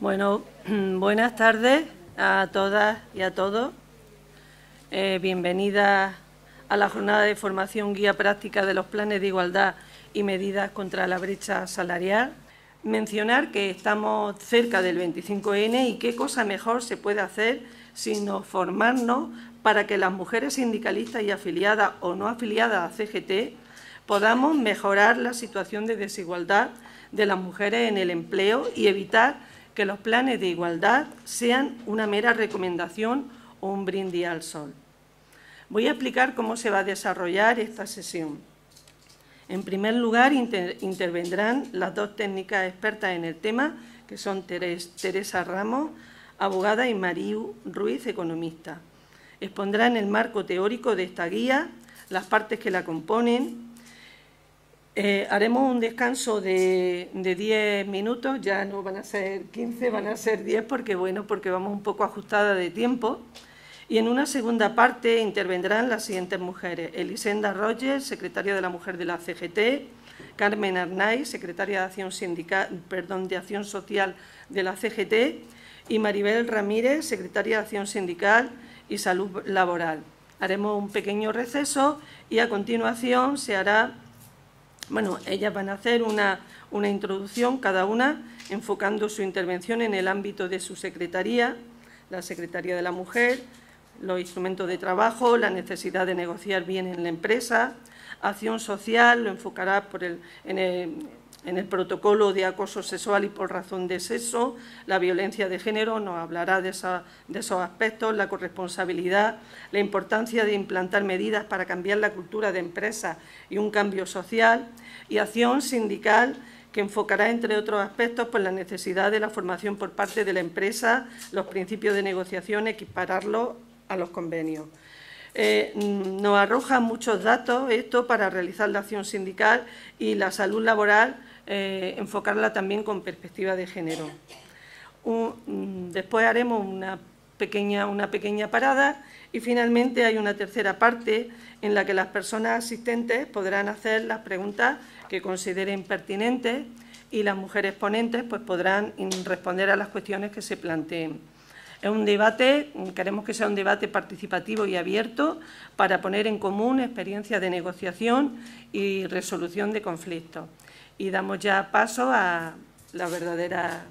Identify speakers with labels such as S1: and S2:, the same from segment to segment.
S1: Bueno, buenas tardes a todas y a todos. Eh, bienvenidas a la jornada de formación guía práctica de los planes de igualdad y medidas contra la brecha salarial. Mencionar que estamos cerca del 25N y qué cosa mejor se puede hacer sino formarnos para que las mujeres sindicalistas y afiliadas o no afiliadas a CGT podamos mejorar la situación de desigualdad de las mujeres en el empleo y evitar que los planes de igualdad sean una mera recomendación o un brindis al sol. Voy a explicar cómo se va a desarrollar esta sesión. En primer lugar, intervendrán las dos técnicas expertas en el tema, que son Teresa Ramos, abogada, y Mariu Ruiz, economista. Expondrán el marco teórico de esta guía, las partes que la componen, eh, haremos un descanso de, de, minutos, ya no van a ser 15, van a ser 10 porque bueno, porque vamos un poco ajustada de tiempo. Y en una segunda parte intervendrán las siguientes mujeres. Elisenda Rogers, secretaria de la Mujer de la CGT, Carmen Arnay, secretaria de Acción, Sindical, perdón, de Acción Social de la CGT, y Maribel Ramírez, secretaria de Acción Sindical y Salud Laboral. Haremos un pequeño receso y a continuación se hará bueno, ellas van a hacer una, introducción, cada una, enfocando su intervención en el ámbito de su secretaría, la Secretaría de la Mujer, los instrumentos de trabajo, la necesidad de negociar bien en la empresa, acción social, lo enfocará por el, en el en el protocolo de acoso sexual y por razón de sexo, la violencia de género nos hablará de, esos aspectos, la corresponsabilidad, la importancia de implantar medidas para cambiar la cultura de empresa y un cambio social y acción sindical que enfocará, entre otros aspectos, ...por pues, la necesidad de la formación por parte de la empresa, los principios de negociación, equipararlos a los convenios. Eh, nos arroja muchos datos esto para realizar la acción sindical y la salud laboral eh, enfocarla también con perspectiva de género. Mm, después haremos una pequeña, una pequeña parada y finalmente hay una tercera parte en la que las personas asistentes podrán hacer las preguntas que consideren pertinentes y las mujeres ponentes pues, podrán responder a las cuestiones que se planteen. Es un debate, queremos que sea un debate participativo y abierto para poner en común experiencias de negociación y resolución de conflictos y damos ya paso a la verdadera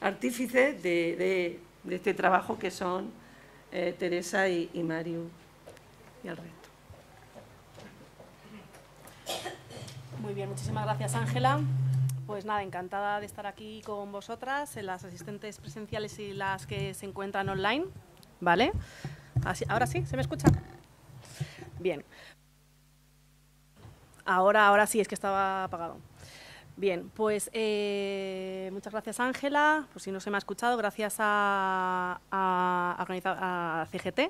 S1: artífice de, este trabajo que son eh, Teresa y, Mario y el resto.
S2: Muy bien, muchísimas gracias Ángela. Pues nada, encantada de estar aquí con vosotras, las asistentes presenciales y las que se encuentran online, ¿vale? ahora sí, ¿se me escucha? Bien, Ahora, ahora sí, es que estaba apagado. Bien, pues eh, muchas gracias Ángela, por si no se me ha escuchado, gracias a, CGT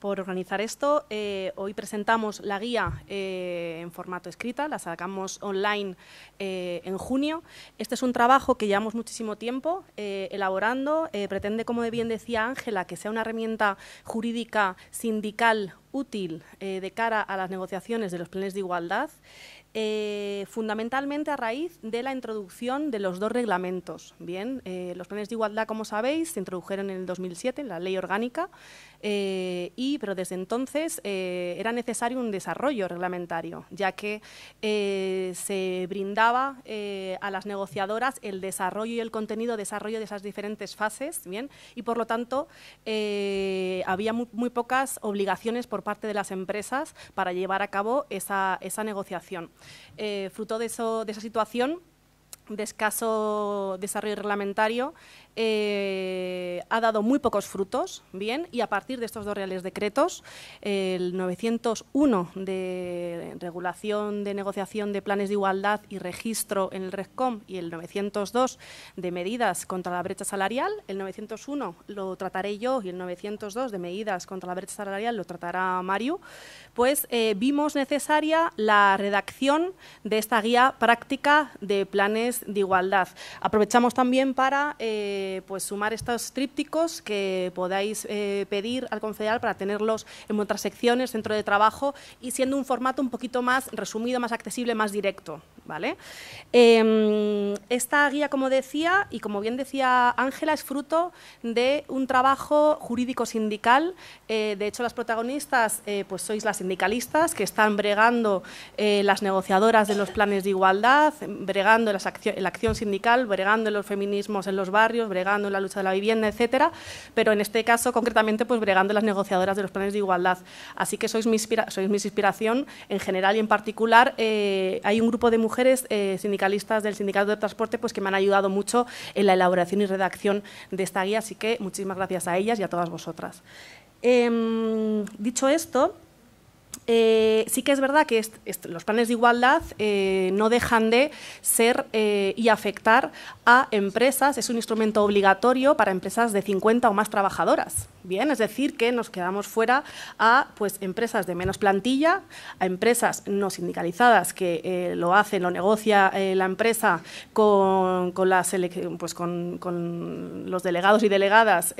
S2: por organizar esto. Eh, hoy presentamos la guía eh, en formato escrita, la sacamos online en junio. Este es un trabajo que llevamos muchísimo tiempo elaborando, pretende, como bien decía Ángela, que sea una herramienta jurídica sindical útil eh, de cara a las negociaciones de los planes de igualdad eh, fundamentalmente a raíz de la introducción de los dos reglamentos. Bien, eh, los planes de igualdad, como sabéis, se introdujeron en el 2007 en la ley orgánica, eh, y, pero desde entonces era necesario un desarrollo reglamentario, ya que se brindaba a las negociadoras el desarrollo y el contenido, desarrollo de esas diferentes fases, bien, y por lo tanto había muy, pocas obligaciones por parte de las empresas para llevar a cabo esa, esa negociación. Eh, fruto de esa situación de escaso desarrollo reglamentario, eh, ha dado muy pocos frutos, bien, y a partir de estos dos reales decretos, el 901 de regulación de negociación de planes de igualdad y registro en el RESCOM y el 902 de medidas contra la brecha salarial, el 901 lo trataré yo y el 902 de medidas contra la brecha salarial lo tratará Mario, pues eh, vimos necesaria la redacción de esta guía práctica de planes de igualdad. Aprovechamos también para... Eh, eh, pues sumar estos trípticos que podáis eh, pedir al Confederal para tenerlos en otras secciones, centro de trabajo y siendo un formato un poquito más resumido, más accesible, más directo. ¿vale? Em, esta guía, como decía, y como bien decía Ángela, es fruto de un trabajo jurídico sindical. Eh, de hecho, las protagonistas eh, pues sois las sindicalistas que están bregando eh, las negociadoras de los planes de igualdad, bregando la acción sindical, bregando los feminismos en los barrios, bregando en la lucha de la vivienda, etcétera, pero en este caso, concretamente, pues bregando las negociadoras de los planes de igualdad. Así que sois mi, inspira sois mi inspiración en general y en particular. hay un grupo de mujeres eh, sindicalistas del Sindicato de Transporte pues, que me han ayudado mucho en la elaboración y redacción de esta guía, así que muchísimas gracias a ellas y a todas vosotras. Em, dicho esto, eh, sí que es verdad que los planes de igualdad eh, no dejan de ser eh, y afectar a empresas, es un instrumento obligatorio para empresas de 50 o más trabajadoras. Bien, es decir, que nos quedamos fuera a pues, empresas de menos plantilla, a empresas no sindicalizadas que lo hacen, lo negocia la empresa con, pues, con, con, los delegados y delegadas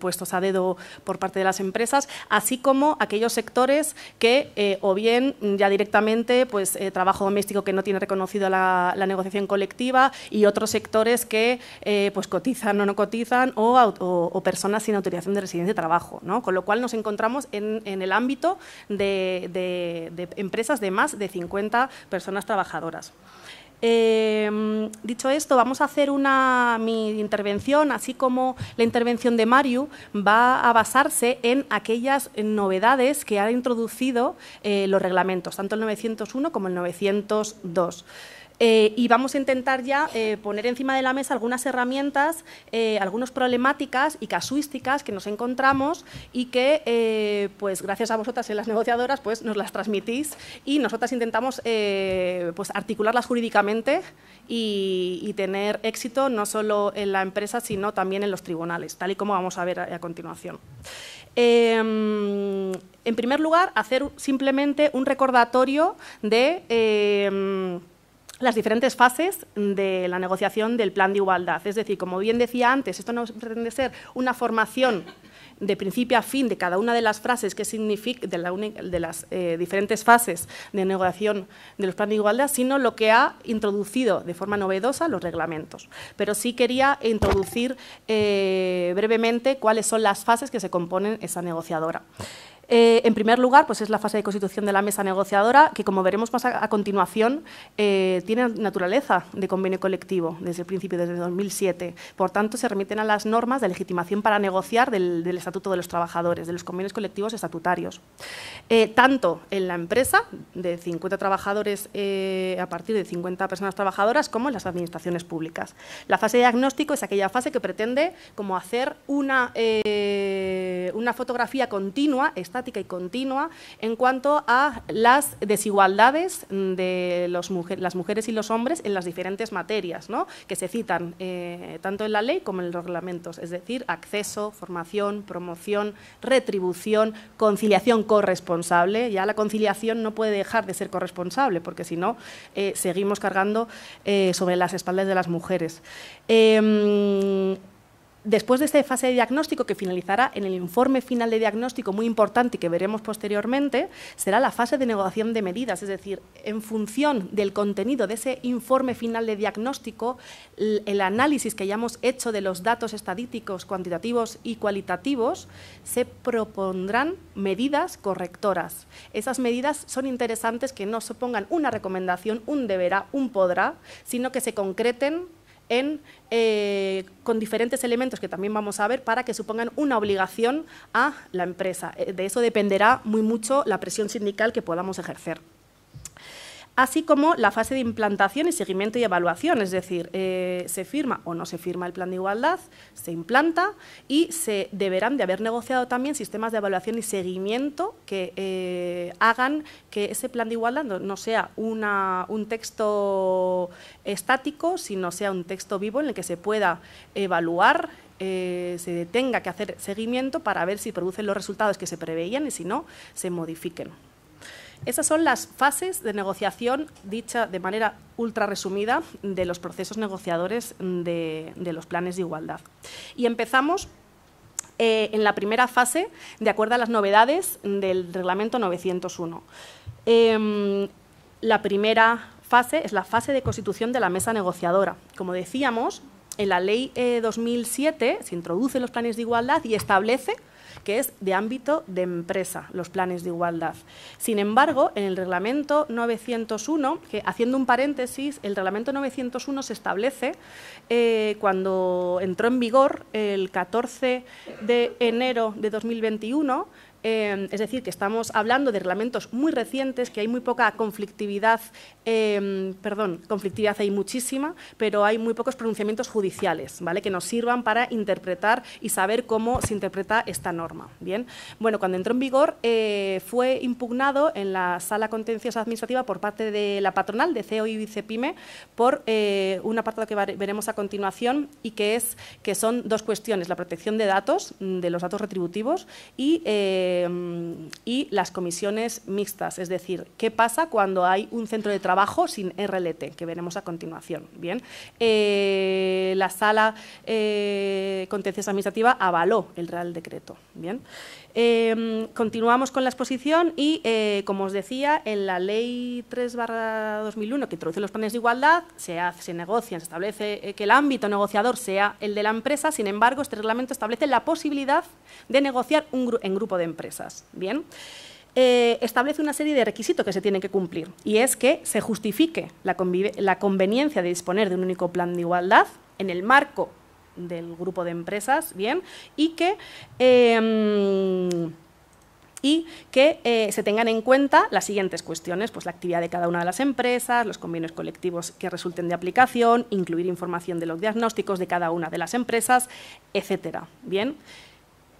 S2: puestos a dedo por parte de las empresas, así como aquellos sectores que eh, o bien mm, ya directamente pues eh, trabajo doméstico que no tiene reconocido la, negociación colectiva y otros sectores que eh, pues cotizan o no cotizan o, personas sin autorización de residencia de trabajo, Con lo cual nos encontramos en, el ámbito de, de empresas de más de 50 personas trabajadoras. Em, dicho esto, vamos a hacer una mi intervención, así como la intervención de Mario, va a basarse en aquellas novedades que han introducido eh, los reglamentos, tanto el 901 como el 902. Eh, y vamos a intentar ya eh, poner encima de la mesa algunas herramientas, eh, algunas problemáticas y casuísticas que nos encontramos y que, pues gracias a vosotras en las negociadoras, pues nos las transmitís y nosotras intentamos pues, articularlas jurídicamente y, tener éxito no solo en la empresa, sino también en los tribunales, tal y como vamos a ver a continuación. Em, en primer lugar, hacer simplemente un recordatorio de em, las diferentes fases de la negociación del plan de igualdad. Es decir, como bien decía antes, esto no pretende ser una formación de principio a fin de cada una de las frases que de, las eh, diferentes fases de negociación de los planes de igualdad, sino lo que ha introducido de forma novedosa los reglamentos. Pero sí quería introducir eh, brevemente cuáles son las fases que se componen esa negociadora. Eh, en primer lugar, pues es la fase de constitución de la mesa negociadora, que como veremos más a, continuación, eh, tiene naturaleza de convenio colectivo desde el principio, desde 2007. Por tanto, se remiten a las normas de legitimación para negociar del, Estatuto de los Trabajadores, de los convenios colectivos estatutarios. Eh, tanto en la empresa, de 50 trabajadores a partir de 50 personas trabajadoras, como en las administraciones públicas. La fase de diagnóstico es aquella fase que pretende como hacer una, una fotografía continua, esta y continua en cuanto a las desigualdades de las mujeres y los hombres en las diferentes materias que se citan eh, tanto en la ley como en los reglamentos, es decir, acceso, formación, promoción, retribución, conciliación corresponsable. Ya la conciliación no puede dejar de ser corresponsable porque si no eh, seguimos cargando eh, sobre las espaldas de las mujeres. Em, después de esta fase de diagnóstico que finalizará en el informe final de diagnóstico muy importante que veremos posteriormente, será la fase de negociación de medidas, es decir, en función del contenido de ese informe final de diagnóstico, el análisis que hayamos hecho de los datos estadísticos cuantitativos y cualitativos, se propondrán medidas correctoras. Esas medidas son interesantes que no supongan una recomendación, un deberá, un podrá, sino que se concreten en, eh, con diferentes elementos que también vamos a ver para que supongan una obligación a la empresa. Eh, de eso dependerá muy mucho la presión sindical que podamos ejercer así como la fase de implantación y seguimiento y evaluación, es decir, eh, se firma o no se firma el plan de igualdad, se implanta y se deberán de haber negociado también sistemas de evaluación y seguimiento que eh, hagan que ese plan de igualdad no, sea un texto estático, sino sea un texto vivo en el que se pueda evaluar eh, se tenga que hacer seguimiento para ver si producen los resultados que se preveían y si no, se modifiquen. Esas son las fases de negociación, dicha de manera ultra resumida, de los procesos negociadores de, los planes de igualdad. Y empezamos eh, en la primera fase, de acuerdo a las novedades del reglamento 901. Em, la primera fase es la fase de constitución de la mesa negociadora. Como decíamos, en la ley 2007 eh, se introducen los planes de igualdad y establece que es de ámbito de empresa, los planes de igualdad. Sin embargo, en el reglamento 901, que haciendo un paréntesis, el reglamento 901 se establece eh, cuando entró en vigor el 14 de enero de 2021, Em, es decir, que estamos hablando de reglamentos muy recientes, que hay muy poca conflictividad, em, perdón, conflictividad hay muchísima, pero hay muy pocos pronunciamientos judiciales, ¿vale? Que nos sirvan para interpretar y saber cómo se interpreta esta norma. Bien, bueno, cuando entró en vigor eh, fue impugnado en la sala contenciosa administrativa por parte de la patronal de CEO y Vicepyme por eh, un apartado que veremos a continuación y que es que son dos cuestiones: la protección de datos, de los datos retributivos y eh, Em, y las comisiones mixtas, es decir, qué pasa cuando hay un centro de trabajo sin RLT, que veremos a continuación. Bien, eh, la sala eh, contenciosa administrativa avaló el Real Decreto. Bien. Em, continuamos con la exposición y, eh, como os decía, en la Ley 3-2001, que introduce los planes de igualdad, se, hace, se negocia, se establece eh, que el ámbito negociador sea el de la empresa, sin embargo, este reglamento establece la posibilidad de negociar un en grupo de empresas. Bien. Eh, establece una serie de requisitos que se tienen que cumplir y es que se justifique la, la conveniencia de disponer de un único plan de igualdad en el marco del grupo de empresas, ¿bien? Y que... Em, y que eh, se tengan en cuenta las siguientes cuestiones, pues la actividad de cada una de las empresas, los convenios colectivos que resulten de aplicación, incluir información de los diagnósticos de cada una de las empresas, etcétera. Bien.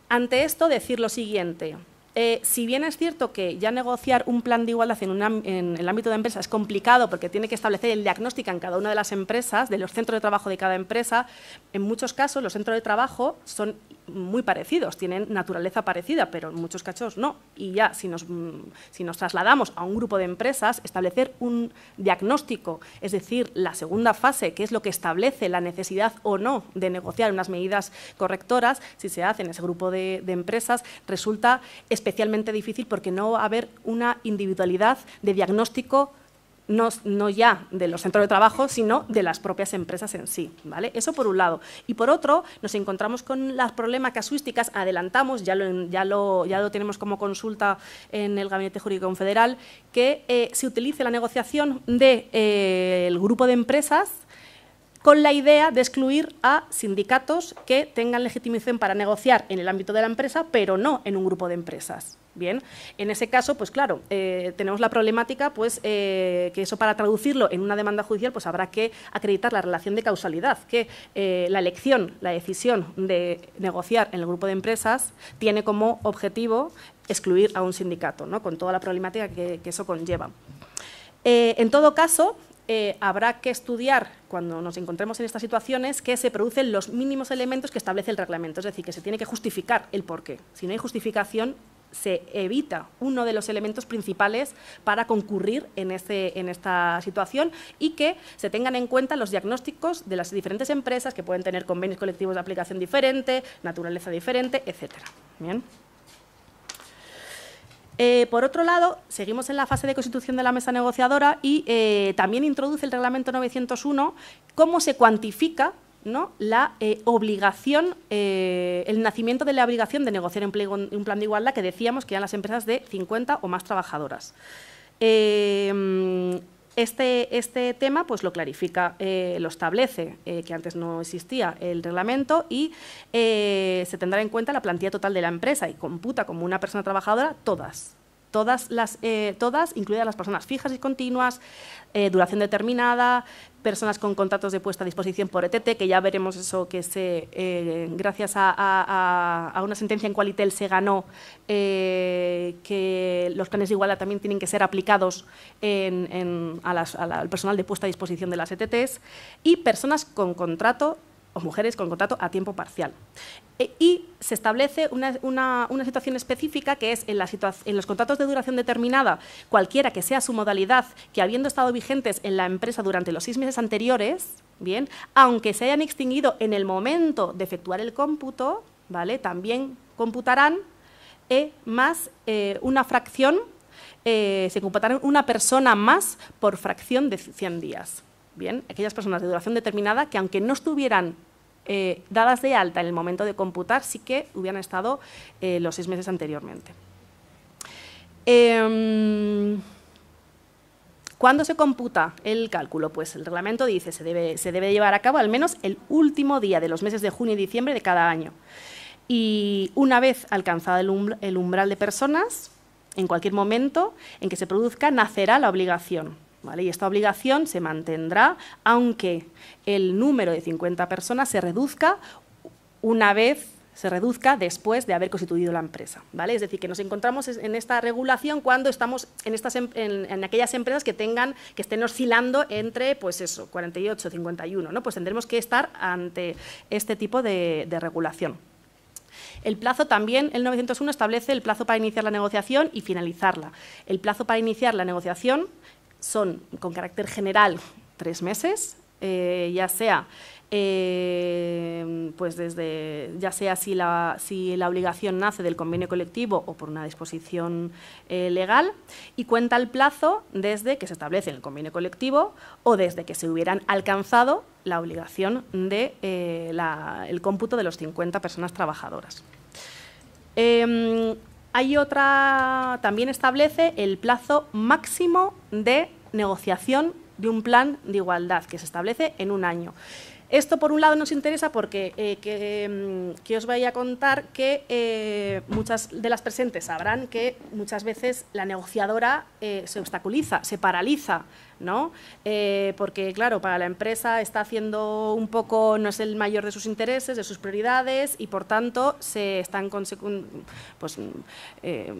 S2: Ante esto decir lo siguiente, eh, si bien es cierto que ya negociar un plan de igualdad en, en, el ámbito de empresa es complicado porque tiene que establecer el diagnóstico en cada una de las empresas, de los centros de trabajo de cada empresa, en muchos casos los centros de trabajo son muy parecidos, tienen naturaleza parecida, pero muchos cachorros no. Y ya, si nos, mm, si nos trasladamos a un grupo de empresas, establecer un diagnóstico, es decir, la segunda fase, que es lo que establece la necesidad o no de negociar unas medidas correctoras, si se hace en ese grupo de, de empresas, resulta especialmente difícil porque no va a haber una individualidad de diagnóstico no, ya de los centros de trabajo, sino de las propias empresas en sí. ¿vale? Eso por un lado. Y por otro, nos encontramos con las problemas casuísticas, adelantamos, ya lo, ya ya lo tenemos como consulta en el Gabinete Jurídico Confederal, que eh, se utilice la negociación del eh, grupo de empresas con la idea de excluir a sindicatos que tengan legitimación para negociar en el ámbito de la empresa, pero no en un grupo de empresas. Bien, en ese caso, pues claro, eh, tenemos la problemática, pues eh, que eso para traducirlo en una demanda judicial, pues habrá que acreditar la relación de causalidad, que eh, la elección, la decisión de negociar en el grupo de empresas tiene como objetivo excluir a un sindicato, con toda la problemática que, eso conlleva. en todo caso, habrá que estudiar, cuando nos encontremos en estas situaciones, que se producen los mínimos elementos que establece el reglamento. Es decir, que se tiene que justificar el porqué. Si no hay justificación, se evita uno de los elementos principales para concurrir este, en, esta situación y que se tengan en cuenta los diagnósticos de las diferentes empresas que pueden tener convenios colectivos de aplicación diferente, naturaleza diferente, etc. Bien. Eh, por otro lado, seguimos en la fase de constitución de la mesa negociadora y eh, también introduce el reglamento 901 cómo se cuantifica la eh, obligación, eh, el nacimiento de la obligación de negociar empleo, un plan de igualdad que decíamos que eran las empresas de 50 o más trabajadoras. Eh, este, este, tema pues, lo clarifica, lo establece, que antes no existía el reglamento, y se tendrá en cuenta la plantilla total de la empresa y computa como una persona trabajadora todas, todas, las, todas incluidas las personas fijas y continuas, duración determinada, personas con contratos de puesta a disposición por ETT, que ya veremos eso, que se, eh, gracias a, una sentencia en Qualitel se ganó eh, que los planes de igualdad también tienen que ser aplicados al personal de puesta a disposición de las ETTs, y personas con contrato o mujeres con contrato a tiempo parcial. E, y se establece una, situación específica que es en, la en, los contratos de duración determinada, cualquiera que sea su modalidad, que habiendo estado vigentes en la empresa durante los seis meses anteriores, bien, aunque se hayan extinguido en el momento de efectuar el cómputo, ¿vale? también computarán eh, más eh, una fracción, eh, se computarán una persona más por fracción de 100 días. Bien, aquellas personas de duración determinada que aunque no estuvieran eh, dadas de alta en el momento de computar, sí que hubieran estado eh, los seis meses anteriormente. Em, ¿Cuándo se computa el cálculo? Pues el reglamento dice se debe, se debe llevar a cabo al menos el último día de los meses de junio y diciembre de cada año. Y una vez alcanzado el umbral de personas, en cualquier momento en que se produzca, nacerá la obligación y esta obligación se mantendrá aunque el número de 50 personas se reduzca una vez se reduzca después de haber constituido la empresa. ¿vale? Es decir, que nos encontramos en esta regulación cuando estamos em, en, aquellas empresas que, tengan, que estén oscilando entre pues eso, 48, 51. ¿no? Pues tendremos que estar ante este tipo de, de regulación. El plazo también, el 901, establece el plazo para iniciar la negociación y finalizarla. El plazo para iniciar la negociación son con carácter general tres meses, eh, ya sea eh, pues desde ya sea si la, obligación nace del convenio colectivo o por una disposición eh, legal y cuenta el plazo desde que se establece el convenio colectivo o desde que se hubieran alcanzado la obligación de el cómputo de los 50 personas trabajadoras. Em, hay otra, también establece el plazo máximo de negociación de un plan de igualdad que se establece en un año. Esto, por un lado, nos interesa porque eh, mm, que, os voy a contar que eh, muchas de las presentes sabrán que muchas veces la negociadora eh, se obstaculiza, se paraliza ¿no? Eh, porque, claro, para la empresa está haciendo un poco, no es el mayor de sus intereses, de sus prioridades, y por tanto se están pues, eh,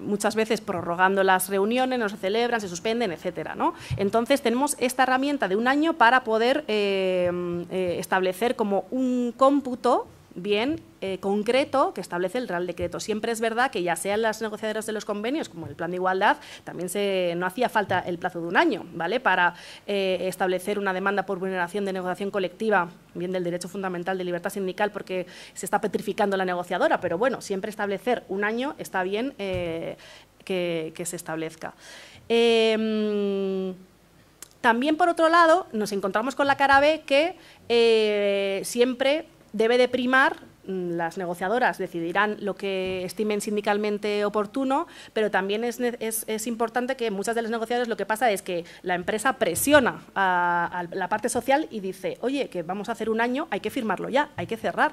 S2: muchas veces prorrogando las reuniones, no se celebran, se suspenden, etcétera. ¿no? Entonces tenemos esta herramienta de un año para poder eh, establecer como un cómputo bien eh, concreto que establece el Real Decreto. Siempre es verdad que ya sean las negociadoras de los convenios, como el Plan de Igualdad, también se, no hacía falta el plazo de un año ¿vale? para eh, establecer una demanda por vulneración de negociación colectiva, bien del derecho fundamental de libertad sindical, porque se está petrificando la negociadora, pero bueno, siempre establecer un año está bien eh, que, que, se establezca. Em, también, por otro lado, nos encontramos con la cara B que siempre debe de primar mm, las negociadoras decidirán lo que estimen sindicalmente oportuno, pero también es, es importante que muchas de las negociadoras lo que pasa es que la empresa presiona a, la parte social y dice, oye, que vamos a hacer un año, hay que firmarlo ya, hay que cerrar.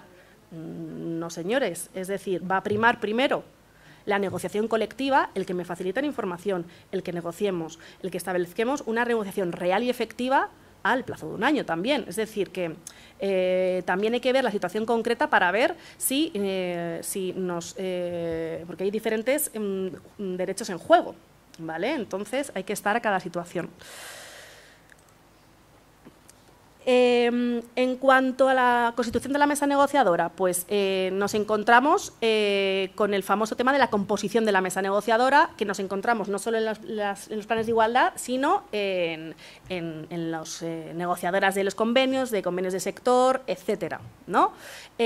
S2: Mm, no, señores, es decir, va a primar primero la negociación colectiva, el que me la información, el que negociemos, el que establezcamos una negociación real y efectiva al plazo de un año también. Es decir, que eh, también hay que ver la situación concreta para ver si, eh, nos. Eh, porque hay diferentes mm, derechos en juego, ¿vale? Entonces hay que estar a cada situación. Em, en cuanto a la constitución de la mesa negociadora, pues eh, nos encontramos eh, con el famoso tema de la composición de la mesa negociadora, que nos encontramos no solo en los, planes de igualdad, sino en, las eh, negociadoras de los convenios, de convenios de sector, etcétera. ¿no?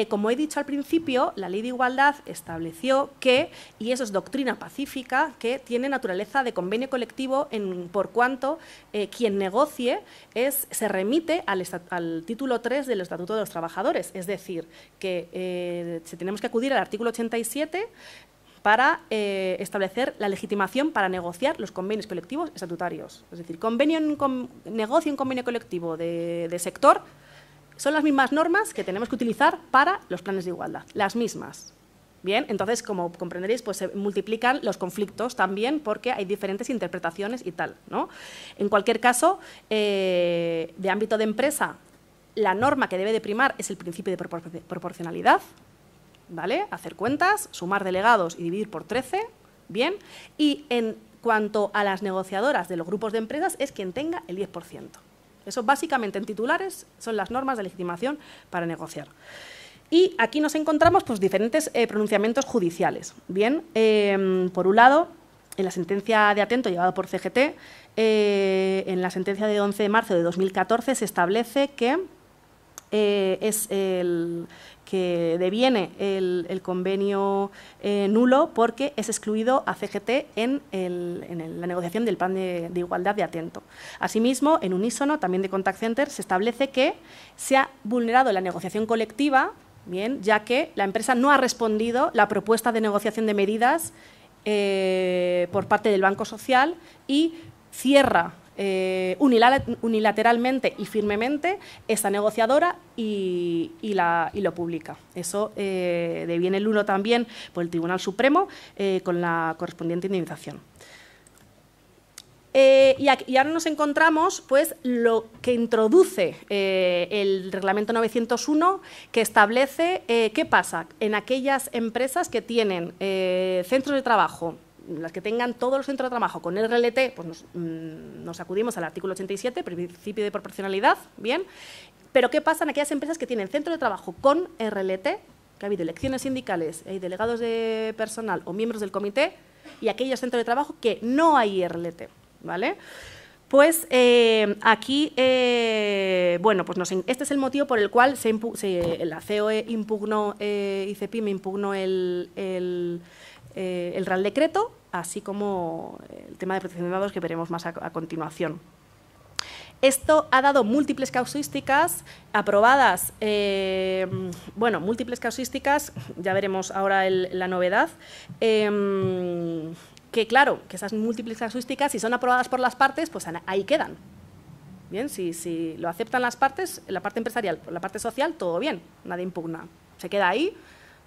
S2: como he dicho al principio, la ley de igualdad estableció que, y eso es doctrina pacífica, que tiene naturaleza de convenio colectivo en por cuanto quien negocie es, se remite al Estado al título 3 del Estatuto de los Trabajadores, es decir, que eh, tenemos que acudir al artículo 87 para eh, establecer la legitimación para negociar los convenios colectivos estatutarios. Es decir, convenio en, negocio en convenio colectivo de sector son las mismas normas que tenemos que utilizar para los planes de igualdad, las mismas. Bien, entonces, como comprenderéis, pues se multiplican los conflictos también porque hay diferentes interpretaciones y tal. ¿no? En cualquier caso, eh, de ámbito de empresa, la norma que debe de primar es el principio de proporcionalidad, ¿vale? Hacer cuentas, sumar delegados y dividir por 13, bien. Y en cuanto a las negociadoras de los grupos de empresas, es quien tenga el 10%. Eso básicamente en titulares son las normas de legitimación para negociar. Y aquí nos encontramos pues, diferentes eh, pronunciamientos judiciales. Bien, em, por un lado, en la sentencia de atento llevada por CGT, eh, en la sentencia de 11 de marzo de 2014 se establece que eh, es que deviene el, convenio nulo porque es excluido a CGT en, la negociación del plan de, de, igualdad de atento. Asimismo, en unísono, también de Contact Center, se establece que se ha vulnerado la negociación colectiva Bien, ya que la empresa no ha respondido la propuesta de negociación de medidas eh, por parte del Banco Social y cierra eh, unilateralmente y firmemente esa negociadora y, lo publica. Eso eh, deviene el uno también por el Tribunal Supremo eh, con la correspondiente indemnización. Eh, y, ahora nos encontramos pues, lo que introduce eh, el Reglamento 901, que establece eh, qué pasa en aquellas empresas que tienen centros de trabajo las que tengan todos los centros de trabajo con RLT, pues mm, nos, acudimos al artículo 87, principio de proporcionalidad, bien. Pero ¿qué pasa en aquellas empresas que tienen centro de trabajo con RLT, que ha habido elecciones sindicales, hay delegados de personal o miembros del comité, y aquellos centros de trabajo que no hay RLT? ¿vale? Pues eh, aquí, eh, bueno, pues no este es el motivo por el cual la COE impugnó, eh, impugnó el, eh, el, Real Decreto, así como el tema de protección de datos que veremos más a, continuación. Esto ha dado múltiples causísticas aprobadas, bueno, múltiples causísticas, ya veremos ahora la novedad, que claro, que esas múltiples casuísticas, si son aprobadas por las partes, pues ahí quedan. Bien, si, si lo aceptan las partes, la parte empresarial, la parte social, todo bien, nadie impugna. Se queda ahí,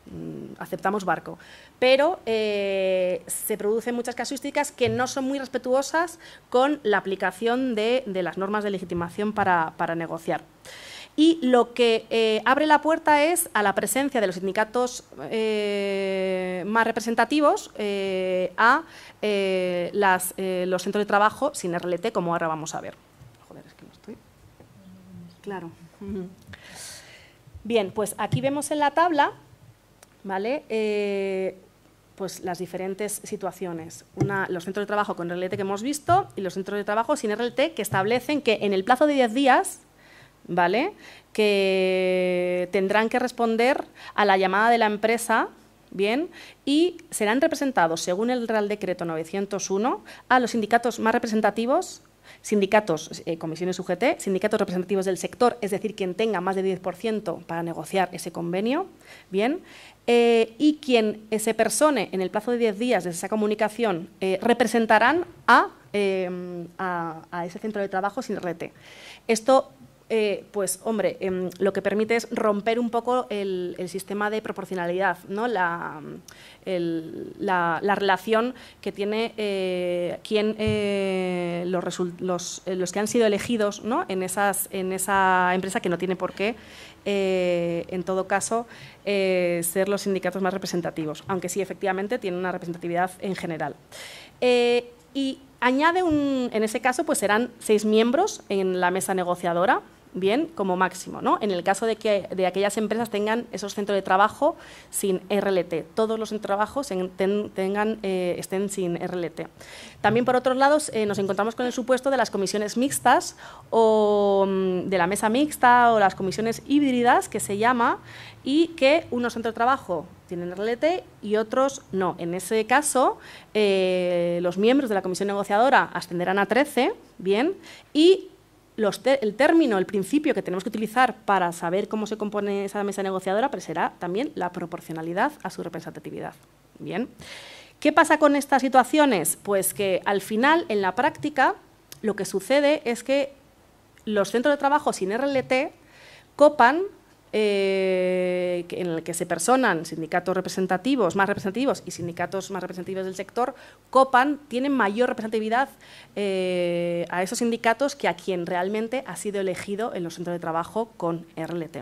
S2: mm, aceptamos barco. Pero eh, se producen muchas casuísticas que no son muy respetuosas con la aplicación de, las normas de legitimación para, para negociar y lo que eh, abre la puerta es a la presencia de los sindicatos eh, más representativos eh, a los centros de trabajo sin RLT, como ahora vamos a ver. Joder, es que no estoy. Claro. Bien, pues aquí vemos en la tabla, ¿vale? pues las diferentes situaciones. los centros de trabajo con RLT que hemos visto y los centros de trabajo sin RLT que establecen que en el plazo de 10 días ¿vale? Que tendrán que responder a la llamada de la empresa, ¿bien? Y serán representados, según el Real Decreto 901, a los sindicatos más representativos sindicatos, eh, comisiones UGT, sindicatos representativos del sector, es decir, quien tenga más de 10% para negociar ese convenio, bien, eh, y quien se persone en el plazo de 10 días de esa comunicación eh, representarán a, ese centro de trabajo sin RETE. Esto eh, pues hombre, em, lo que permite es romper un poco el, sistema de proporcionalidad, ¿no? la, relación que tiene eh, eh, los, que han sido elegidos ¿no? en, en esa empresa que no tiene por qué, en todo caso, ser los sindicatos más representativos, aunque sí efectivamente tienen una representatividad en general. y añade un, en ese caso, pues serán seis miembros en la mesa negociadora, bien como máximo, ¿no? En el caso de que de aquellas empresas tengan esos centros de trabajo sin RLT, todos los centros de trabajo tengan, eh, estén sin RLT. También por otros lados eh, nos encontramos con el supuesto de las comisiones mixtas o mm, de la mesa mixta o las comisiones híbridas que se llama y que unos centros de trabajo tienen RLT y otros no. En ese caso, eh, los miembros de la comisión negociadora ascenderán a 13, bien, y el término, el principio que tenemos que utilizar para saber cómo se compone esa mesa negociadora pues será también la proporcionalidad a su representatividad. Bien. ¿Qué pasa con estas situaciones? Pues que al final, en la práctica, lo que sucede es que los centros de trabajo sin RLT copan eh, en el que se personan sindicatos representativos, más representativos y sindicatos más representativos del sector, copan, tienen mayor representatividad eh, a esos sindicatos que a quien realmente ha sido elegido en los centros de trabajo con RLT.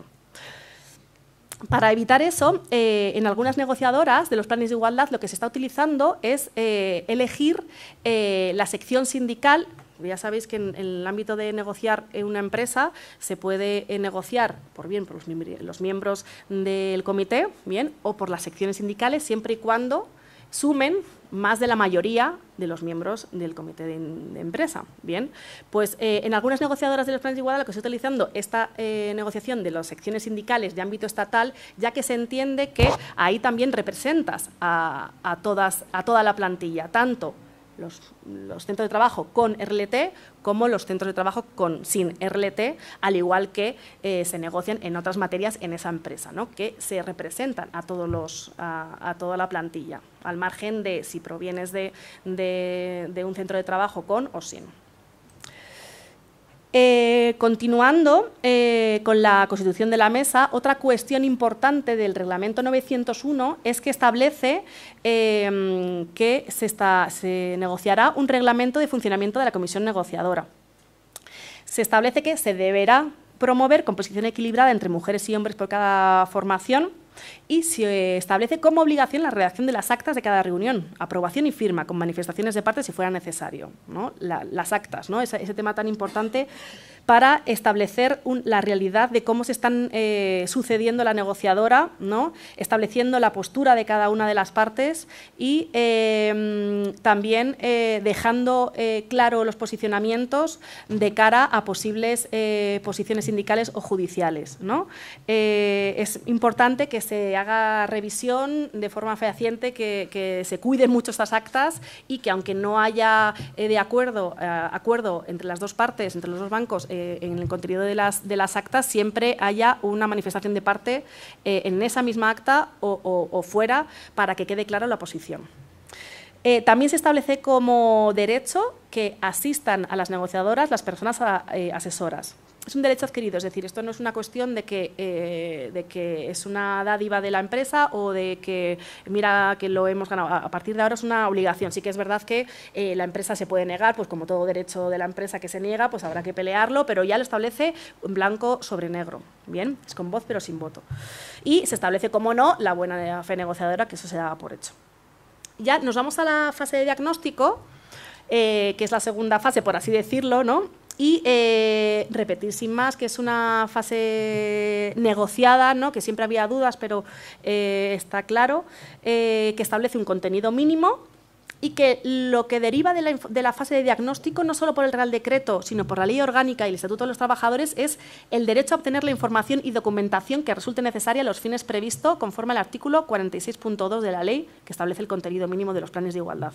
S2: Para evitar eso, eh, en algunas negociadoras de los planes de igualdad lo que se está utilizando es elegir la sección sindical ya sabéis que en, el ámbito de negociar en una empresa se puede eh, negociar por bien por los, miembros del comité, bien, o por las secciones sindicales, siempre y cuando sumen más de la mayoría de los miembros del comité de, empresa. Bien, pues eh, en algunas negociadoras de los planes de igualdad lo que estoy utilizando esta eh, negociación de las secciones sindicales de ámbito estatal, ya que se entiende que ahí también representas a, a, todas, a toda la plantilla, tanto los, centros de trabajo con RLT como los centros de trabajo con, sin RLT, al igual que eh, se negocian en otras materias en esa empresa, ¿no? que se representan a, todos los, a, toda la plantilla, al margen de si provienes de, de un centro de trabajo con o sin. Eh, continuando eh, con la constitución de la mesa, otra cuestión importante del reglamento 901 es que establece em, que se, se negociará un reglamento de funcionamiento de la comisión negociadora. Se establece que se deberá promover composición equilibrada entre mujeres y hombres por cada formación y se establece como obligación la redacción de las actas de cada reunión, aprobación y firma, con manifestaciones de parte si fuera necesario. ¿no? las actas, ¿no? ese, tema tan importante para establecer la realidad de cómo se están eh, sucediendo la negociadora, ¿no? estableciendo la postura de cada una de las partes y em, también eh, dejando eh, claro los posicionamientos de cara a posibles posiciones sindicales o judiciales. ¿no? es importante que se haga revisión de forma fehaciente, que, se cuiden mucho estas actas y que aunque no haya eh, de acuerdo, eh, acuerdo entre las dos partes, entre los dos bancos, eh, en el contenido de las, actas, siempre haya una manifestación de parte en esa misma acta o, fuera para que quede clara la posición. también se establece como derecho que asistan a las negociadoras las personas asesoras es un derecho adquirido, es decir, esto no es una cuestión eh, de que, es una dádiva de la empresa o de que, mira, que lo hemos ganado. A partir de ahora es una obligación. Sí que es verdad que eh, la empresa se puede negar, pues como todo derecho de la empresa que se niega, pues habrá que pelearlo, pero ya lo establece blanco sobre negro. Bien, es con voz pero sin voto. Y se establece, como no, la buena fe negociadora, que eso se da por hecho. Ya nos vamos a la fase de diagnóstico, eh, que es la segunda fase, por así decirlo, ¿no? Y eh, repetir sin más, que es una fase negociada, ¿no? que siempre había dudas, pero eh, está claro, eh, que establece un contenido mínimo y que lo que deriva de la, fase de diagnóstico, no solo por el Real Decreto, sino por la Ley Orgánica y el Estatuto de los Trabajadores, es el derecho a obtener la información y documentación que resulte necesaria a los fines previstos conforme al artículo 46.2 de la ley, que establece el contenido mínimo de los planes de igualdad.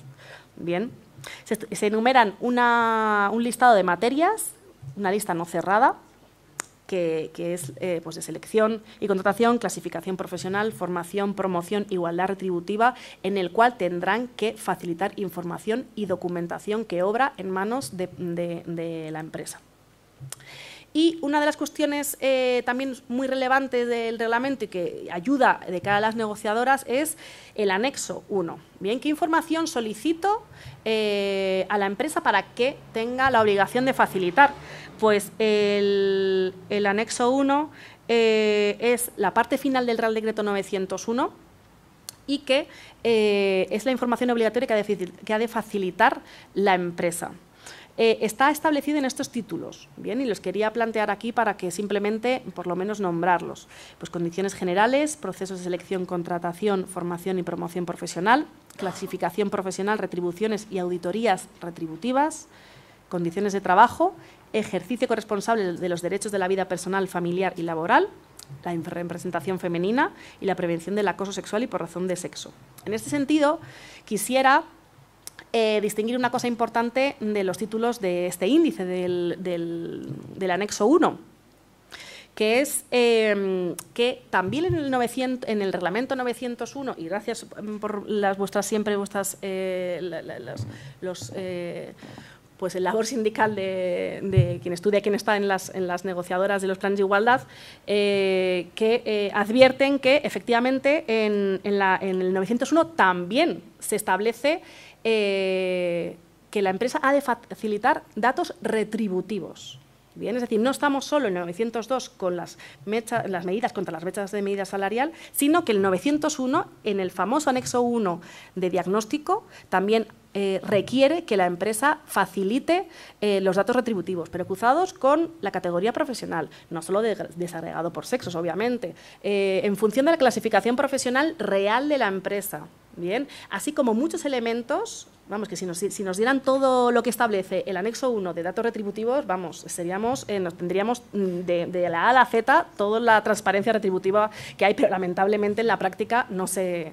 S2: Bien, se, enumeran un listado de materias, una lista no cerrada, que, es eh, pues de selección y contratación, clasificación profesional, formación, promoción, igualdad retributiva, en el cual tendrán que facilitar información y documentación que obra en manos de, la empresa. Y una de las cuestiones eh, también muy relevantes del reglamento y que ayuda de cara a las negociadoras es el anexo 1. Bien, ¿qué información solicito eh, a la empresa para que tenga la obligación de facilitar? Pues el, anexo 1 eh, es la parte final del Real Decreto 901 y que eh, es la información obligatoria que ha, de, facilitar la empresa. Eh, está establecido en estos títulos, ¿bien? Y los quería plantear aquí para que simplemente, por lo menos, nombrarlos. Pues condiciones generales, procesos de selección, contratación, formación y promoción profesional, clasificación profesional, retribuciones y auditorías retributivas, condiciones de trabajo ejercicio corresponsable de los derechos de la vida personal, familiar y laboral, la representación femenina y la prevención del acoso sexual y por razón de sexo. En este sentido, quisiera eh, distinguir una cosa importante de los títulos de este índice, del, anexo 1, que es em, que también en el, 900, en el reglamento 901, y gracias em, por las vuestras siempre vuestras eh, eh, pues el labor sindical de, quien estudia, quien está en las, en las negociadoras de los planes de igualdad, eh, que eh, advierten que efectivamente en, el 901 también se establece eh, que la empresa ha de facilitar datos retributivos. Bien, es decir, no estamos solo en el 902 con las, las medidas contra las mechas de medida salarial, sino que el 901, en el famoso anexo 1 de diagnóstico, también eh, requiere que la empresa facilite eh, los datos retributivos, pero cruzados con la categoría profesional, no solo desagregado por sexos, obviamente, eh, en función de la clasificación profesional real de la empresa. Bien, así como muchos elementos, vamos, que si nos, dieran todo lo que establece el anexo 1 de datos retributivos, vamos, seríamos, eh, nos tendríamos mm, de, la A a la Z toda la transparencia retributiva que hay, pero lamentablemente en la práctica no se,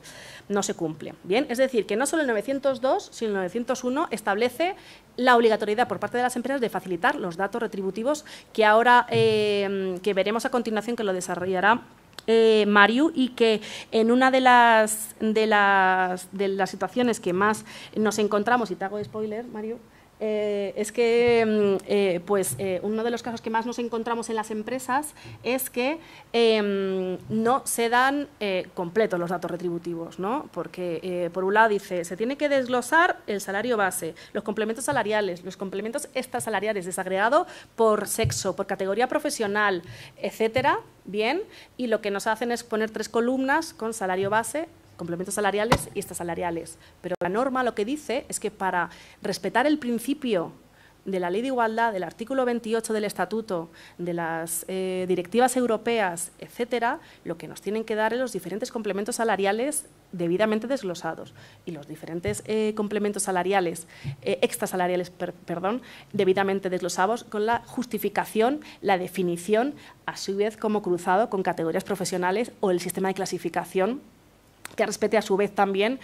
S2: no se cumple. Bien, es decir, que no solo el 902, sino el 901 establece la obligatoriedad por parte de las empresas de facilitar los datos retributivos que ahora, eh, que veremos a continuación que lo desarrollará eh, Mario y que en una de las, de las, de las situaciones que más nos encontramos, y te hago spoiler, Mario, eh, es que, mm, eh, pues, eh, uno de los casos que más nos encontramos en las empresas es que em, no se dan completos los datos retributivos, ¿no? Porque, por un lado, dice, se tiene que desglosar el salario base, los complementos salariales, los complementos extrasalariales desagregados por sexo, por categoría profesional, etcétera, bien, y lo que nos hacen es poner tres columnas con salario base, complementos salariales y extrasalariales. Pero la norma lo que dice es que para respetar el principio de la Ley de Igualdad, del artículo 28 del Estatuto, de las eh, directivas europeas, etcétera, lo que nos tienen que dar es los diferentes complementos salariales debidamente desglosados y los diferentes eh, complementos salariales, eh, extrasalariales, perdón, debidamente desglosados con la justificación, la definición, a su vez como cruzado con categorías profesionales o el sistema de clasificación que respete a su vez también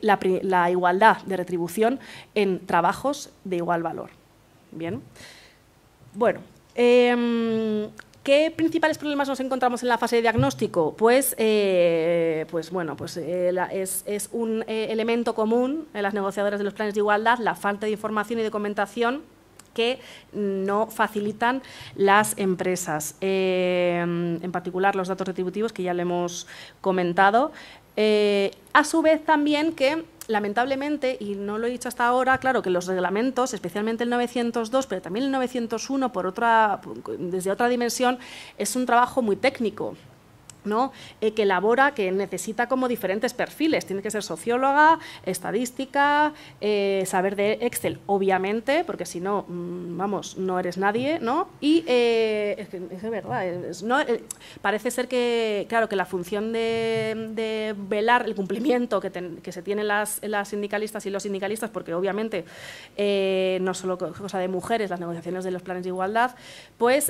S2: la, igualdad de retribución en trabajos de igual valor. Bien. Bueno, em, ¿Qué principales problemas nos encontramos en la fase de diagnóstico? Pues, eh, pues bueno, pues eh, es, un eh, elemento común en las negociadoras de los planes de igualdad, la falta de información y de documentación que no facilitan las empresas. Em, en particular, los datos retributivos, que ya le hemos comentado, eh, a su vez también que, lamentablemente, y no lo he dicho hasta ahora, claro que los reglamentos, especialmente el 902, pero también el 901, por otra, desde otra dimensión, es un trabajo muy técnico. Eh, que elabora, que necesita como diferentes perfiles. Tiene que ser socióloga, estadística, eh, saber de Excel, obviamente, porque si no, mm, vamos, no eres nadie, ¿no? Y eh, es, es, verdad, parece ser que, claro, que la función de, velar el cumplimiento que, se tienen las, las, sindicalistas y los sindicalistas, porque obviamente no solo cosa de mujeres, las negociaciones de los planes de igualdad, pues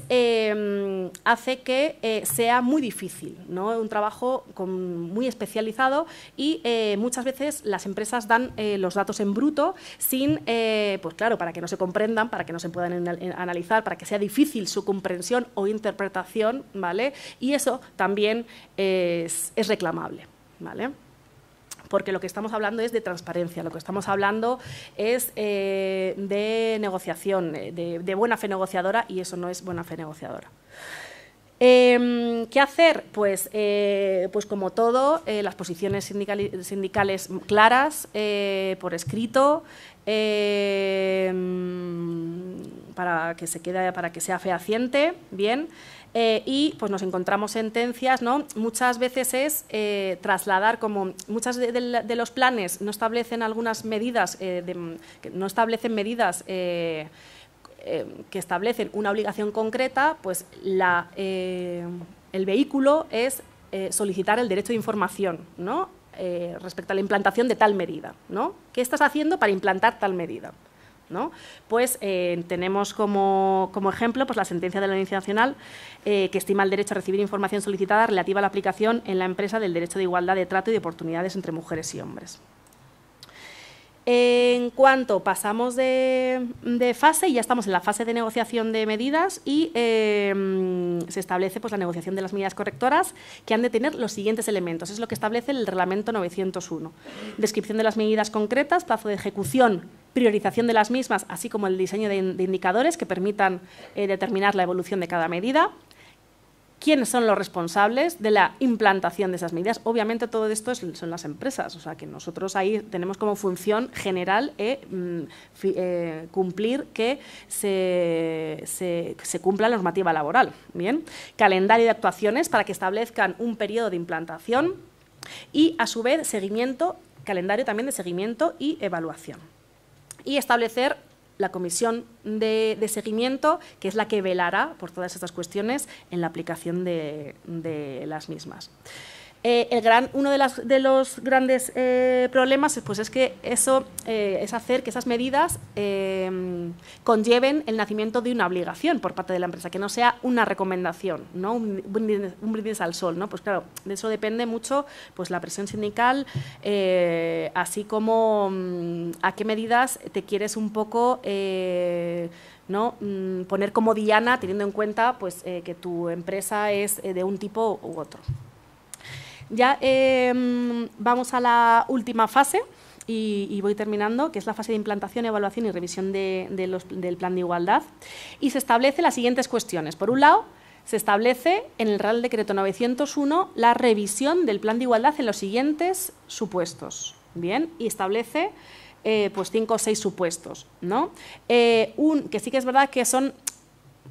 S2: hace que sea muy difícil, un trabajo muy especializado y eh, muchas veces las empresas dan eh, los datos en bruto sin, eh, pues claro, para que no se comprendan, para que no se puedan analizar, para que sea difícil su comprensión o interpretación, ¿vale? Y eso también es, reclamable, ¿vale? porque lo que estamos hablando es de transparencia, lo que estamos hablando es de negociación, de buena fe negociadora y eso no es buena fe negociadora. Em, ¿Qué hacer? Pues, eh, pues como todo, eh, las posiciones sindicales, claras, eh, por escrito, em, para que se quede, para que sea fehaciente, bien. y pues nos encontramos sentencias, ¿no? Muchas veces es trasladar, como muchas de, los planes no establecen algunas medidas, de, no establecen medidas eh, que establecen una obligación concreta, pues eh, el vehículo es eh, solicitar el derecho de información respecto a la implantación de tal medida. ¿Qué estás haciendo para implantar tal medida? Pues tenemos como, ejemplo pues, la sentencia de la Audiencia Nacional que estima el derecho a recibir información solicitada relativa a la aplicación en la empresa del derecho de igualdad de trato y de oportunidades entre mujeres y hombres. En cuanto pasamos de, fase, ya estamos en la fase de negociación de medidas y em, se establece pues, la negociación de las medidas correctoras que han de tener los siguientes elementos. Es lo que establece el Reglamento 901. Descripción de las medidas concretas, plazo de ejecución, priorización de las mismas, así como el diseño de, indicadores que permitan eh, determinar la evolución de cada medida, quiénes son los responsables de la implantación de esas medidas. Obviamente todo esto son las empresas, o sea que nosotros ahí tenemos como función general eh, mm, eh, cumplir que se, cumpla la normativa laboral. Bien, calendario de actuaciones para que establezcan un periodo de implantación y a su vez seguimiento, calendario también de seguimiento y evaluación. Y establecer la comisión de, seguimiento, que es la que velará por todas estas cuestiones en la aplicación de las mismas. Eh, el gran, uno de, los grandes eh, problemas pues es que eso eh, es hacer que esas medidas em, conlleven el nacimiento de una obligación por parte de la empresa, que no sea una recomendación, ¿no? un, brindis, al sol. ¿no? Pues claro, de eso depende mucho pues, la presión sindical, así como mm, a qué medidas te quieres un poco... ¿no? Mm, poner como diana teniendo en cuenta pues, que tu empresa es de un tipo u otro. Ya em, vamos a la última fase. Y, voy terminando, que es la fase de implantación, evaluación y revisión de, del plan de igualdad. Y se establecen las siguientes cuestiones. Por un lado, se establece en el Real Decreto 901 la revisión del plan de igualdad en los siguientes supuestos. Bien, y establece eh, pues cinco o seis supuestos, ¿no? Eh, un, que sí que es verdad que son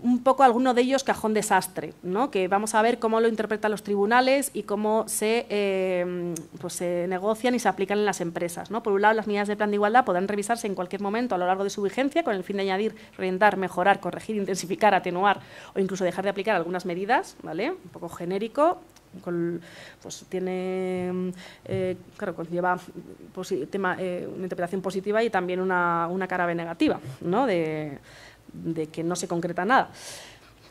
S2: un poco alguno de ellos cajón desastre, ¿no? que vamos a ver cómo lo interpretan los tribunales y cómo se, eh, pues se negocian y se aplican en las empresas. ¿no? Por un lado, las medidas de plan de igualdad podrán revisarse en cualquier momento a lo largo de su vigencia con el fin de añadir, rentar, mejorar, corregir, intensificar, atenuar o incluso dejar de aplicar algunas medidas, ¿vale? un poco genérico, pues tiene eh, claro conlleva tema, eh, una interpretación positiva y también una, una cara negativa ¿no? de que no se concreta nada.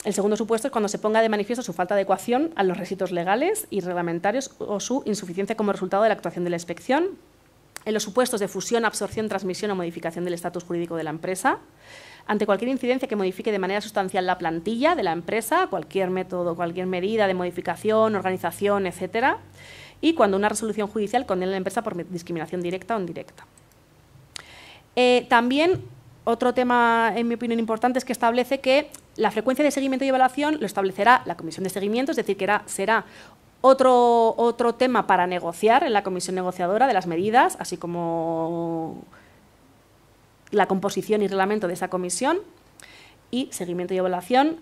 S2: El segundo supuesto es cuando se ponga de manifiesto su falta de ecuación a los requisitos legales y reglamentarios o su insuficiencia como resultado de la actuación de la inspección. En los supuestos de fusión, absorción, transmisión o modificación del estatus jurídico de la empresa. Ante cualquier incidencia que modifique de manera sustancial la plantilla de la empresa, cualquier método, cualquier medida de modificación, organización, etcétera. Y cuando una resolución judicial condena a la empresa por discriminación directa o indirecta. Eh, también otro tema, en mi opinión, importante es que establece que la frecuencia de seguimiento y evaluación lo establecerá la comisión de seguimiento, es decir, que será otro, tema para negociar en la comisión negociadora de las medidas, así como la composición y reglamento de esa comisión y seguimiento y evaluación,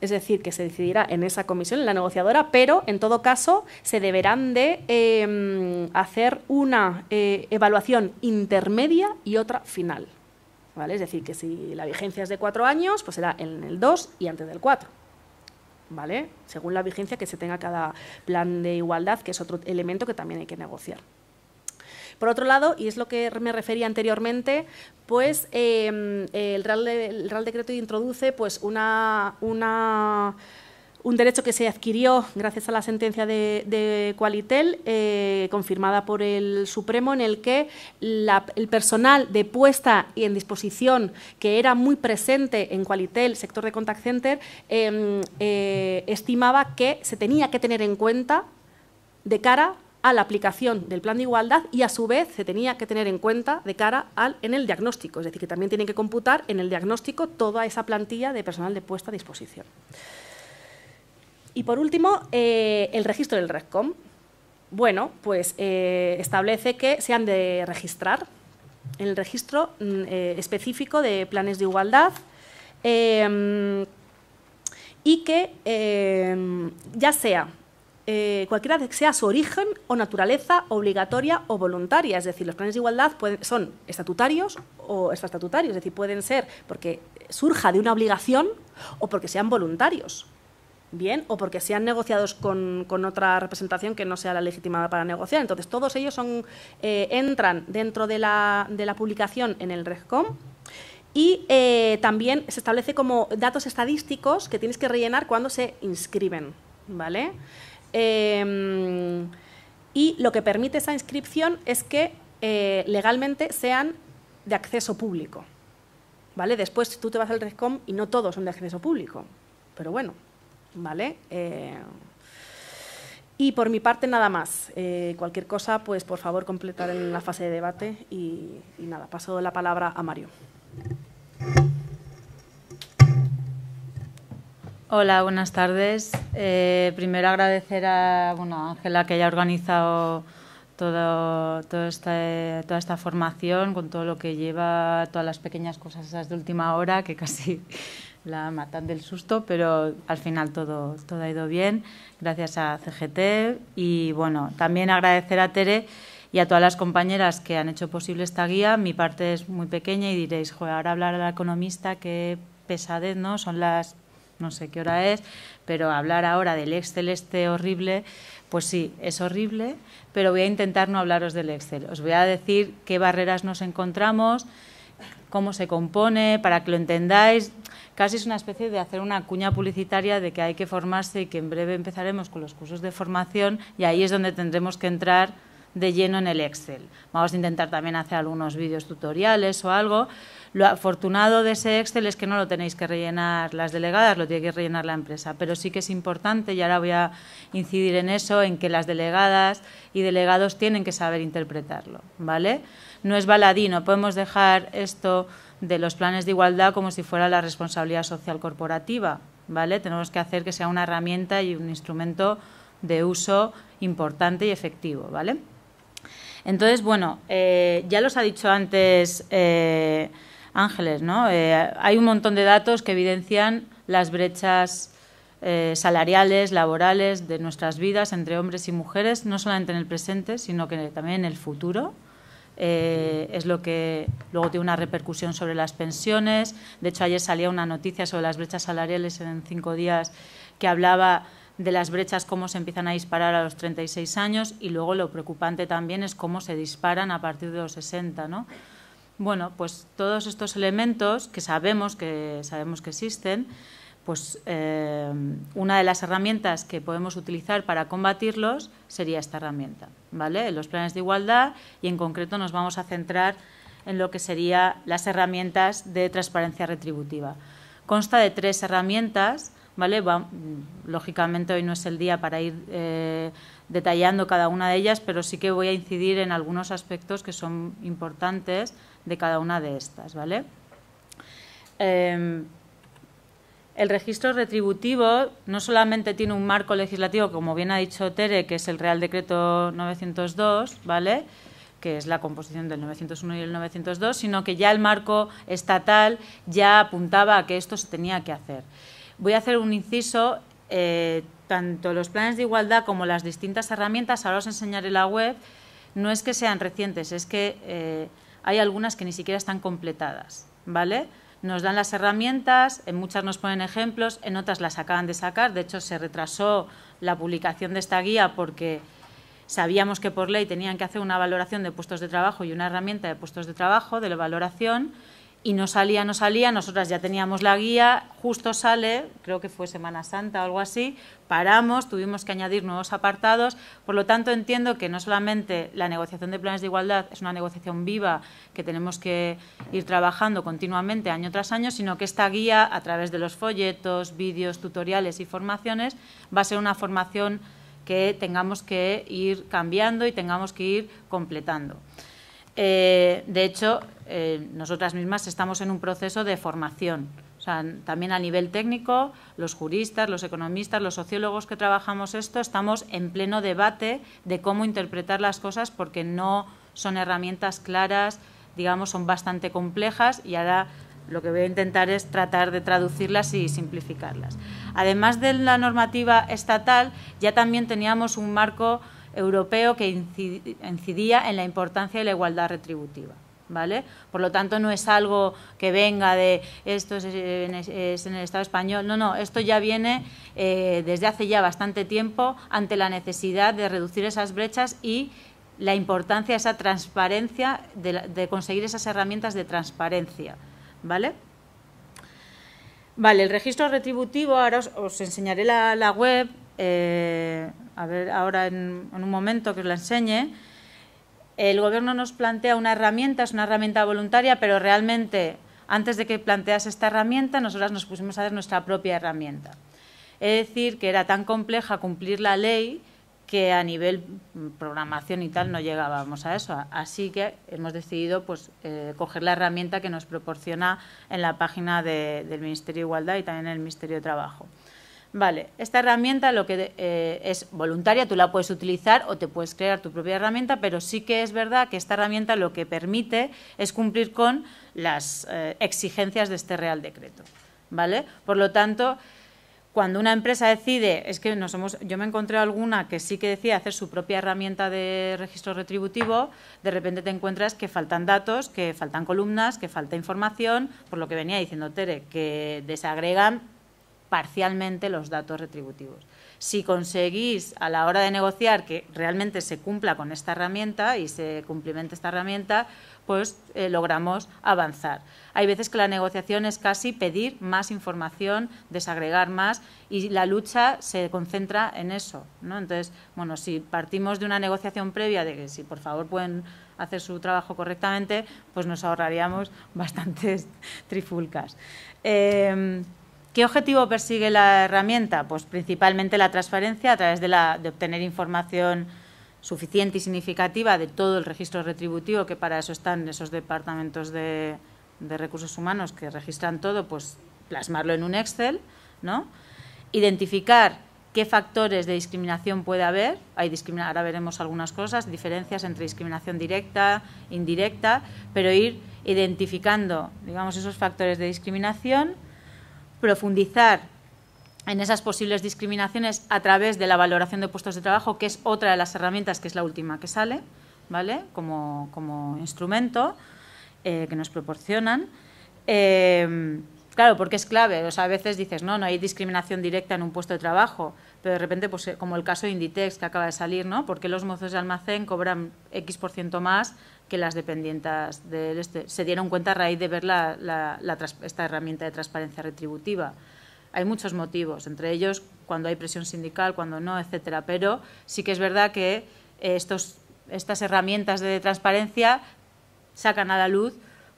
S2: es decir, que se decidirá en esa comisión, en la negociadora, pero en todo caso se deberán de em, hacer una eh, evaluación intermedia y otra final. Es decir, que si la vigencia es de cuatro años, pues será en el 2 y antes del 4. ¿Vale? Según la vigencia que se tenga cada plan de igualdad, que es otro elemento que también hay que negociar. Por otro lado, y es lo que me refería anteriormente, pues eh, el, Real, el, Real, Decreto introduce pues una, una un derecho que se adquirió gracias a la sentencia de, Qualitel, eh, confirmada por el Supremo, en el que el personal de puesta y en disposición que era muy presente en Qualitel, sector de contact center, em, eh, estimaba que se tenía que tener en cuenta de cara a la aplicación del plan de igualdad y a su vez se tenía que tener en cuenta de cara al en el diagnóstico, es decir, que también tienen que computar en el diagnóstico toda esa plantilla de personal de puesta a disposición. Y por último, eh, el registro del RECOM. Bueno, pues eh, establece que se han de registrar en el registro mm, eh, específico de planes de igualdad em, y que em, ya sea cualquiera que sea su origen o naturaleza obligatoria o voluntaria. Es decir, los planes de igualdad son estatutarios o extraestatutarios, es decir, pueden ser porque surja de una obligación o porque sean voluntarios bien o porque sean negociados con, con, otra representación que no sea la legitimada para negociar. Entonces, todos ellos son, eh, entran dentro de la, de la, publicación en el REGCOM. Y eh, también se establece como datos estadísticos que tienes que rellenar cuando se inscriben, ¿vale? Em, y lo que permite esa inscripción es que eh, legalmente sean de acceso público, ¿vale? Después tú te vas al RESCOM y no todos son de acceso público, pero bueno, ¿vale? Eh, y por mi parte nada más. Eh, cualquier cosa, pues por favor completar en la fase de debate y, nada, paso la palabra a Mario.
S3: Hola, buenas tardes. Eh, primero agradecer a bueno, Ángela que haya organizado todo, este, toda esta formación con todo lo que lleva, todas las pequeñas cosas esas de última hora que casi la matan del susto, pero al final todo, todo ha ido bien, gracias a CGT. Y bueno, también agradecer a Tere y a todas las compañeras que han hecho posible esta guía. Mi parte es muy pequeña y diréis, joder, ahora hablar al economista, qué pesadez, ¿no? Son las no sé qué hora es, pero hablar ahora del Excel este horrible, pues sí, es horrible, pero voy a intentar no hablaros del Excel. Os voy a decir qué barreras nos encontramos, cómo se compone, para que lo entendáis. Casi es una especie de hacer una cuña publicitaria de que hay que formarse y que en breve empezaremos con los cursos de formación y ahí es donde tendremos que entrar de lleno en el Excel. Vamos a intentar también hacer algunos vídeos tutoriales o algo. Lo afortunado de ese Excel es que no lo tenéis que rellenar las delegadas, lo tiene que rellenar la empresa, pero sí que es importante, y ahora voy a incidir en eso, en que las delegadas y delegados tienen que saber interpretarlo, ¿vale? No es baladino, podemos dejar esto de los planes de igualdad como si fuera la responsabilidad social corporativa. ¿vale? Tenemos que hacer que sea una herramienta y un instrumento de uso importante y efectivo. ¿vale? Entonces, bueno, eh, ya los ha dicho antes eh, Ángeles, ¿no? Eh, hay un montón de datos que evidencian las brechas salariales, laborales de nuestras vidas entre hombres y mujeres, no solamente en el presente, sino que también en el futuro. Eh, es lo que luego tiene una repercusión sobre las pensiones. De hecho, ayer salía una noticia sobre las brechas salariales en cinco días que hablaba de las brechas, cómo se empiezan a disparar a los 36 años y luego lo preocupante también es cómo se disparan a partir de los 60. Bueno, pues todos estos elementos que sabemos que, sabemos que existen, pues eh, una de las herramientas que podemos utilizar para combatirlos sería esta herramienta los planes de igualdad y en concreto nos vamos a centrar en lo que serían las herramientas de transparencia retributiva. Consta de tres herramientas, ¿vale? Mm, lógicamente hoy no es el día para ir eh, detallando cada una de ellas, pero sí que voy a incidir en algunos aspectos que son importantes de cada una de estas. ¿vale? Em, el registro retributivo no solamente tiene un marco legislativo, como bien ha dicho Tere, que es el Real Decreto 902, ¿vale? que es la composición del 901 y el 902, sino que ya el marco estatal ya apuntaba a que esto se tenía que hacer. Voy a hacer un inciso. Eh, tanto los planes de igualdad como las distintas herramientas, ahora os enseñaré la web, no es que sean recientes, es que eh, hay algunas que ni siquiera están completadas, ¿vale? nos dan las herramientas, en muchas nos ponen ejemplos, en otras las acaban de sacar. De hecho, se retrasó la publicación de esta guía porque sabíamos que por ley tenían que hacer una valoración de puestos de trabajo y una herramienta de puestos de trabajo, de la valoración y no salía, no salía, nosotras ya teníamos la guía, justo sale, creo que fue Semana Santa o algo así, paramos, tuvimos que añadir nuevos apartados, por lo tanto entiendo que no solamente la negociación de planes de igualdad es una negociación viva que tenemos que ir trabajando continuamente año tras año, sino que esta guía a través de los folletos, vídeos, tutoriales y formaciones va a ser una formación que tengamos que ir cambiando y tengamos que ir completando. Eh, de hecho, eh, nosotras mismas estamos en un proceso de formación. también a nivel técnico, los juristas, los economistas, los sociólogos que trabajamos esto, estamos en pleno debate de cómo interpretar las cosas porque no son herramientas claras, digamos, son bastante complejas y ahora lo que voy a intentar es tratar de traducirlas y simplificarlas. Además de la normativa estatal, ya también teníamos un marco europeo que incidía en la importancia de la igualdad retributiva. ¿vale? Por lo tanto, no es algo que venga de esto es, en el Estado español. No, no, esto ya viene eh, desde hace ya bastante tiempo ante la necesidad de reducir esas brechas y la importancia, esa transparencia, de, conseguir esas herramientas de transparencia, ¿vale? Vale, el registro retributivo, ahora os, enseñaré la, web, eh, a ver ahora en, en un momento que os la enseñe el Gobierno nos plantea una herramienta, es una herramienta voluntaria, pero realmente antes de que plantease esta herramienta, nosotras nos pusimos a hacer nuestra propia herramienta. Es decir, que era tan compleja cumplir la ley que a nivel mm, programación y tal no llegábamos a eso. Así que hemos decidido pues, eh, coger la herramienta que nos proporciona en la página del Ministerio de Igualdad y también en el Ministerio de Trabajo. Vale, esta herramienta lo que eh, es voluntaria, tú la puedes utilizar o te puedes crear tu propia herramienta, pero sí que es verdad que esta herramienta lo que permite es cumplir con las eh, exigencias de este Real Decreto. ¿Vale? Por lo tanto, cuando una empresa decide, es que nos hemos, yo me encontré alguna que sí que decía hacer su propia herramienta de registro retributivo, de repente te encuentras que faltan datos, que faltan columnas, que falta información, por lo que venía diciendo Tere, que desagregan parcialmente los datos retributivos. Si conseguís a la hora de negociar que realmente se cumpla con esta herramienta y se cumplimente esta herramienta, pues eh, logramos avanzar. Hay veces que la negociación es casi pedir más información, desagregar más y la lucha se concentra en eso. ¿no? Entonces, bueno, si partimos de una negociación previa de que si por favor pueden hacer su trabajo correctamente, pues nos ahorraríamos bastantes trifulcas. Em, ¿Qué objetivo persigue la herramienta? Pues principalmente la transferencia a través de, la, de obtener información suficiente y significativa de todo el registro retributivo, que para eso están esos departamentos de, recursos humanos que registran todo, pues plasmarlo en un Excel, ¿no? Identificar qué factores de discriminación puede haber. Hay ahora veremos algunas cosas, diferencias entre discriminación directa, indirecta, pero ir identificando, digamos, esos factores de discriminación profundizar en esas posibles discriminaciones a través de la valoración de puestos de trabajo, que es otra de las herramientas, que es la última que sale, ¿vale? Como, instrumento eh, que nos proporcionan. Eh, claro, porque es clave. O sea, a veces dices, no, no hay discriminación directa en un puesto de trabajo pero de repente, pues eh, como el caso de Inditex que acaba de salir, ¿no? Porque los mozos de almacén cobran X% por ciento más que las dependientas del este. Se dieron cuenta a raíz de ver esta herramienta de transparencia retributiva. Hay muchos motivos, entre ellos cuando hay presión sindical, cuando no, etcétera. Pero sí que es verdad que eh, estos, estas herramientas de transparencia sacan a la luz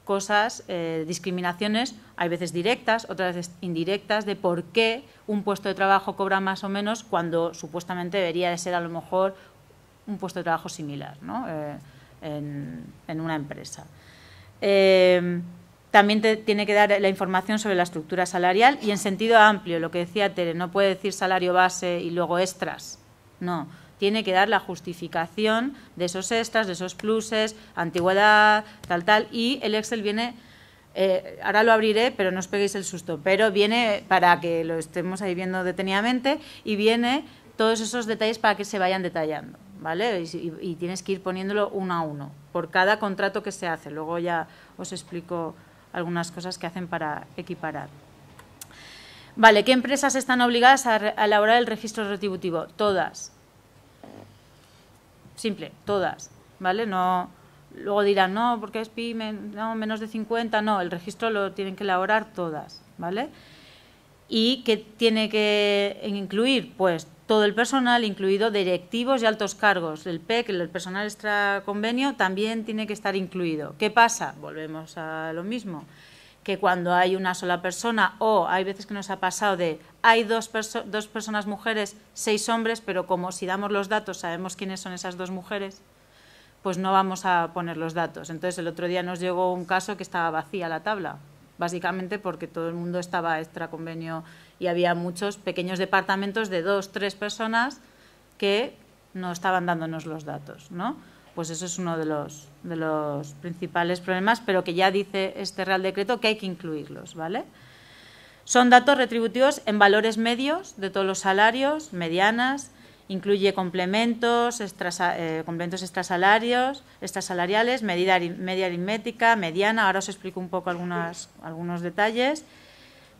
S3: cosas, eh, discriminaciones, hay veces directas, otras indirectas, de por qué un puesto de trabajo cobra más o menos cuando supuestamente debería de ser a lo mejor un puesto de trabajo similar ¿no? Eh, en, una empresa. Eh, también te tiene que dar la información sobre la estructura salarial y en sentido amplio, lo que decía Tere, no puede decir salario base y luego extras, no tiene que dar la justificación de esos extras, de esos pluses, antigüedad, tal, tal, y el Excel viene, eh, ahora lo abriré, pero no os peguéis el susto, pero viene para que lo estemos ahí viendo detenidamente y viene todos esos detalles para que se vayan detallando, ¿vale? Y, y tienes que ir poniéndolo uno a uno, por cada contrato que se hace. Luego ya os explico algunas cosas que hacen para equiparar. Vale, ¿qué empresas están obligadas a elaborar el registro retributivo? Todas simple, todas, ¿vale? No, luego dirán, no, porque es PYME, no, menos de 50, no, el registro lo tienen que elaborar todas, ¿vale? ¿Y que tiene que incluir? Pues todo el personal, incluido directivos y altos cargos. El PEC, el personal extraconvenio, también tiene que estar incluido. ¿Qué pasa? Volvemos a lo mismo que cuando hay una sola persona o hay veces que nos ha pasado de hay dos, dos personas mujeres, seis hombres, pero como si damos los datos sabemos quiénes son esas dos mujeres, pues no vamos a poner los datos. Entonces el otro día nos llegó un caso que estaba vacía la tabla, básicamente porque todo el mundo estaba extra convenio y había muchos pequeños departamentos de dos, tres personas que no estaban dándonos los datos, ¿no? pues eso es uno de los, principales problemas, pero que ya dice este Real Decreto que hay que incluirlos, ¿vale? Son datos retributivos en valores medios de todos los salarios, medianas, incluye complementos, eh, extrasalarios, extrasalariales, media aritmética, mediana, ahora os explico un poco algunos detalles,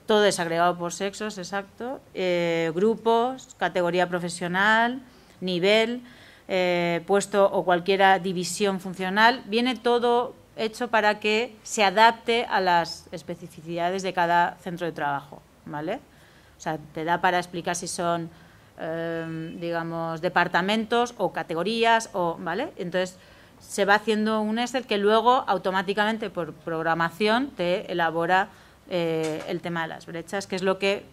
S3: todo desagregado por sexos, exacto, eh, grupos, categoría profesional, nivel, eh, puesto o cualquiera división funcional, viene todo hecho para que se adapte a las especificidades de cada centro de trabajo, ¿vale? O sea, te da para explicar si son, em, digamos, departamentos o categorías o, ¿vale? Entonces se va haciendo un Excel que luego automáticamente por programación te elabora eh, el tema de las brechas, que es lo que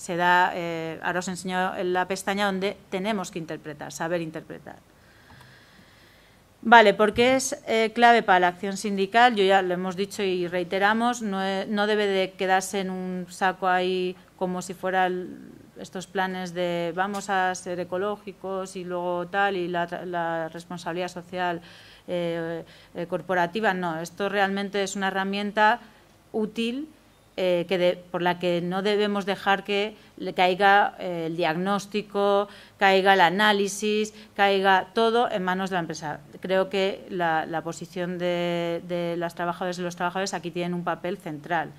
S3: se da, eh, ahora os enseño la pestaña donde tenemos que interpretar, saber interpretar. Vale, porque es eh, clave para la acción sindical, yo ya lo hemos dicho y reiteramos, no, debe de quedarse en un saco ahí como si fueran estos planes de vamos a ser ecológicos y luego tal y la, responsabilidad social eh, corporativa, no, esto realmente es una herramienta útil eh, por la que no debemos dejar que caiga eh, el diagnóstico, caiga el análisis, caiga todo en manos de la empresa. Creo que la, posición de, las trabajadoras y los trabajadores aquí tienen un papel central,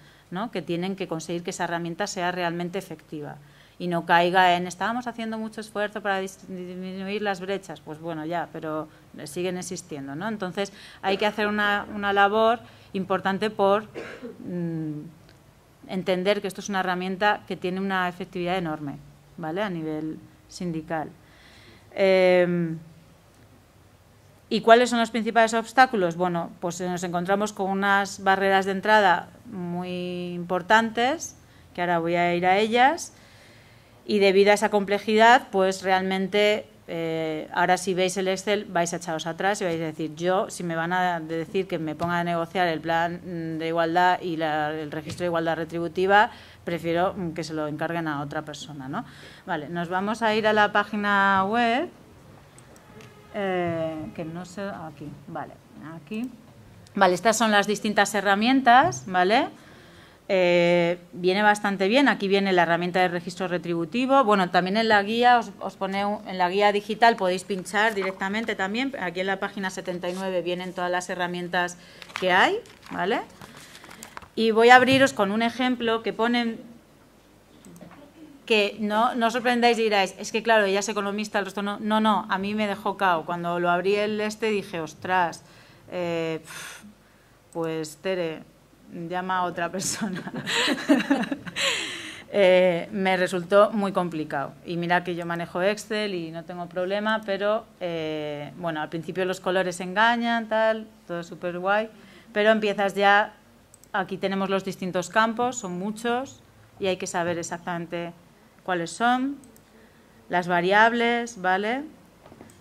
S3: que tienen que conseguir que esa herramienta sea realmente efectiva y no caiga en estábamos haciendo mucho esfuerzo para disminuir las brechas, pues bueno, ya, pero siguen existiendo. Entonces hay que hacer una, labor importante por... Mm, entender que esto es una herramienta que tiene una efectividad enorme, ¿vale? A nivel sindical. Em, ¿Y cuáles son los principales obstáculos? Bueno, pues nos encontramos con unas barreras de entrada muy importantes, que ahora voy a ir a ellas, y debido a esa complejidad, pues realmente eh, ahora si veis el Excel vais a echaros atrás y vais a decir, yo, si me van a decir que me ponga a negociar el plan de igualdad y la, el registro de igualdad retributiva, prefiero que se lo encarguen a otra persona. ¿no? Vale, nos vamos a ir a la página web, eh, que no sé, aquí, vale, aquí. Vale, estas son las distintas herramientas, ¿vale? vale eh, viene bastante bien. Aquí viene la herramienta de registro retributivo. Bueno, también en la guía, os, pone en la guía digital podéis pinchar directamente también. Aquí en la página 79 vienen todas las herramientas que hay, ¿vale? Y voy a abriros con un ejemplo que ponen que no, no os sorprendáis y diráis, es que claro, ella es economista, el resto no. No, no, a mí me dejó cao. Cuando lo abrí el este dije, ostras, eh, pues Tere, llama a otra persona. Eh, me resultó muy complicado. Y mira que yo manejo Excel y no tengo problema, pero eh, bueno, al principio los colores engañan, tal, todo súper guay, pero empiezas ya, aquí tenemos los distintos campos, son muchos, y hay que saber exactamente cuáles son, las variables, ¿vale?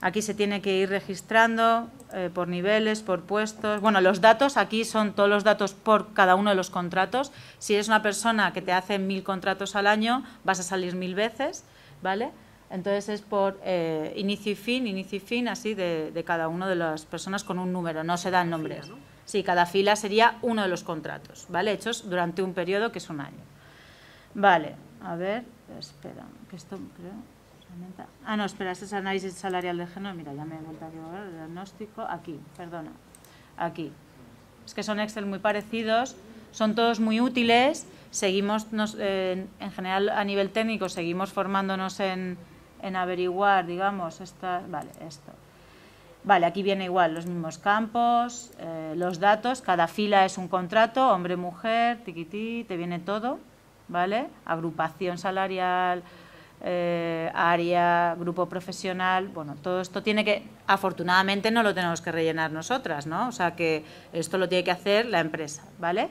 S3: Aquí se tiene que ir registrando eh, por niveles, por puestos. Bueno, los datos aquí son todos los datos por cada uno de los contratos. Si eres una persona que te hace mil contratos al año, vas a salir mil veces, ¿vale? Entonces es por eh, inicio y fin, inicio y fin, así de, cada una de las personas con un número, no se dan nombres. Sí, cada fila sería uno de los contratos, ¿vale? Hechos durante un periodo que es un año. Vale, a ver, espera, que esto creo. Ah, no, espera, este es análisis salarial de género. Mira, ya me he vuelto a llevar El diagnóstico, aquí, perdona. Aquí. Es que son Excel muy parecidos, son todos muy útiles. Seguimos, eh, en general, a nivel técnico, seguimos formándonos en, averiguar, digamos, esta, vale, esto. Vale, aquí viene igual, los mismos campos, eh, los datos, cada fila es un contrato, hombre-mujer, tiquití, te viene todo, ¿vale? Agrupación salarial, eh, área, grupo profesional, bueno, todo esto tiene que, afortunadamente no lo tenemos que rellenar nosotras, ¿no? O sea que esto lo tiene que hacer la empresa, ¿vale?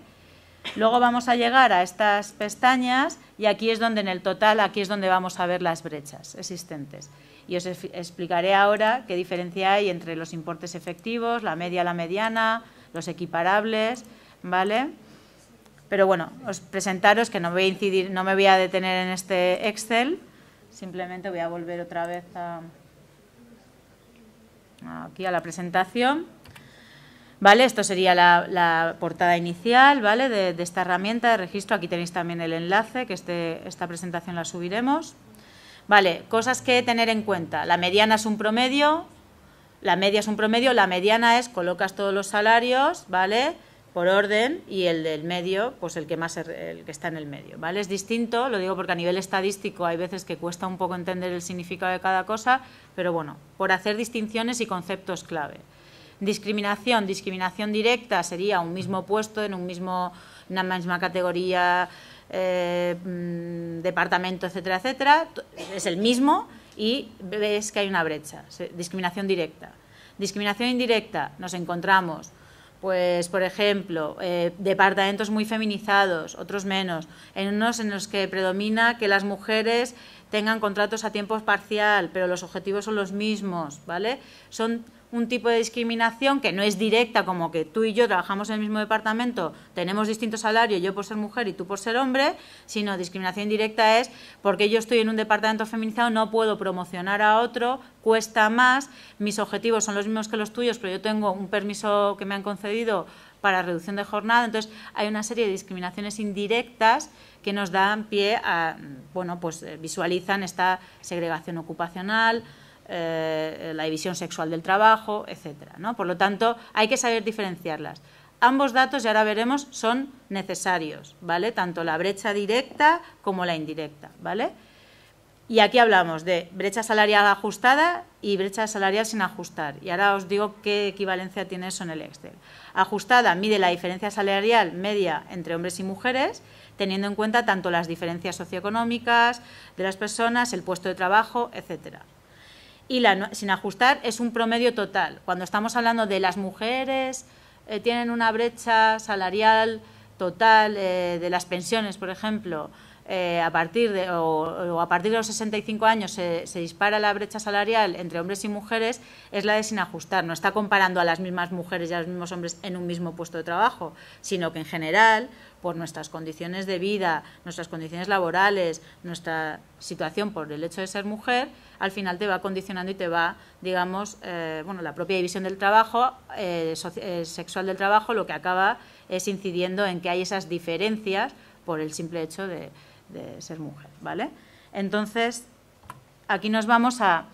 S3: Luego vamos a llegar a estas pestañas y aquí es donde en el total, aquí es donde vamos a ver las brechas existentes. Y os explicaré ahora qué diferencia hay entre los importes efectivos, la media, la mediana, los equiparables, ¿vale? Pero bueno, os presentaros que no, voy a incidir, no me voy a detener en este Excel, Simplemente voy a volver otra vez aquí a la presentación. ¿Vale? Esto sería la, portada inicial ¿vale? De, esta herramienta de registro. Aquí tenéis también el enlace, que este, esta presentación la subiremos. Vale, cosas que tener en cuenta. La mediana es un promedio, la media es un promedio, la mediana es colocas todos los salarios, ¿vale? por orden y el del medio, pues el que más er, el que está en el medio, ¿vale? Es distinto, lo digo porque a nivel estadístico hay veces que cuesta un poco entender el significado de cada cosa, pero bueno, por hacer distinciones y conceptos clave. Discriminación, discriminación directa sería un mismo puesto en un mismo una misma categoría, eh, mm, departamento, etcétera, etcétera, es el mismo y ves que hay una brecha, discriminación directa. Discriminación indirecta, nos encontramos pues por ejemplo, eh, departamentos muy feminizados, otros menos, en unos en los que predomina que las mujeres tengan contratos a tiempo parcial, pero los objetivos son los mismos, ¿vale? Son un tipo de discriminación que no es directa, como que tú y yo trabajamos en el mismo departamento, tenemos distintos salarios, yo por ser mujer y tú por ser hombre, sino discriminación indirecta es porque yo estoy en un departamento feminizado, no puedo promocionar a otro, cuesta más, mis objetivos son los mismos que los tuyos, pero yo tengo un permiso que me han concedido para reducción de jornada, entonces hay una serie de discriminaciones indirectas que nos dan pie a, bueno, pues eh, visualizan esta segregación ocupacional, eh, eh, la división sexual del trabajo, etcétera, ¿no? Por lo tanto, hay que saber diferenciarlas. Ambos datos, y ahora veremos, son necesarios, ¿vale? Tanto la brecha directa como la indirecta, ¿vale? Y aquí hablamos de brecha salarial ajustada y brecha salarial sin ajustar. Y ahora os digo qué equivalencia tiene eso en el Excel. Ajustada mide la diferencia salarial media entre hombres y mujeres, teniendo en cuenta tanto las diferencias socioeconómicas de las personas, el puesto de trabajo, etcétera y sin ajustar es un promedio total. Cuando estamos hablando de las mujeres, eh, tienen una brecha salarial total eh, de las pensiones, por ejemplo, eh, a partir de, los 65 años se, dispara la brecha salarial entre hombres y mujeres es la de sin ajustar. No está comparando a las mismas mujeres y a los mismos hombres en un mismo puesto de trabajo, sino que en general, por nuestras condiciones de vida, nuestras condiciones laborales, nuestra situación por el hecho de ser mujer, al final te va condicionando y te va, digamos, eh, bueno, la propia división del trabajo, eh, sexual del trabajo, lo que acaba es incidiendo en que hay esas diferencias por el simple hecho de, de ser mujer, ¿vale? Entonces, aquí nos vamos a...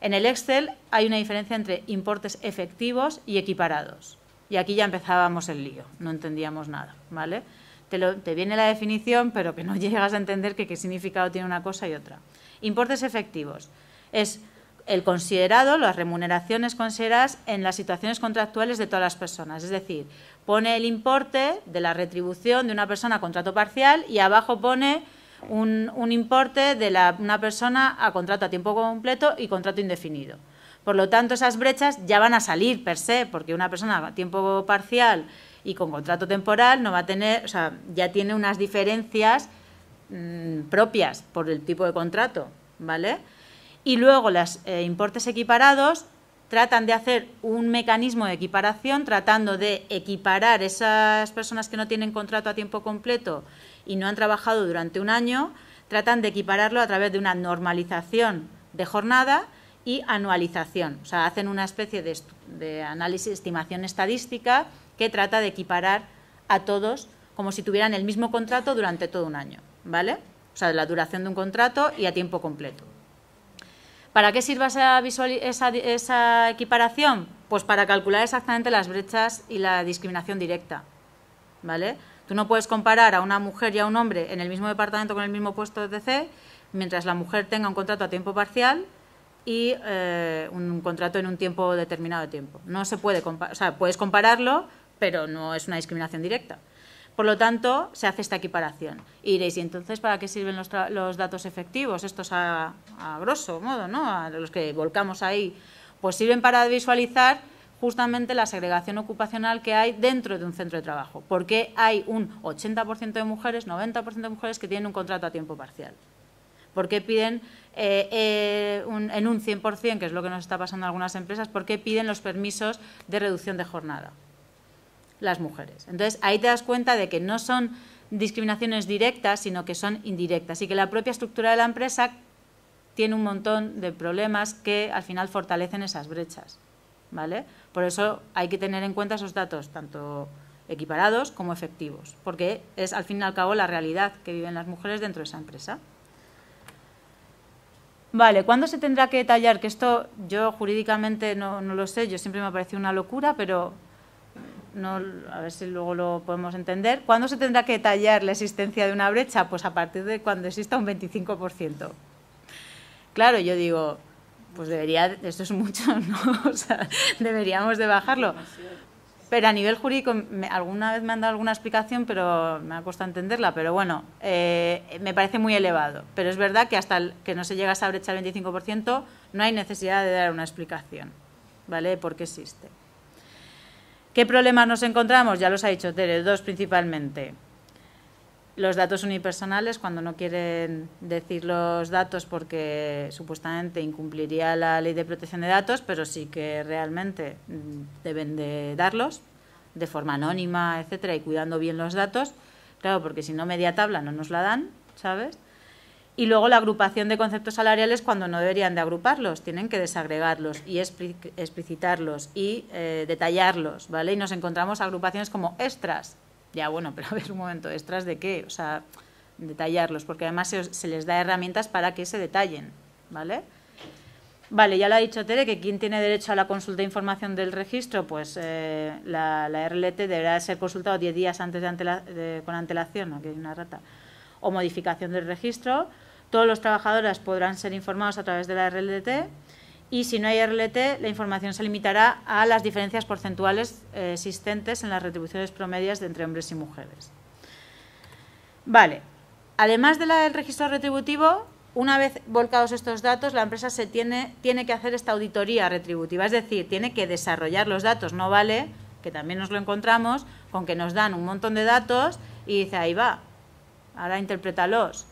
S3: En el Excel hay una diferencia entre importes efectivos y equiparados. Y aquí ya empezábamos el lío, no entendíamos nada, ¿vale? Te, viene la definición, pero que no llegas a entender que qué significado tiene una cosa y otra. Importes efectivos es el considerado, las remuneraciones consideradas en las situaciones contractuales de todas las personas. Es decir, pone el importe de la retribución de una persona a contrato parcial y abajo pone un, importe de una persona a contrato a tiempo completo y contrato indefinido. Por lo tanto, esas brechas ya van a salir per se, porque una persona a tiempo parcial y con contrato temporal no va a tener, o sea, ya tiene unas diferencias mm, propias por el tipo de contrato, ¿vale? Y luego los eh, importes equiparados tratan de hacer un mecanismo de equiparación, tratando de equiparar esas personas que no tienen contrato a tiempo completo y no han trabajado durante un año, tratan de equipararlo a través de una normalización de jornada y anualización. O sea, hacen una especie de, de análisis, estimación estadística que trata de equiparar a todos como si tuvieran el mismo contrato durante todo un año, ¿vale? O sea, la duración de un contrato y a tiempo completo. ¿Para qué sirve esa, esa, equiparación? Pues para calcular exactamente las brechas y la discriminación directa. ¿Vale? Tú no puedes comparar a una mujer y a un hombre en el mismo departamento con el mismo puesto de C, mientras la mujer tenga un contrato a tiempo parcial y eh, un contrato en un tiempo determinado de tiempo. No se puede puedes compararlo, pero no es una discriminación directa. Por lo tanto, se hace esta equiparación. Y diréis, ¿y entonces para qué sirven los, datos efectivos? Estos a, a, grosso modo, ¿no? A los que volcamos ahí. Pues sirven para visualizar justamente la segregación ocupacional que hay dentro de un centro de trabajo. ¿Por qué hay un 80% de mujeres, 90% de mujeres que tienen un contrato a tiempo parcial. ¿Por qué piden eh, eh, un, en un 100%, que es lo que nos está pasando en algunas empresas, por qué piden los permisos de reducción de jornada? las mujeres. Entonces, ahí te das cuenta de que no son discriminaciones directas, sino que son indirectas y que la propia estructura de la empresa tiene un montón de problemas que al final fortalecen esas brechas. ¿vale? Por eso hay que tener en cuenta esos datos, tanto equiparados como efectivos, porque es al fin y al cabo la realidad que viven las mujeres dentro de esa empresa. Vale, ¿cuándo se tendrá que detallar? Que esto yo jurídicamente no, no lo sé, yo siempre me ha parecido una locura, pero no, a ver si luego lo podemos entender. ¿Cuándo se tendrá que tallar la existencia de una brecha? Pues a partir de cuando exista un 25%. Claro, yo digo, pues debería, esto es mucho, ¿no? O sea, deberíamos de bajarlo. Pero a nivel jurídico, alguna vez me han dado alguna explicación, pero me ha costado entenderla. Pero bueno, eh, me parece muy elevado. Pero es verdad que hasta que no se llega a esa brecha del 25%, no hay necesidad de dar una explicación, ¿vale? Porque existe. ¿Qué problemas nos encontramos? Ya los ha dicho Tere, dos principalmente. Los datos unipersonales, cuando no quieren decir los datos porque supuestamente incumpliría la ley de protección de datos, pero sí que realmente mm, deben de darlos de forma anónima, etcétera, y cuidando bien los datos. Claro, porque si no media tabla no nos la dan, ¿sabes? y luego la agrupación de conceptos salariales cuando no deberían de agruparlos, tienen que desagregarlos y explicitarlos y eh, detallarlos, ¿vale? Y nos encontramos agrupaciones como extras. Ya, bueno, pero a ver un momento, ¿extras de qué? O sea, detallarlos, porque además se, les da herramientas para que se detallen, ¿vale? Vale, ya lo ha dicho Tere, que quien tiene derecho a la consulta de información del registro, pues eh, la, la, RLT deberá ser consultado 10 días antes de de, con antelación, aquí hay una rata, o modificación del registro, todos los trabajadores podrán ser informados a través de la RLT y si no hay RLT, la información se limitará a las diferencias porcentuales eh, existentes en las retribuciones promedias de entre hombres y mujeres. Vale, además del registro retributivo, una vez volcados estos datos, la empresa se tiene, tiene que hacer esta auditoría retributiva, es decir, tiene que desarrollar los datos, no vale, que también nos lo encontramos, con que nos dan un montón de datos y dice, ahí va, ahora interprétalos.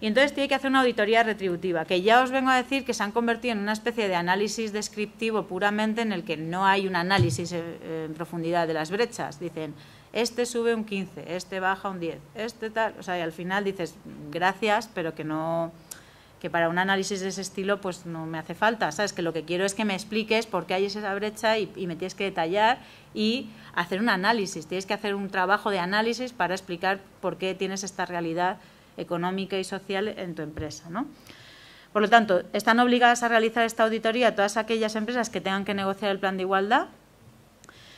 S3: Y entonces tiene que hacer una auditoría retributiva, que ya os vengo a decir que se han convertido en una especie de análisis descriptivo puramente en el que no hay un análisis eh, eh, en profundidad de las brechas. Dicen, este sube un 15, este baja un 10, este tal. O sea, y al final dices, gracias, pero que no que para un análisis de ese estilo pues no me hace falta, ¿sabes? Que lo que quiero es que me expliques por qué hay esa brecha y me tienes que detallar y hacer un análisis, tienes que hacer un trabajo de análisis para explicar por qué tienes esta realidad económica y social en tu empresa. ¿no? Por lo tanto, están obligadas a realizar esta auditoría todas aquellas empresas que tengan que negociar el plan de igualdad.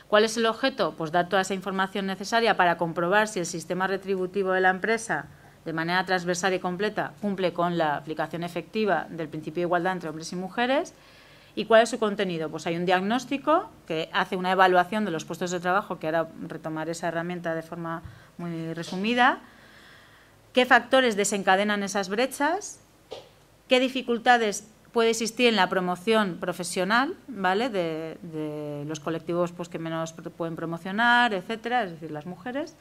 S3: ¿Cuál es el objeto? Pues dar toda esa información necesaria para comprobar si el sistema retributivo de la empresa, de manera transversal y completa, cumple con la aplicación efectiva del principio de igualdad entre hombres y mujeres. ¿Y cuál es su contenido? Pues hay un diagnóstico que hace una evaluación de los puestos de trabajo, que ahora retomar esa herramienta de forma muy resumida qué factores desencadenan esas brechas, qué dificultades puede existir en la promoción profesional, ¿vale? De, los colectivos pues, que menos pueden promocionar, etcétera, es decir, las mujeres.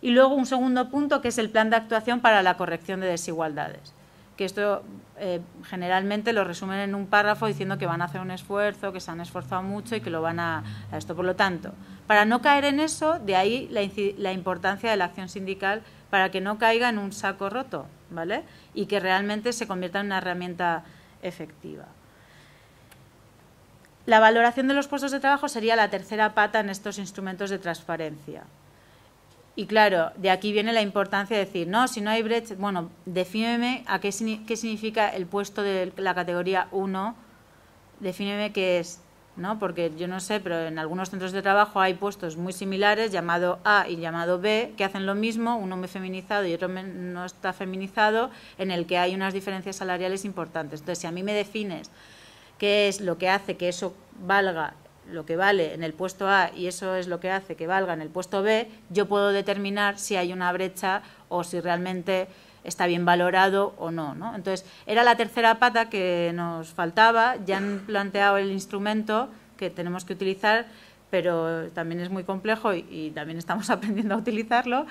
S3: Y luego un segundo punto que es el plan de actuación para la corrección de desigualdades que esto eh, generalmente lo resumen en un párrafo diciendo que van a hacer un esfuerzo, que se han esforzado mucho y que lo van a, esto. Por lo tanto, para no caer en eso, de ahí la, la, importancia de la acción sindical para que no caiga en un saco roto, ¿vale? Y que realmente se convierta en una herramienta efectiva. La valoración de los puestos de trabajo sería la tercera pata en estos instrumentos de transparencia. Y claro, de aquí viene la importancia de decir, no, si no hay brecha, bueno, defíneme a qué, significa el puesto de la categoría 1, defíneme qué es, ¿no? Porque yo no sé, pero en algunos centros de trabajo hay puestos muy similares, llamado A y llamado B, que hacen lo mismo, uno muy feminizado y otro no está feminizado, en el que hay unas diferencias salariales importantes. Entonces, si a mí me defines qué es lo que hace que eso valga lo que vale en el puesto A y eso es lo que hace que valga en el puesto B, yo puedo determinar si hay una brecha o si realmente está bien valorado o no, Entonces, era la tercera pata que nos faltaba, ya han planteado el instrumento que tenemos que utilizar, pero también es muy complejo y, también estamos aprendiendo a utilizarlo,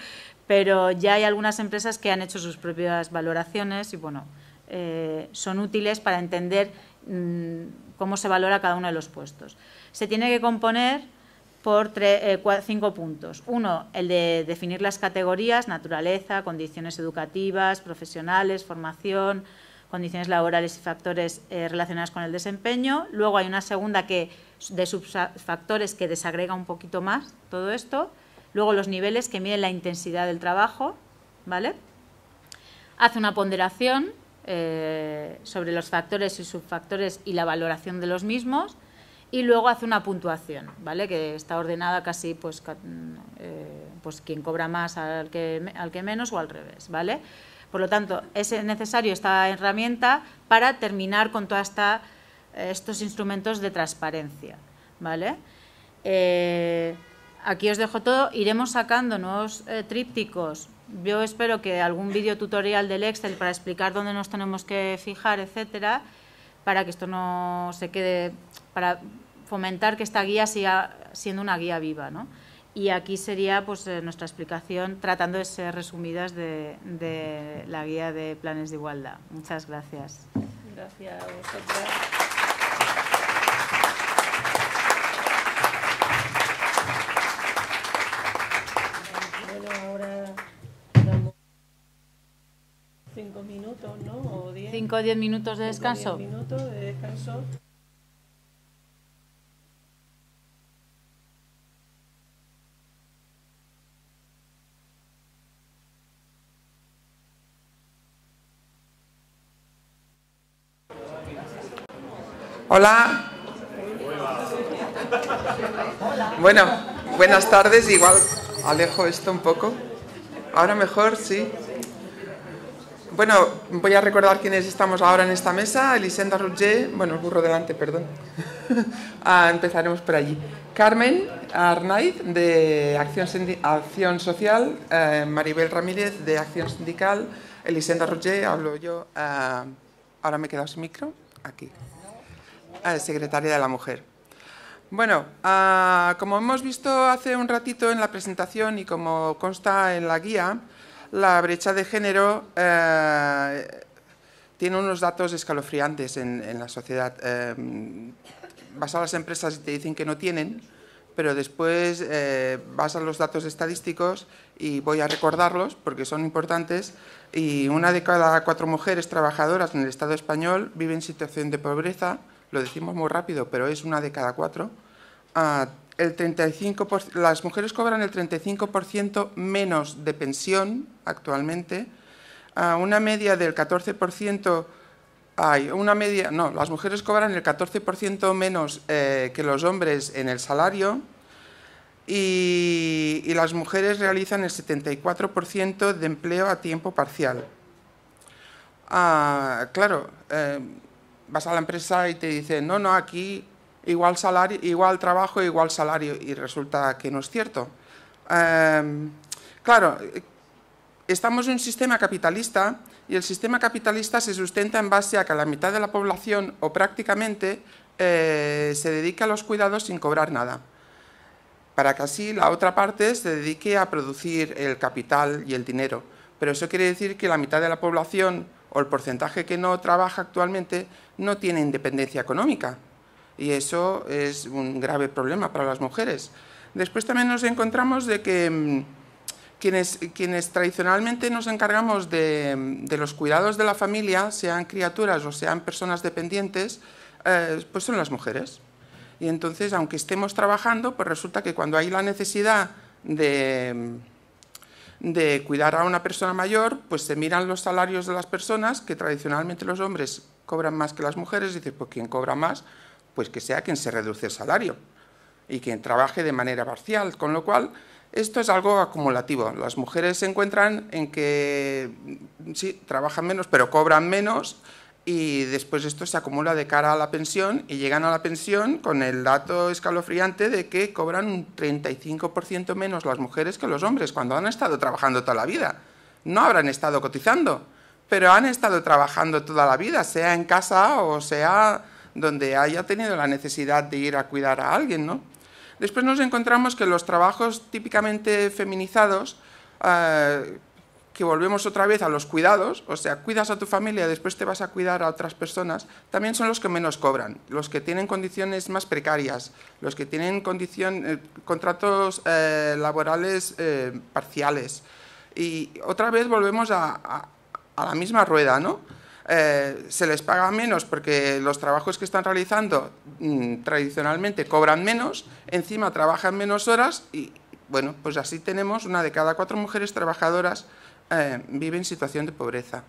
S3: pero ya hay algunas empresas que han hecho sus propias valoraciones y bueno, eh, son útiles para entender mm, cómo se valora cada uno de los puestos se tiene que componer por eh, cinco puntos. Uno, el de definir las categorías, naturaleza, condiciones educativas, profesionales, formación, condiciones laborales y factores eh, relacionados con el desempeño. Luego hay una segunda que de subfactores que desagrega un poquito más todo esto. Luego los niveles que miden la intensidad del trabajo, ¿vale? Hace una ponderación eh, sobre los factores y subfactores y la valoración de los mismos y luego hace una puntuación, ¿vale? Que está ordenada casi, pues, eh, pues quien cobra más al que, al que menos o al revés, ¿vale? Por lo tanto, es necesario esta herramienta para terminar con todos eh, estos instrumentos de transparencia, ¿vale? Eh, aquí os dejo todo, iremos sacando nuevos trípticos. Yo espero que algún vídeo tutorial del Excel para explicar dónde nos tenemos que fijar, etcétera, para que esto no se quede para comentar que esta guía siga siendo una guía viva. ¿no? Y aquí sería pues, eh, nuestra explicación, tratando de ser resumidas, de, la guía de planes de igualdad. Muchas gracias.
S1: Gracias a vosotros. cinco minutos, ¿no? O diez. Cinco minutos de descanso. Diez minutos de descanso.
S4: Hola. Bueno, buenas tardes. Igual alejo esto un poco. Ahora mejor, sí. Bueno, voy a recordar quiénes estamos ahora en esta mesa. Elisenda Rugger, bueno, el burro delante, perdón. Ah, empezaremos por allí. Carmen Arnaiz, de Acción, Acción Social. Eh, Maribel Ramírez, de Acción Sindical. Elisenda Rugger, hablo yo. Ah, ahora me he quedado sin micro. Aquí a secretaria de la Mujer. Bueno, ah, como hemos visto hace un ratito en la presentación y como consta en la guía, la brecha de género eh, tiene unos datos escalofriantes en, la sociedad. vas a las empresas y te dicen que no tienen, pero después vas eh, a los datos estadísticos y voy a recordarlos porque son importantes. Y una de cada cuatro mujeres trabajadoras en el Estado español vive en situación de pobreza lo decimos muy rápido, pero es una de cada cuatro, ah, las mujeres cobran el 35% menos de pensión actualmente, ah, una media del 14%, hay una media, no, las mujeres cobran el 14% menos eh, que los hombres en el salario, y, las mujeres realizan el 74% de empleo a tiempo parcial. Ah, claro, eh, vas a la empresa y te dicen, no, no, aquí igual, salario, igual trabajo, igual salario, y resulta que no es cierto. Em, claro, estamos en un sistema capitalista y el sistema capitalista se sustenta en base a que la mitad de la población, o prácticamente, eh, se dedica a los cuidados sin cobrar nada para que así la otra parte se dedique a producir el capital y el dinero. Pero eso quiere decir que la mitad de la población o el porcentaje que no trabaja actualmente no tiene independencia económica. Y eso es un grave problema para las mujeres. Después también nos encontramos de que mm, quienes, tradicionalmente nos encargamos mm, de, los cuidados de la familia, sean criaturas o sean personas dependientes, eh, pues son las mujeres. Y entonces, aunque estemos trabajando, pues resulta que cuando hay la necesidad de mm, de cuidar a una persona mayor, pues se miran los salarios de las personas, que tradicionalmente los hombres cobran más que las mujeres, y dices, pues quien cobra más, pues que sea quien se reduce el salario y quien trabaje de manera parcial, con lo cual esto es algo acumulativo. Las mujeres se encuentran en que sí, trabajan menos, pero cobran menos, y después esto se acumula de cara a la pensión y llegan a la pensión con el dato escalofriante de que cobran un 35% menos las mujeres que los hombres cuando han estado trabajando toda la vida. No habrán estado cotizando, pero han estado trabajando toda la vida, sea en casa o sea donde haya tenido la necesidad de ir a cuidar a alguien, ¿no? Después nos encontramos que los trabajos típicamente feminizados eh, que volvemos otra vez a los cuidados, o sea, cuidas a tu familia, después te vas a cuidar a otras personas, también son los que menos cobran, los que tienen condiciones más precarias, los que tienen condición, eh, contratos eh, laborales eh, parciales. Y otra vez volvemos a, la misma rueda, ¿no? se les paga menos porque los trabajos que están realizando mm, tradicionalmente cobran menos, encima trabajan menos horas y, bueno, pues así tenemos una de cada cuatro mujeres trabajadoras eh, vive en situación de pobreza.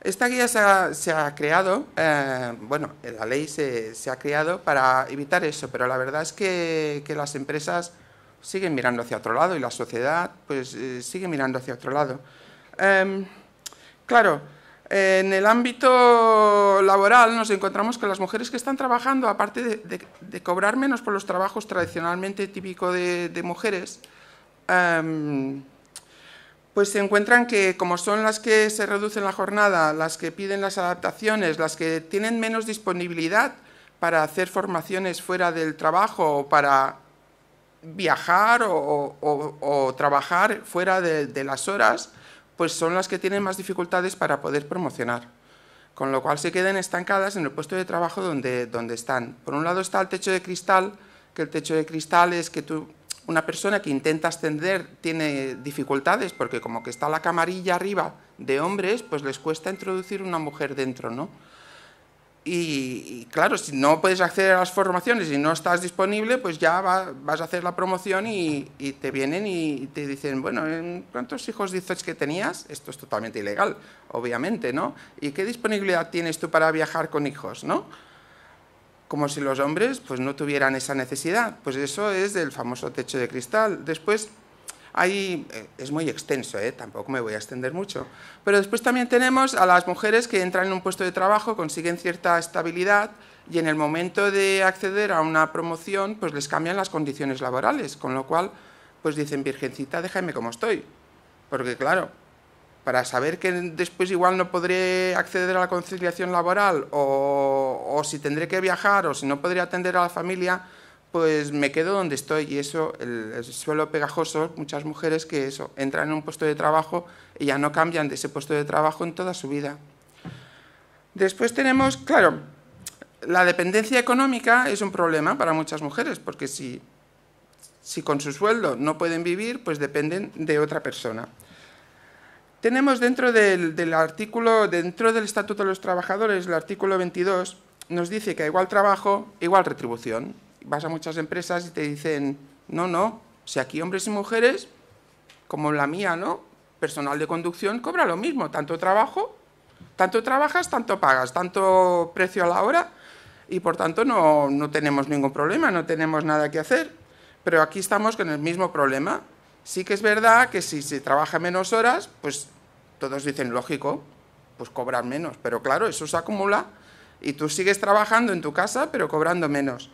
S4: Esta guía se ha, creado, eh, bueno, eh, la ley se, ha creado para evitar eso, pero la verdad es que, las empresas siguen mirando hacia otro lado y la sociedad pues sigue mirando hacia otro lado. Em, claro, en el ámbito laboral nos encontramos que las mujeres que están trabajando, aparte de, cobrar menos por los trabajos tradicionalmente típicos de, de mujeres, em, pues se encuentran que como son las que se reducen la jornada, las que piden las adaptaciones, las que tienen menos disponibilidad para hacer formaciones fuera del trabajo o para viajar o, trabajar fuera de, las horas, pues son las que tienen más dificultades para poder promocionar con lo cual se quedan estancadas en el puesto de trabajo donde, donde están. Por un lado está el techo de cristal, que el techo de cristal es que tú una persona que intenta ascender tiene dificultades porque como que está la camarilla arriba de hombres, pues les cuesta introducir una mujer dentro, ¿no? Y, claro, si no puedes acceder a las formaciones y no estás disponible, pues ya vas a hacer la promoción y, y, te vienen y te dicen, bueno, ¿cuántos hijos dices que tenías? Esto es totalmente ilegal, obviamente, ¿no? ¿Y qué disponibilidad tienes tú para viajar con hijos, no? como si los hombres pues no tuvieran esa necesidad. Pues eso es el famoso techo de cristal. Después hay, eh, es muy extenso, ¿eh? tampoco me voy a extender mucho, pero después también tenemos a las mujeres que entran en un puesto de trabajo, consiguen cierta estabilidad y en el momento de acceder a una promoción pues les cambian las condiciones laborales, con lo cual pues dicen, virgencita, déjame como estoy, porque claro, para saber que después igual no podré acceder a la conciliación laboral o, si tendré que viajar o si no podré atender a la familia, pues me quedo donde estoy y eso, el, suelo pegajoso, muchas mujeres que eso, entran en un puesto de trabajo y ya no cambian de ese puesto de trabajo en toda su vida. Después tenemos, claro, la dependencia económica es un problema para muchas mujeres, porque si con su sueldo no pueden vivir, pues dependen de otra persona. Tenemos dentro del, artículo, dentro del Estatuto de los Trabajadores, el artículo 22, nos dice que igual trabajo, igual retribución. Vas a muchas empresas y te dicen, no, no, si aquí hombres y mujeres, como la mía, ¿no? Personal de conducción cobra lo mismo, tanto trabajo, tanto trabajas, tanto pagas, tanto precio a la hora, y por tanto no, no tenemos ningún problema, no tenemos nada que hacer. Pero aquí estamos con el mismo problema, Sí que es verdad que si se trabaja menos horas, pues todos dicen, lógico, pues cobrar menos. Pero claro, eso se acumula y tú sigues trabajando en tu casa, pero cobrando menos.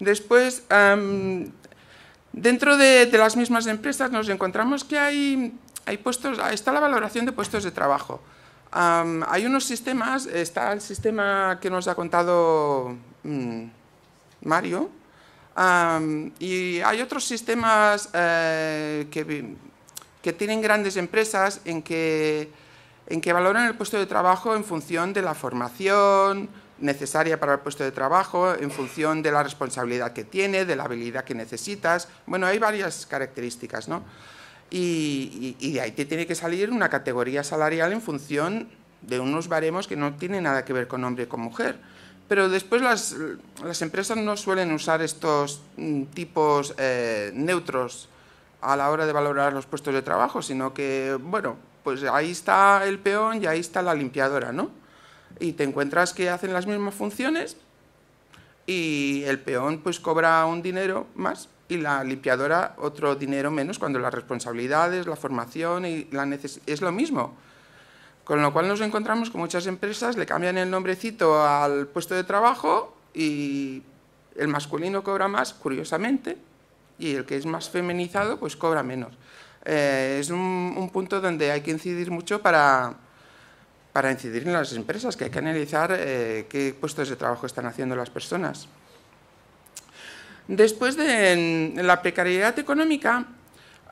S4: después, dentro de, las mismas empresas nos encontramos que hay, hay puestos, está la valoración de puestos de trabajo. hay unos sistemas, está el sistema que nos ha contado mm, Mario, y hay otros sistemas eh, que, tienen grandes empresas en que, valoran el puesto de trabajo en función de la formación necesaria para el puesto de trabajo, en función de la responsabilidad que tiene, de la habilidad que necesitas. Bueno, hay varias características, ¿no? Y, y de ahí te tiene que salir una categoría salarial en función de unos baremos que no tienen nada que ver con hombre y con mujer. Pero después las, empresas no suelen usar estos mm, tipos eh, neutros a la hora de valorar los puestos de trabajo, sino que, bueno, pues ahí está el peón y ahí está la limpiadora, ¿no? Y te encuentras que hacen las mismas funciones y el peón pues cobra un dinero más y la limpiadora otro dinero menos cuando las responsabilidades, la formación y la necesidad es lo mismo. Con lo cual nos encontramos con muchas empresas le cambian el nombrecito al puesto de trabajo y el masculino cobra más, curiosamente, y el que es más feminizado, pues cobra menos. Eh, es un, punto donde hay que incidir mucho para, para, incidir en las empresas, que hay que analizar eh, qué puestos de trabajo están haciendo las personas. Después de la precariedad económica,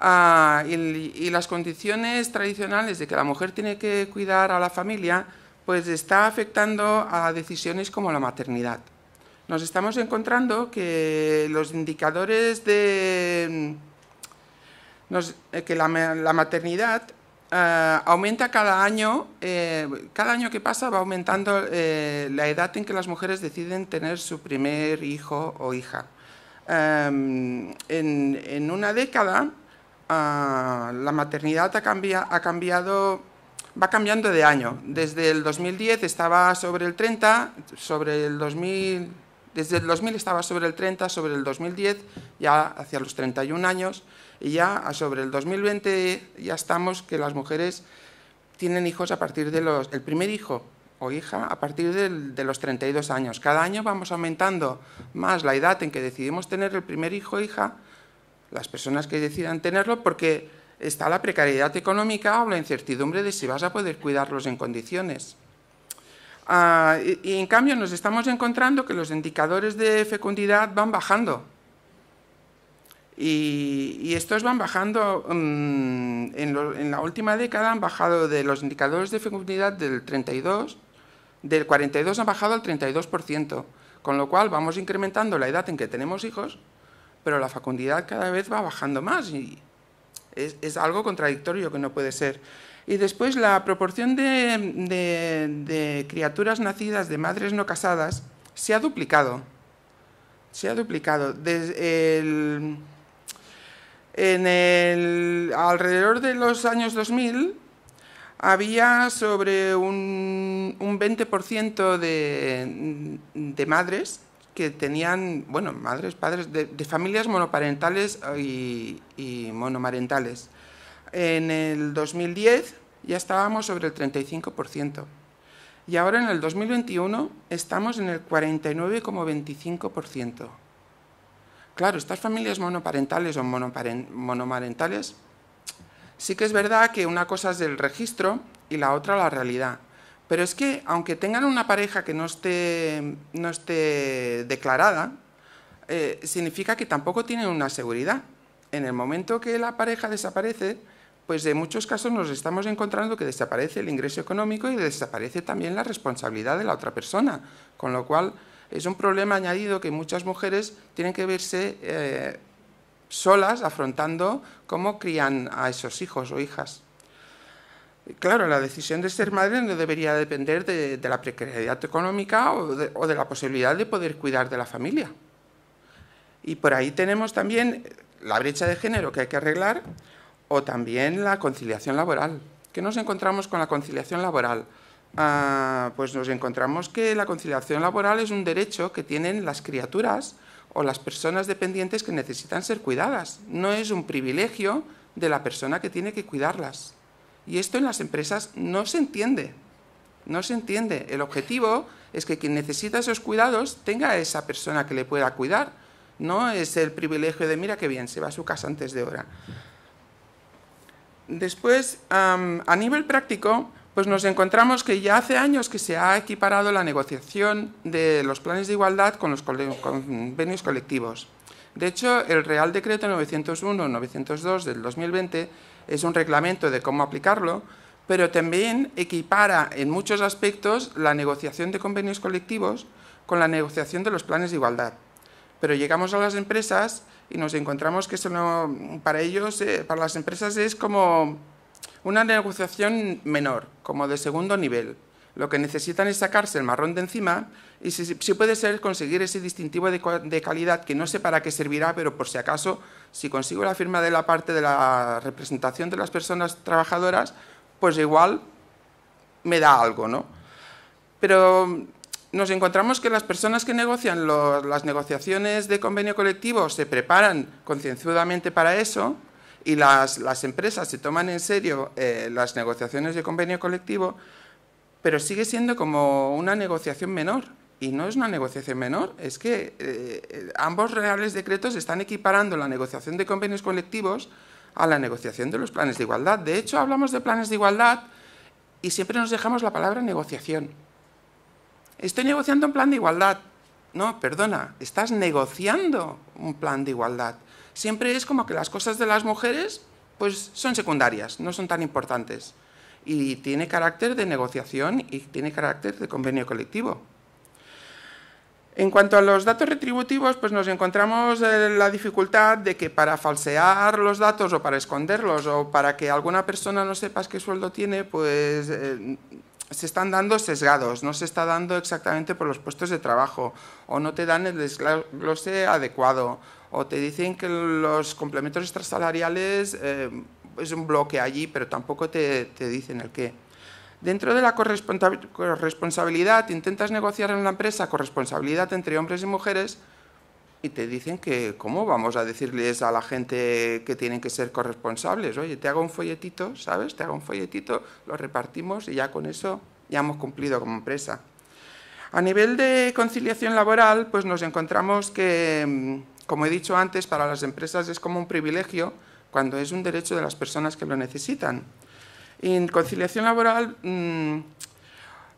S4: y, las condiciones tradicionales de que la mujer tiene que cuidar a la familia, pues está afectando a decisiones como la maternidad. Nos estamos encontrando que los indicadores de mm, eh, que la, maternidad eh, aumenta cada año, eh, cada año que pasa va aumentando la edad en que las mujeres deciden tener su primer hijo o hija. Em, en, una década, Ah, la maternidad ha, cambiado va cambiando de año. Desde el 2010 estaba sobre el 30, sobre el 2000, desde el 2000 estaba sobre el 30, sobre el 2010 ya hacia los 31 años y ya sobre el 2020 ya estamos que las mujeres tienen hijos a partir de los el primer hijo o hija a partir de los 32 años. Cada año vamos aumentando más la edad en que decidimos tener el primer hijo o hija las personas que decidan tenerlo, porque está la precariedad económica o la incertidumbre de si vas a poder cuidarlos en condiciones. Ah, y, en cambio nos estamos encontrando que los indicadores de fecundidad van bajando. Y, estos van bajando, mm, en, en, la última década han bajado de los indicadores de fecundidad del 32, del 42 han bajado al 32%, con lo cual vamos incrementando la edad en que tenemos hijos pero la fecundidad cada vez va bajando más y es, algo contradictorio que no puede ser. Y después la proporción de, criaturas nacidas de madres no casadas se ha duplicado. Se ha duplicado. en el, alrededor de los años 2000 había sobre un, 20% de, de madres que tenían, bueno, madres, padres, de, familias monoparentales eh, y, y monomarentales. En el 2010 ya estábamos sobre el 35%. Y ahora en el 2021 estamos en el 49,25%. Claro, estas familias monoparentales o monomarentales, sí que es verdad que una cosa es el registro y la otra la realidad. Pero es que aunque tengan una pareja que no esté, no esté declarada, eh, significa que tampoco tienen una seguridad. En el momento que la pareja desaparece, pues en muchos casos nos estamos encontrando que desaparece el ingreso económico y desaparece también la responsabilidad de la otra persona, con lo cual es un problema añadido que muchas mujeres tienen que verse eh, solas afrontando cómo crían a esos hijos o hijas. Claro, la decisión de ser madre no debería depender de, la precariedad económica o de, la posibilidad de poder cuidar de la familia. Y por ahí tenemos también la brecha de género que hay que arreglar o también la conciliación laboral. ¿Qué nos encontramos con la conciliación laboral? Ah, pues nos encontramos que la conciliación laboral es un derecho que tienen las criaturas o las personas dependientes que necesitan ser cuidadas. No es un privilegio de la persona que tiene que cuidarlas. Y esto en las empresas no se entiende. No se entiende. El objetivo es que quien necesita esos cuidados tenga a esa persona que le pueda cuidar. No es el privilegio de, mira qué bien, se va a su casa antes de hora. Después, a nivel práctico, pues nos encontramos que ya hace años que se ha equiparado la negociación de los planes de igualdad con los convenios colectivos. De hecho, el Real Decreto 901-902 del 2020 es un reglamento de cómo aplicarlo, pero también equipara en muchos aspectos la negociación de convenios colectivos con la negociación de los planes de igualdad. Pero llegamos a las empresas y nos encontramos que eso para ellos, eh, para las empresas es como una negociación menor, como de segundo nivel. Lo que necesitan es sacarse el marrón de encima y si, puede ser conseguir ese distintivo de, calidad que no sé para qué servirá, pero por si acaso, si consigo la firma de la parte de la representación de las personas trabajadoras, pues igual me da algo, ¿no? Pero nos encontramos que las personas que negocian las negociaciones de convenio colectivo se preparan concienzudamente para eso y las, las empresas se toman en serio eh, las negociaciones de convenio colectivo, pero sigue siendo como una negociación menor y no es una negociación menor, es que eh, eh, ambos reales decretos están equiparando la negociación de convenios colectivos a la negociación de los planes de igualdad. De hecho, hablamos de planes de igualdad y siempre nos dejamos la palabra negociación. Estoy negociando un plan de igualdad. No, perdona, estás negociando un plan de igualdad. Siempre es como que las cosas de las mujeres pues son secundarias, no son tan importantes. Y tiene carácter de negociación y tiene carácter de convenio colectivo. En cuanto a los datos retributivos, pues nos encontramos eh, la dificultad de que para falsear los datos o para esconderlos o para que alguna persona no sepas qué sueldo tiene, pues eh, se están dando sesgados, no se está dando exactamente por los puestos de trabajo o no te dan el desglose adecuado o te dicen que los complementos extrasalariales eh, es un bloque allí, pero tampoco te, te dicen el qué. Dentro de la corresponsabilidad, intentas negociar en la empresa corresponsabilidad entre hombres y mujeres y te dicen que, ¿cómo vamos a decirles a la gente que tienen que ser corresponsables? Oye, te hago un folletito, ¿sabes? Te hago un folletito, lo repartimos y ya con eso ya hemos cumplido como empresa. A nivel de conciliación laboral, pues nos encontramos que, como he dicho antes, para las empresas es como un privilegio cuando es un derecho de las personas que lo necesitan. En conciliación laboral, mm,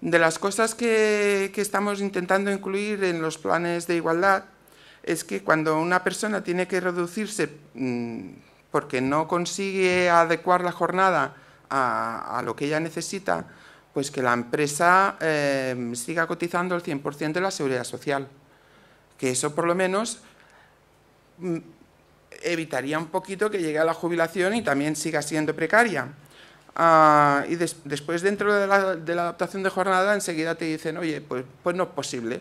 S4: de las cosas que, estamos intentando incluir en los planes de igualdad es que cuando una persona tiene que reducirse mm, porque no consigue adecuar la jornada a, lo que ella necesita, pues que la empresa eh, siga cotizando el 100% de la seguridad social. Que eso por lo menos mm, evitaría un poquito que llegue a la jubilación y también siga siendo precaria. Ah, y después dentro de la, adaptación de jornada enseguida te dicen, oye, pues, pues no es posible,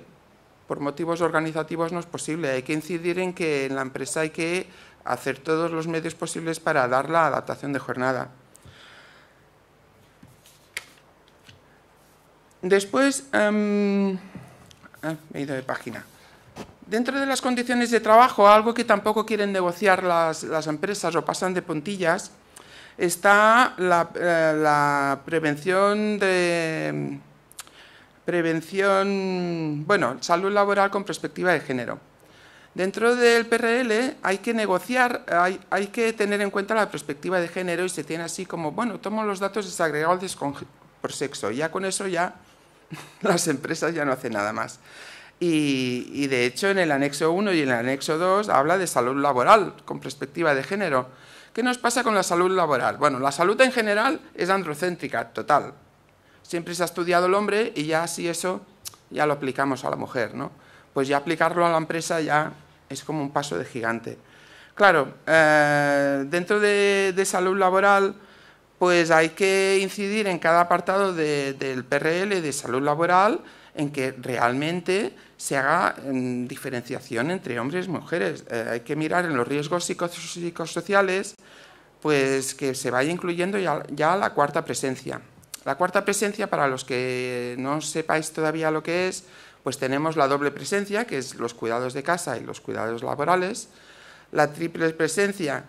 S4: por motivos organizativos no es posible, hay que incidir en que en la empresa hay que hacer todos los medios posibles para dar la adaptación de jornada. Después, em, ah, me he ido de página. Dentro de las condiciones de trabajo, algo que tampoco quieren negociar las, las empresas o pasan de puntillas, está eh, la, prevención de prevención, bueno, salud laboral con perspectiva de género. Dentro del PRL hay que negociar, hay, que tener en cuenta la perspectiva de género y se tiene así como, bueno, tomo los datos desagregados por sexo. Ya con eso ya las empresas ya no hacen nada más. Y, y de hecho en el anexo 1 y en el anexo 2 habla de salud laboral con perspectiva de género. ¿Qué nos pasa con la salud laboral? Bueno, la salud en general es androcéntrica, total. Siempre se ha estudiado el hombre y ya si eso ya lo aplicamos a la mujer, ¿no? Pues ya aplicarlo a la empresa ya es como un paso de gigante. Claro, eh, dentro de, salud laboral, pues hay que incidir en cada apartado del PRL de salud laboral en que realmente se haga mm, diferenciación entre hombres y mujeres. Eh, hay que mirar en los riesgos psicosociales, pues que se vaya incluyendo ya, ya, la cuarta presencia. La cuarta presencia, para los que no sepáis todavía lo que es, pues tenemos la doble presencia, que es los cuidados de casa y los cuidados laborales. La triple presencia,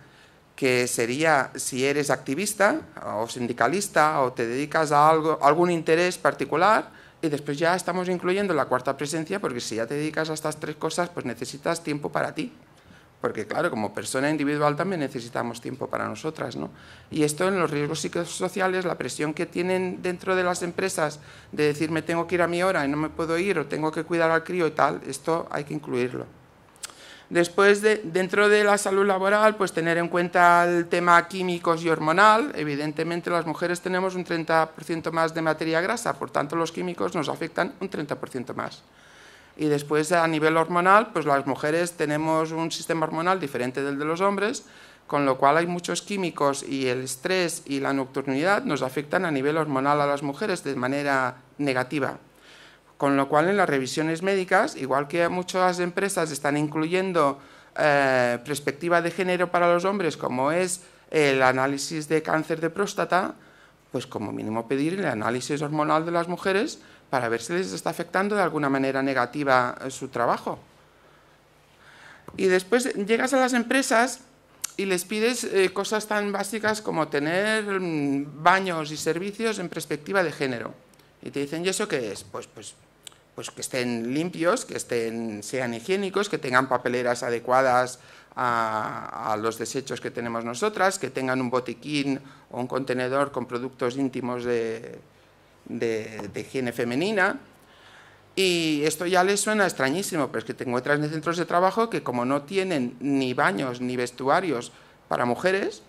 S4: que sería si eres activista o sindicalista o te dedicas a algo, algún interés particular y después ya estamos incluyendo la cuarta presencia, porque si ya te dedicas a estas tres cosas, pues necesitas tiempo para ti. Porque claro, como persona individual también necesitamos tiempo para nosotras, ¿no? Y esto en los riesgos psicosociales, la presión que tienen dentro de las empresas de decirme tengo que ir a mi hora y no me puedo ir o tengo que cuidar al crío y tal, esto hay que incluirlo. Después, dentro de la salud laboral, pues tener en cuenta el tema químicos y hormonal. Evidentemente, las mujeres tenemos un 30% más de materia grasa, por tanto, los químicos nos afectan un 30% más. Y después, a nivel hormonal, pues las mujeres tenemos un sistema hormonal diferente del de los hombres, con lo cual hay muchos químicos y el estrés y la nocturnidad nos afectan a nivel hormonal a las mujeres de manera negativa. Con lo cual, en las revisiones médicas, igual que muchas empresas están incluyendo eh, perspectiva de género para los hombres, como es el análisis de cáncer de próstata, pues como mínimo pedir el análisis hormonal de las mujeres para ver si les está afectando de alguna manera negativa eh, su trabajo. Y después llegas a las empresas y les pides eh, cosas tan básicas como tener mm, baños y servicios en perspectiva de género. Y te dicen, ¿y eso qué es? Pues, pues pues que estén limpios, que estén, sean higiénicos, que tengan papeleras adecuadas a, los desechos que tenemos nosotras, que tengan un botiquín o un contenedor con productos íntimos de, higiene femenina. Y esto ya les suena extrañísimo, pero es que tengo otras centros de trabajo que como no tienen ni baños ni vestuarios para mujeres,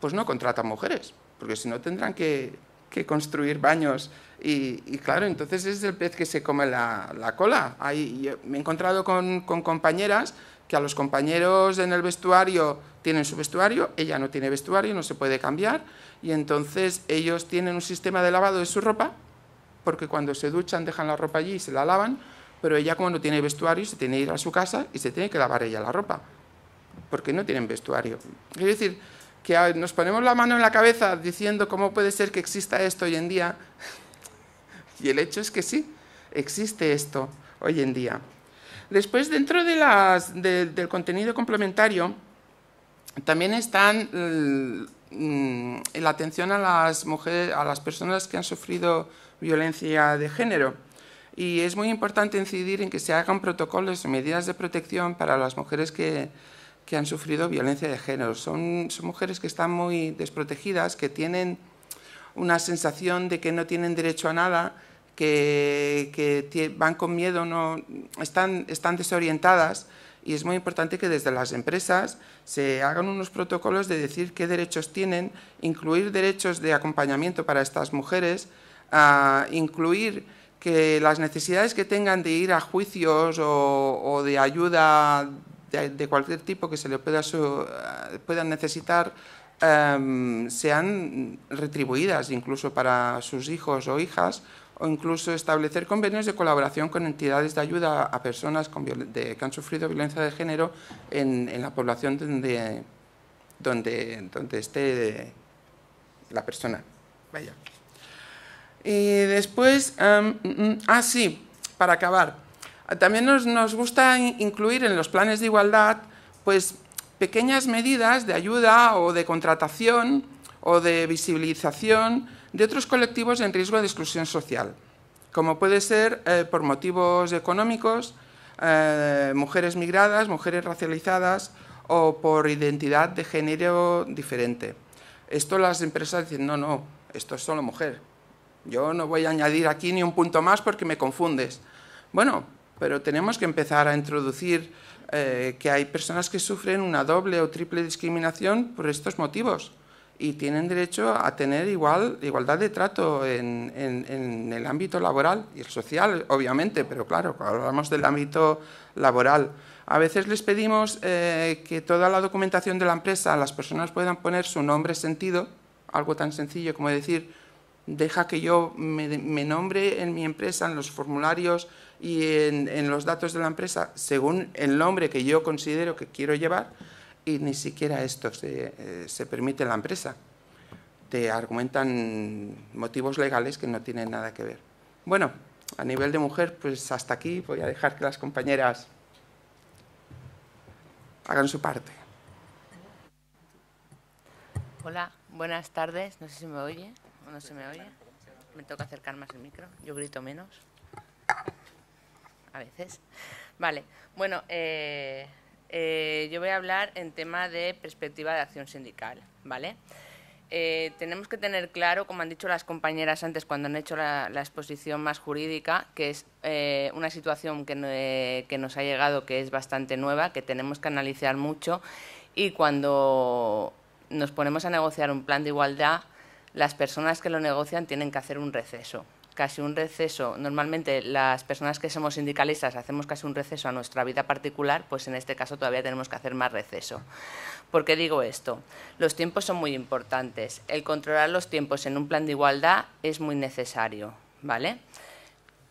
S4: pues no contratan mujeres, porque si no tendrán que que construir baños. Y, claro, entonces es el pez que se come la, cola. Ahí, eh, me he encontrado con, compañeras que a los compañeros en el vestuario tienen su vestuario, ella no tiene vestuario, no se puede cambiar, y entonces ellos tienen un sistema de lavado de su ropa, porque cuando se duchan dejan la ropa allí y se la lavan, pero ella como no tiene vestuario se tiene que ir a su casa y se tiene que lavar ella la ropa, porque no tienen vestuario. Es decir, que nos ponemos la mano en la cabeza diciendo cómo puede ser que exista esto hoy en día. Y el hecho es que sí, existe esto hoy en día. Después, dentro del contenido complementario, también están mm, la atención a las, mujeres, a las personas que han sufrido violencia de género. Y es muy importante incidir en que se hagan protocolos y medidas de protección para las mujeres que, que han sufrido violencia de género. Son, son mujeres que están muy desprotegidas, que tienen una sensación de que no tienen derecho a nada, que, van con miedo, no, están, están desorientadas y es muy importante que desde las empresas se hagan unos protocolos de decir qué derechos tienen, incluir derechos de acompañamiento para estas mujeres, a incluir que las necesidades que tengan de ir a juicios o, o de ayuda de, cualquier tipo que se le pueda eh, puedan necesitar em, sean retribuidas incluso para sus hijos o hijas o incluso establecer convenios de colaboración con entidades de ayuda a personas que han sufrido violencia de género en, la población donde, donde, esté eh, la persona. Y después, em, mm, mm, ah, sí, para acabar, también nos, gusta incluir en los planes de igualdad pues, pequeñas medidas de ayuda o de contratación o de visibilización de otros colectivos en riesgo de exclusión social, como puede ser eh, por motivos económicos, eh, mujeres migradas, mujeres racializadas o por identidad de género diferente. Esto las empresas dicen, no, no, esto es solo mujer. Yo no voy a añadir aquí ni un punto más porque me confundes. Bueno, pero tenemos que empezar a introducir eh, que hay personas que sufren una doble o triple discriminación por estos motivos y tienen derecho a tener igual, igualdad de trato en, el ámbito laboral y el social, obviamente, pero claro, cuando hablamos del ámbito laboral. A veces les pedimos eh, que toda la documentación de la empresa las personas puedan poner su nombre sentido, algo tan sencillo como decir, deja que yo me nombre en mi empresa, en los formularios y en, los datos de la empresa según el nombre que yo considero que quiero llevar y ni siquiera esto se, eh, se permite en la empresa. Te argumentan motivos legales que no tienen nada que ver. Bueno, a nivel de mujer, pues hasta aquí voy a dejar que las compañeras hagan su parte.
S5: Hola, buenas tardes. No sé si me oye o no se me oye. Me toca acercar más el micro. Yo grito menos a veces. Vale, bueno, eh, eh, yo voy a hablar en tema de perspectiva de acción sindical, ¿vale? Eh, tenemos que tener claro, como han dicho las compañeras antes cuando han hecho la, exposición más jurídica, que es una situación que, nos ha llegado, que es bastante nueva, que tenemos que analizar mucho y cuando nos ponemos a negociar un plan de igualdad, las personas que lo negocian tienen que hacer un receso casi un receso. Normalmente las personas que somos sindicalistas hacemos casi un receso a nuestra vida particular, pues en este caso todavía tenemos que hacer más receso. ¿Por qué digo esto? Los tiempos son muy importantes. El controlar los tiempos en un plan de igualdad es muy necesario, ¿vale?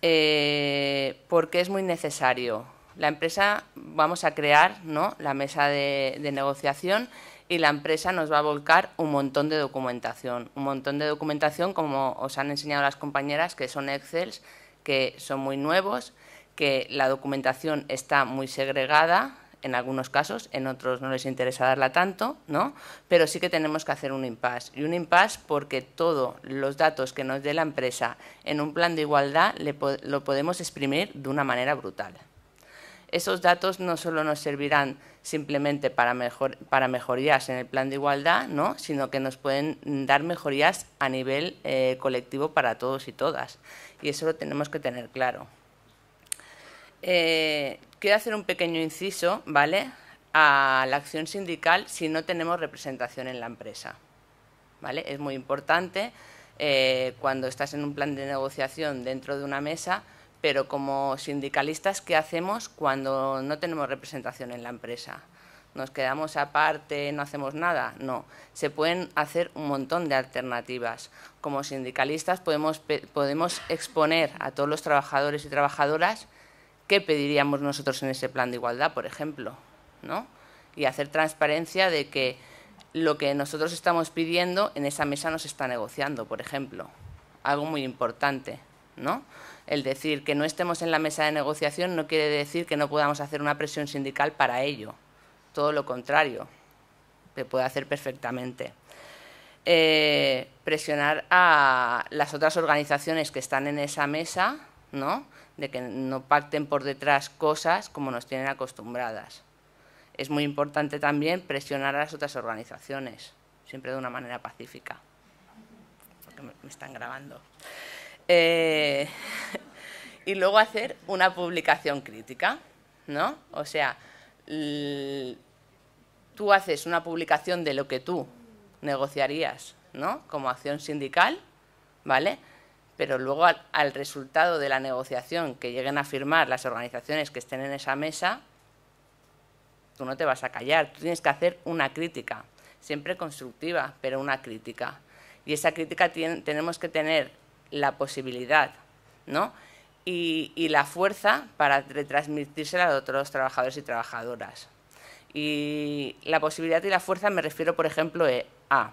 S5: Eh, ¿Por qué es muy necesario? La empresa, vamos a crear ¿no? la mesa de negociación y la empresa nos va a volcar un montón de documentación. Un montón de documentación, como os han enseñado las compañeras, que son Excels, que son muy nuevos, que la documentación está muy segregada en algunos casos, en otros no les interesa darla tanto, ¿no? Pero sí que tenemos que hacer un impasse. Y un impasse porque todos los datos que nos dé la empresa en un plan de igualdad lo podemos exprimir de una manera brutal. Esos datos no solo nos servirán simplemente para, para mejorías en el plan de igualdad, ¿no? sino que nos pueden dar mejorías a nivel eh, colectivo para todos y todas. Y eso lo tenemos que tener claro. Eh, quiero hacer un pequeño inciso ¿vale? a la acción sindical si no tenemos representación en la empresa. ¿vale? Es muy importante eh, cuando estás en un plan de negociación dentro de una mesa pero como sindicalistas, ¿qué hacemos cuando no tenemos representación en la empresa? ¿Nos quedamos aparte, no hacemos nada? No, se pueden hacer un montón de alternativas. Como sindicalistas podemos, podemos exponer a todos los trabajadores y trabajadoras qué pediríamos nosotros en ese plan de igualdad, por ejemplo, ¿no? Y hacer transparencia de que lo que nosotros estamos pidiendo en esa mesa nos está negociando, por ejemplo. Algo muy importante, ¿no? El decir que no estemos en la mesa de negociación no quiere decir que no podamos hacer una presión sindical para ello. Todo lo contrario, se puede hacer perfectamente. Eh, presionar a las otras organizaciones que están en esa mesa, ¿no? de que no pacten por detrás cosas como nos tienen acostumbradas. Es muy importante también presionar a las otras organizaciones, siempre de una manera pacífica, porque me están grabando. Eh, y luego hacer una publicación crítica, ¿no? O sea, tú haces una publicación de lo que tú negociarías, ¿no? Como acción sindical, ¿vale? Pero luego al, resultado de la negociación que lleguen a firmar las organizaciones que estén en esa mesa, tú no te vas a callar, tú tienes que hacer una crítica, siempre constructiva, pero una crítica. Y esa crítica tenemos que tener la posibilidad, ¿no? Y, la fuerza para retransmitírsela a otros trabajadores y trabajadoras. Y la posibilidad y la fuerza me refiero, por ejemplo, eh, a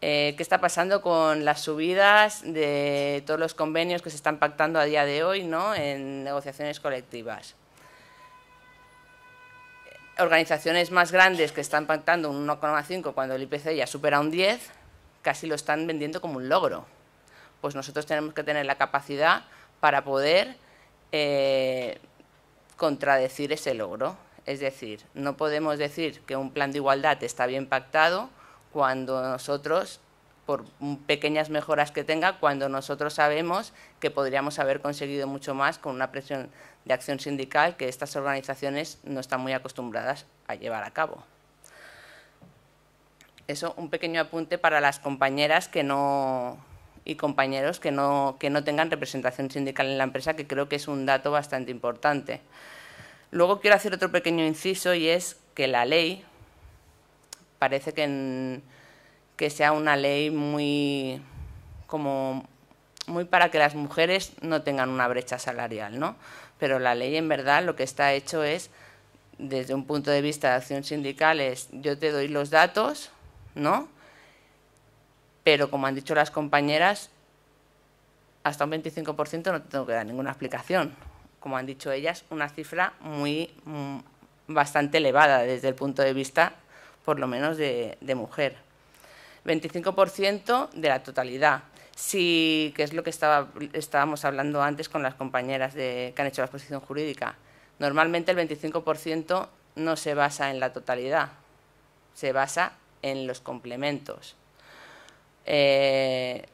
S5: eh, qué está pasando con las subidas de todos los convenios que se están pactando a día de hoy ¿no? en negociaciones colectivas. Organizaciones más grandes que están pactando un 1,5 cuando el IPC ya supera un 10, casi lo están vendiendo como un logro pues nosotros tenemos que tener la capacidad para poder eh, contradecir ese logro. Es decir, no podemos decir que un plan de igualdad está bien pactado cuando nosotros, por pequeñas mejoras que tenga, cuando nosotros sabemos que podríamos haber conseguido mucho más con una presión de acción sindical que estas organizaciones no están muy acostumbradas a llevar a cabo. Eso, un pequeño apunte para las compañeras que no, y compañeros que no, que no tengan representación sindical en la empresa, que creo que es un dato bastante importante. Luego quiero hacer otro pequeño inciso y es que la ley parece que, que sea una ley muy como muy para que las mujeres no tengan una brecha salarial, ¿no? Pero la ley en verdad lo que está hecho es, desde un punto de vista de acción sindical, es yo te doy los datos, ¿no? pero como han dicho las compañeras, hasta un 25% no tengo que dar ninguna explicación. Como han dicho ellas, una cifra muy mm, bastante elevada desde el punto de vista, por lo menos, de, mujer. 25% de la totalidad. sí, que es lo que estábamos hablando antes con las compañeras que han hecho la exposición jurídica. Normalmente el 25% no se basa en la totalidad, se basa en los complementos. Eh,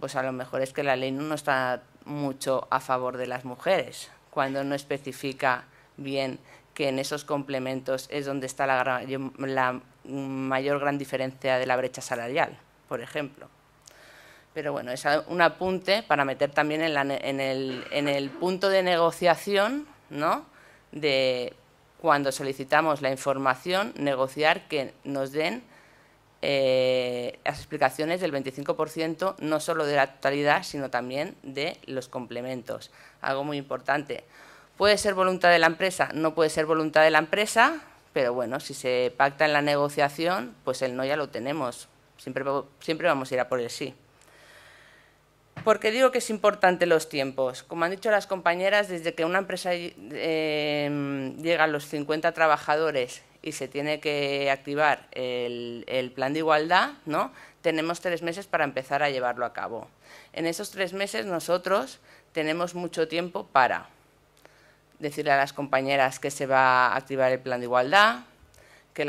S5: pues a lo mejor es que la ley no está mucho a favor de las mujeres, cuando no especifica bien que en esos complementos es donde está la, mayor gran diferencia de la brecha salarial, por ejemplo. Pero bueno, es un apunte para meter también en, el, en el punto de negociación, ¿no? De cuando solicitamos la información, negociar que nos den eh, las explicaciones del 25%, no solo de la totalidad, sino también de los complementos. Algo muy importante. ¿Puede ser voluntad de la empresa? No puede ser voluntad de la empresa, pero bueno, si se pacta en la negociación, pues el no ya lo tenemos. Siempre, siempre vamos a ir a por el sí. porque digo que es importante los tiempos? Como han dicho las compañeras, desde que una empresa eh, llega a los 50 trabajadores y se tiene que activar el, plan de igualdad, ¿no? tenemos tres meses para empezar a llevarlo a cabo. En esos tres meses nosotros tenemos mucho tiempo para decirle a las compañeras que se va a activar el plan de igualdad, que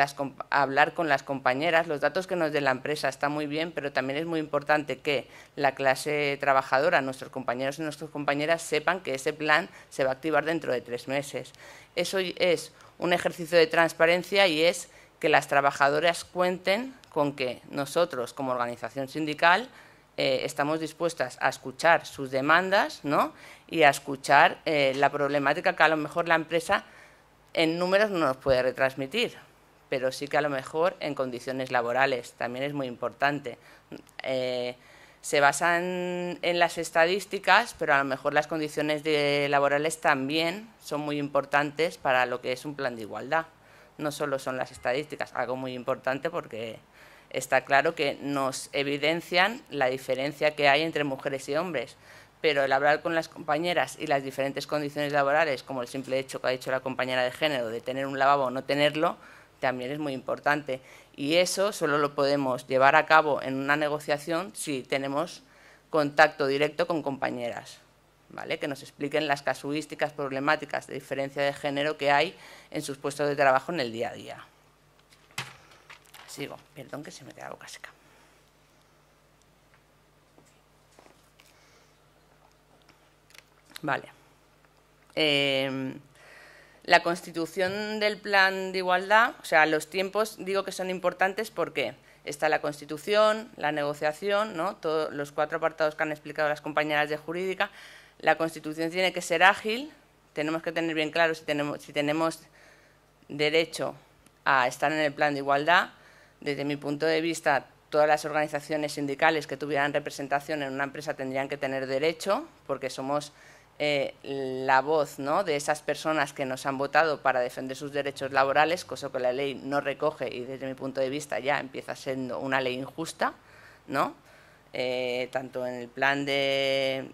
S5: hablar con las compañeras. Los datos que nos dé la empresa está muy bien, pero también es muy importante que la clase trabajadora, nuestros compañeros y nuestras compañeras, sepan que ese plan se va a activar dentro de tres meses. Eso es un ejercicio de transparencia y es que las trabajadoras cuenten con que nosotros, como organización sindical, eh, estamos dispuestas a escuchar sus demandas ¿no? y a escuchar eh, la problemática que a lo mejor la empresa en números no nos puede retransmitir, pero sí que a lo mejor en condiciones laborales también es muy importante. Eh, se basan en las estadísticas, pero a lo mejor las condiciones laborales también son muy importantes para lo que es un plan de igualdad. No solo son las estadísticas, algo muy importante porque está claro que nos evidencian la diferencia que hay entre mujeres y hombres, pero el hablar con las compañeras y las diferentes condiciones laborales, como el simple hecho que ha dicho la compañera de género de tener un lavabo o no tenerlo, también es muy importante. Y eso solo lo podemos llevar a cabo en una negociación si tenemos contacto directo con compañeras, ¿vale? que nos expliquen las casuísticas problemáticas de diferencia de género que hay en sus puestos de trabajo en el día a día. Sigo, perdón que se me queda la boca seca. Vale. Em, la constitución del plan de igualdad, o sea, los tiempos digo que son importantes porque está la constitución, la negociación, ¿no? Todos los cuatro apartados que han explicado las compañeras de jurídica. La constitución tiene que ser ágil, tenemos que tener bien claro si tenemos, si tenemos derecho a estar en el plan de igualdad. Desde mi punto de vista, todas las organizaciones sindicales que tuvieran representación en una empresa tendrían que tener derecho, porque somos eh, la voz ¿no? de esas personas que nos han votado para defender sus derechos laborales, cosa que la ley no recoge y desde mi punto de vista ya empieza siendo una ley injusta, ¿no? Eh, tanto en el plan de,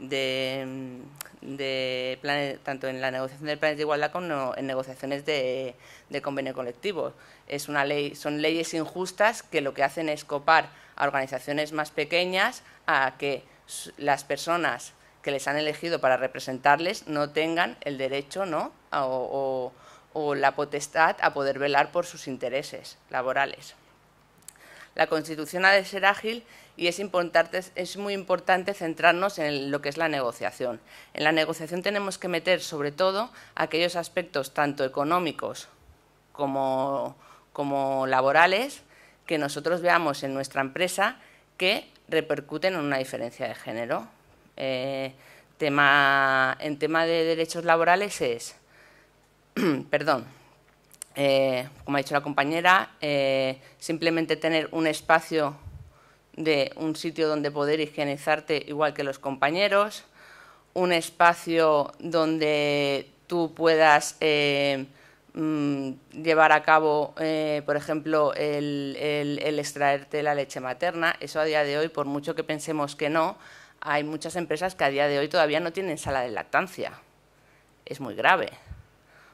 S5: tanto en la negociación del Plan de igualdad como en negociaciones de, de convenio colectivo. Es una ley, son leyes injustas que lo que hacen es copar a organizaciones más pequeñas a que las personas que les han elegido para representarles no tengan el derecho o, la potestad a poder velar por sus intereses laborales. La Constitución ha de ser ágil y es, muy importante centrarnos en lo que es la negociación. En la negociación tenemos que meter sobre todo aquellos aspectos tanto económicos como laborales que nosotros veamos en nuestra empresa que repercuten en una diferencia de género. Eh, en tema de derechos laborales es, perdón, eh, como ha dicho la compañera, eh, simplemente tener un espacio de un sitio donde poder higienizarte igual que los compañeros, un espacio donde tú puedas mm, llevar a cabo, por ejemplo, el extraerte la leche materna. Eso a día de hoy, por mucho que pensemos que no, hay muchas empresas que a día de hoy todavía no tienen sala de lactancia. Es muy grave.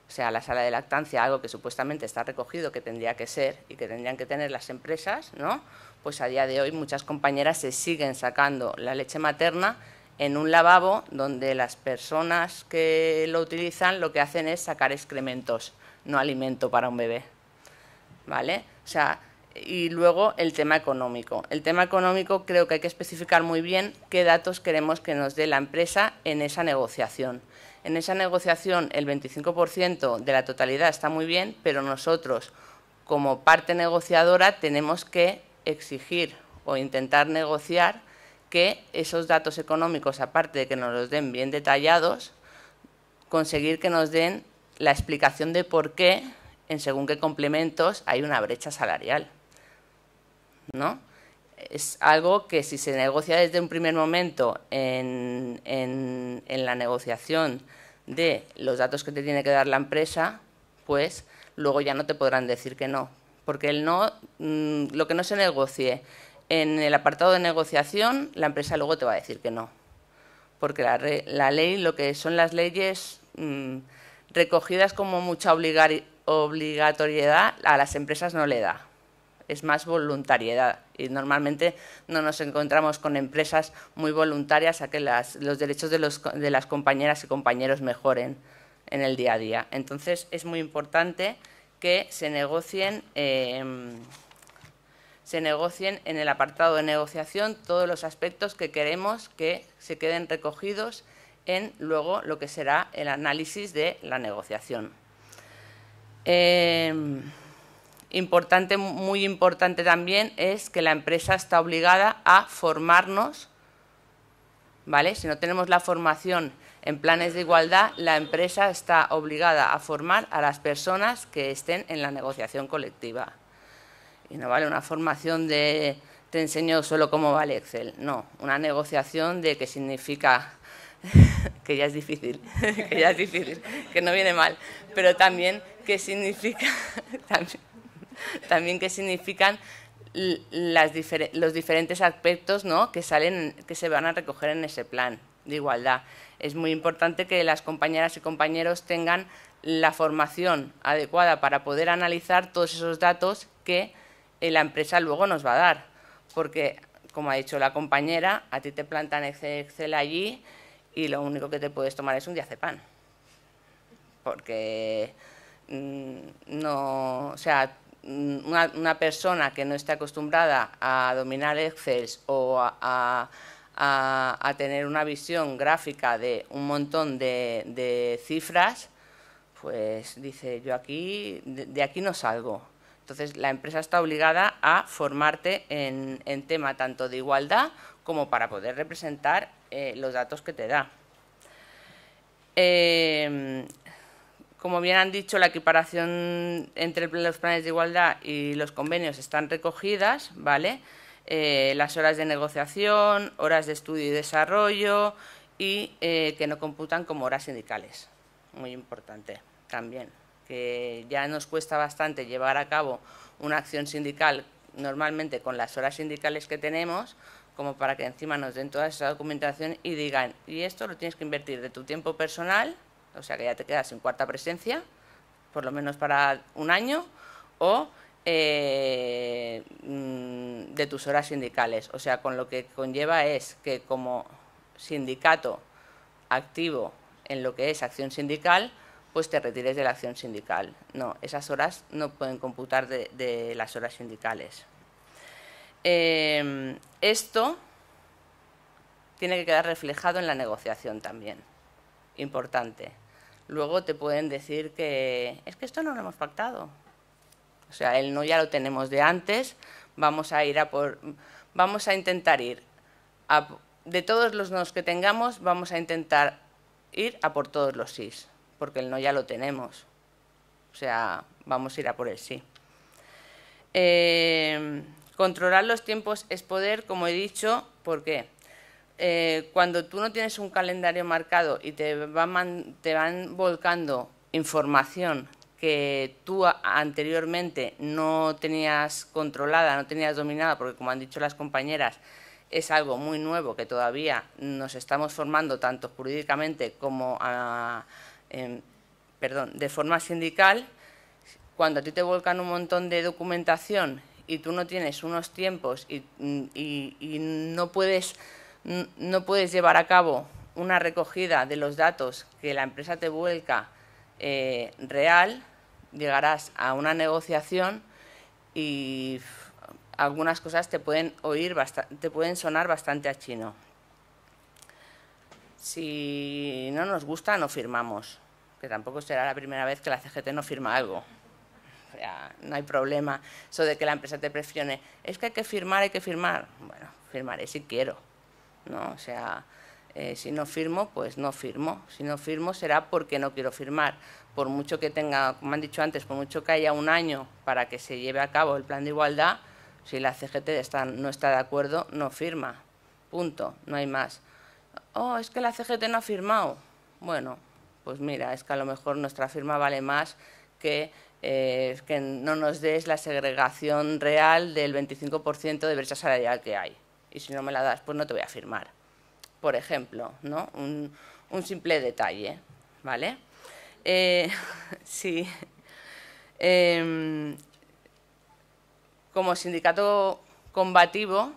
S5: O sea, la sala de lactancia, algo que supuestamente está recogido, que tendría que ser y que tendrían que tener las empresas, ¿no? Pues a día de hoy muchas compañeras se siguen sacando la leche materna en un lavabo donde las personas que lo utilizan lo que hacen es sacar excrementos, no alimento para un bebé. ¿Vale? O sea, y luego el tema económico. El tema económico creo que hay que especificar muy bien qué datos queremos que nos dé la empresa en esa negociación. En esa negociación el 25% de la totalidad está muy bien, pero nosotros como parte negociadora tenemos que exigir o intentar negociar que esos datos económicos, aparte de que nos los den bien detallados, conseguir que nos den la explicación de por qué en según qué complementos hay una brecha salarial. ¿no? Es algo que si se negocia desde un primer momento en, la negociación de los datos que te tiene que dar la empresa, pues luego ya no te podrán decir que no. Porque el no, mm, lo que no se negocie en el apartado de negociación, la empresa luego te va a decir que no. Porque la, ley, lo que son las leyes mm, recogidas como mucha obligatoriedad, a las empresas no le da es más voluntariedad. Y normalmente no nos encontramos con empresas muy voluntarias a que los derechos de, las compañeras y compañeros mejoren en el día a día. Entonces, es muy importante que se negocien, em, se negocien en el apartado de negociación todos los aspectos que queremos que se queden recogidos en luego lo que será el análisis de la negociación. Em, importante, muy importante también es que la empresa está obligada a formarnos, ¿vale? Si no tenemos la formación en planes de igualdad, la empresa está obligada a formar a las personas que estén en la negociación colectiva. Y no vale una formación de te enseño solo cómo vale Excel, no, una negociación de que significa que ya es difícil, que ya es difícil, que no viene mal, pero también qué significa también qué significan los diferentes aspectos que, salen, que se van a recoger en ese plan de igualdad. Es muy importante que las compañeras y compañeros tengan la formación adecuada para poder analizar todos esos datos que eh, la empresa luego nos va a dar. Porque, como ha dicho la compañera, a ti te plantan Excel allí y lo único que te puedes tomar es un diazepam. Porque mm, no, o sea, Mm, una, persona que no esté acostumbrada a dominar Excel o a, tener una visión gráfica de un montón de, cifras, pues dice, yo aquí, de, aquí no salgo. Entonces, la empresa está obligada a formarte en, tema tanto de igualdad como para poder representar eh, los datos que te da. Eh, como bien han dicho, la equiparación entre los planes de igualdad y los convenios están recogidas, ¿vale? Eh, las horas de negociación, horas de estudio y desarrollo y eh, que no computan como horas sindicales. Muy importante también, que ya nos cuesta bastante llevar a cabo una acción sindical normalmente con las horas sindicales que tenemos, como para que encima nos den toda esa documentación y digan, y esto lo tienes que invertir de tu tiempo personal o sea que ya te quedas en cuarta presencia, por lo menos para un año, o eh, mm, de tus horas sindicales. O sea, con lo que conlleva es que como sindicato activo en lo que es acción sindical, pues te retires de la acción sindical. No, esas horas no pueden computar de, las horas sindicales. Em, esto tiene que quedar reflejado en la negociación también. Importante luego te pueden decir que es que esto no lo hemos pactado. O sea, el no ya lo tenemos de antes, vamos a ir a por vamos a intentar ir a, de todos los nos que tengamos, vamos a intentar ir a por todos los sís, porque el no ya lo tenemos. O sea, vamos a ir a por el sí. Eh, controlar los tiempos es poder, como he dicho, ¿por qué? Eh, cuando tú no tienes un calendario marcado y te, van volcando información que tú anteriormente no tenías controlada, no tenías dominada, porque como han dicho las compañeras, es algo muy nuevo que todavía nos estamos formando tanto jurídicamente como em, perdón, de forma sindical, cuando a ti te volcan un montón de documentación y tú no tienes unos tiempos y no puedes no puedes llevar a cabo una recogida de los datos que la empresa te vuelca eh, real, llegarás a una negociación y algunas cosas te pueden oír te pueden sonar bastante a chino. Si no nos gusta, no firmamos, que tampoco será la primera vez que la CGT no firma algo. no hay problema. Eso de que la empresa te presione, es que hay que firmar, hay que firmar. Bueno, firmaré si quiero ¿no? O sea, eh, si no firmo, pues no firmo. Si no firmo será porque no quiero firmar. Por mucho que tenga, como han dicho antes, por mucho que haya un año para que se lleve a cabo el plan de igualdad, si la CGT no está de acuerdo, no firma. Punto, no hay más. Oh, es que la CGT no ha firmado. Bueno, pues mira, es que a lo mejor nuestra firma vale más que, eh, que no nos des la segregación real del 25% de brecha salarial que hay y si no me la das, pues no te voy a firmar. Por ejemplo, ¿no? Un, simple detalle, ¿vale? Eh, sí. Em, como sindicato combativo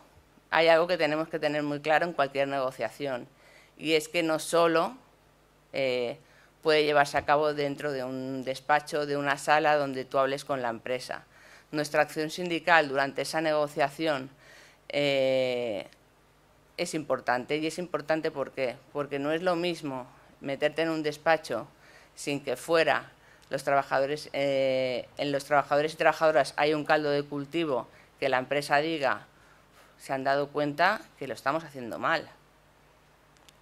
S5: hay algo que tenemos que tener muy claro en cualquier negociación y es que no solo eh, puede llevarse a cabo dentro de un despacho, de una sala donde tú hables con la empresa. Nuestra acción sindical durante esa negociación eh, es importante. Y es importante ¿por qué? porque no es lo mismo meterte en un despacho sin que fuera los trabajadores, eh, en los trabajadores y trabajadoras hay un caldo de cultivo que la empresa diga, se han dado cuenta que lo estamos haciendo mal.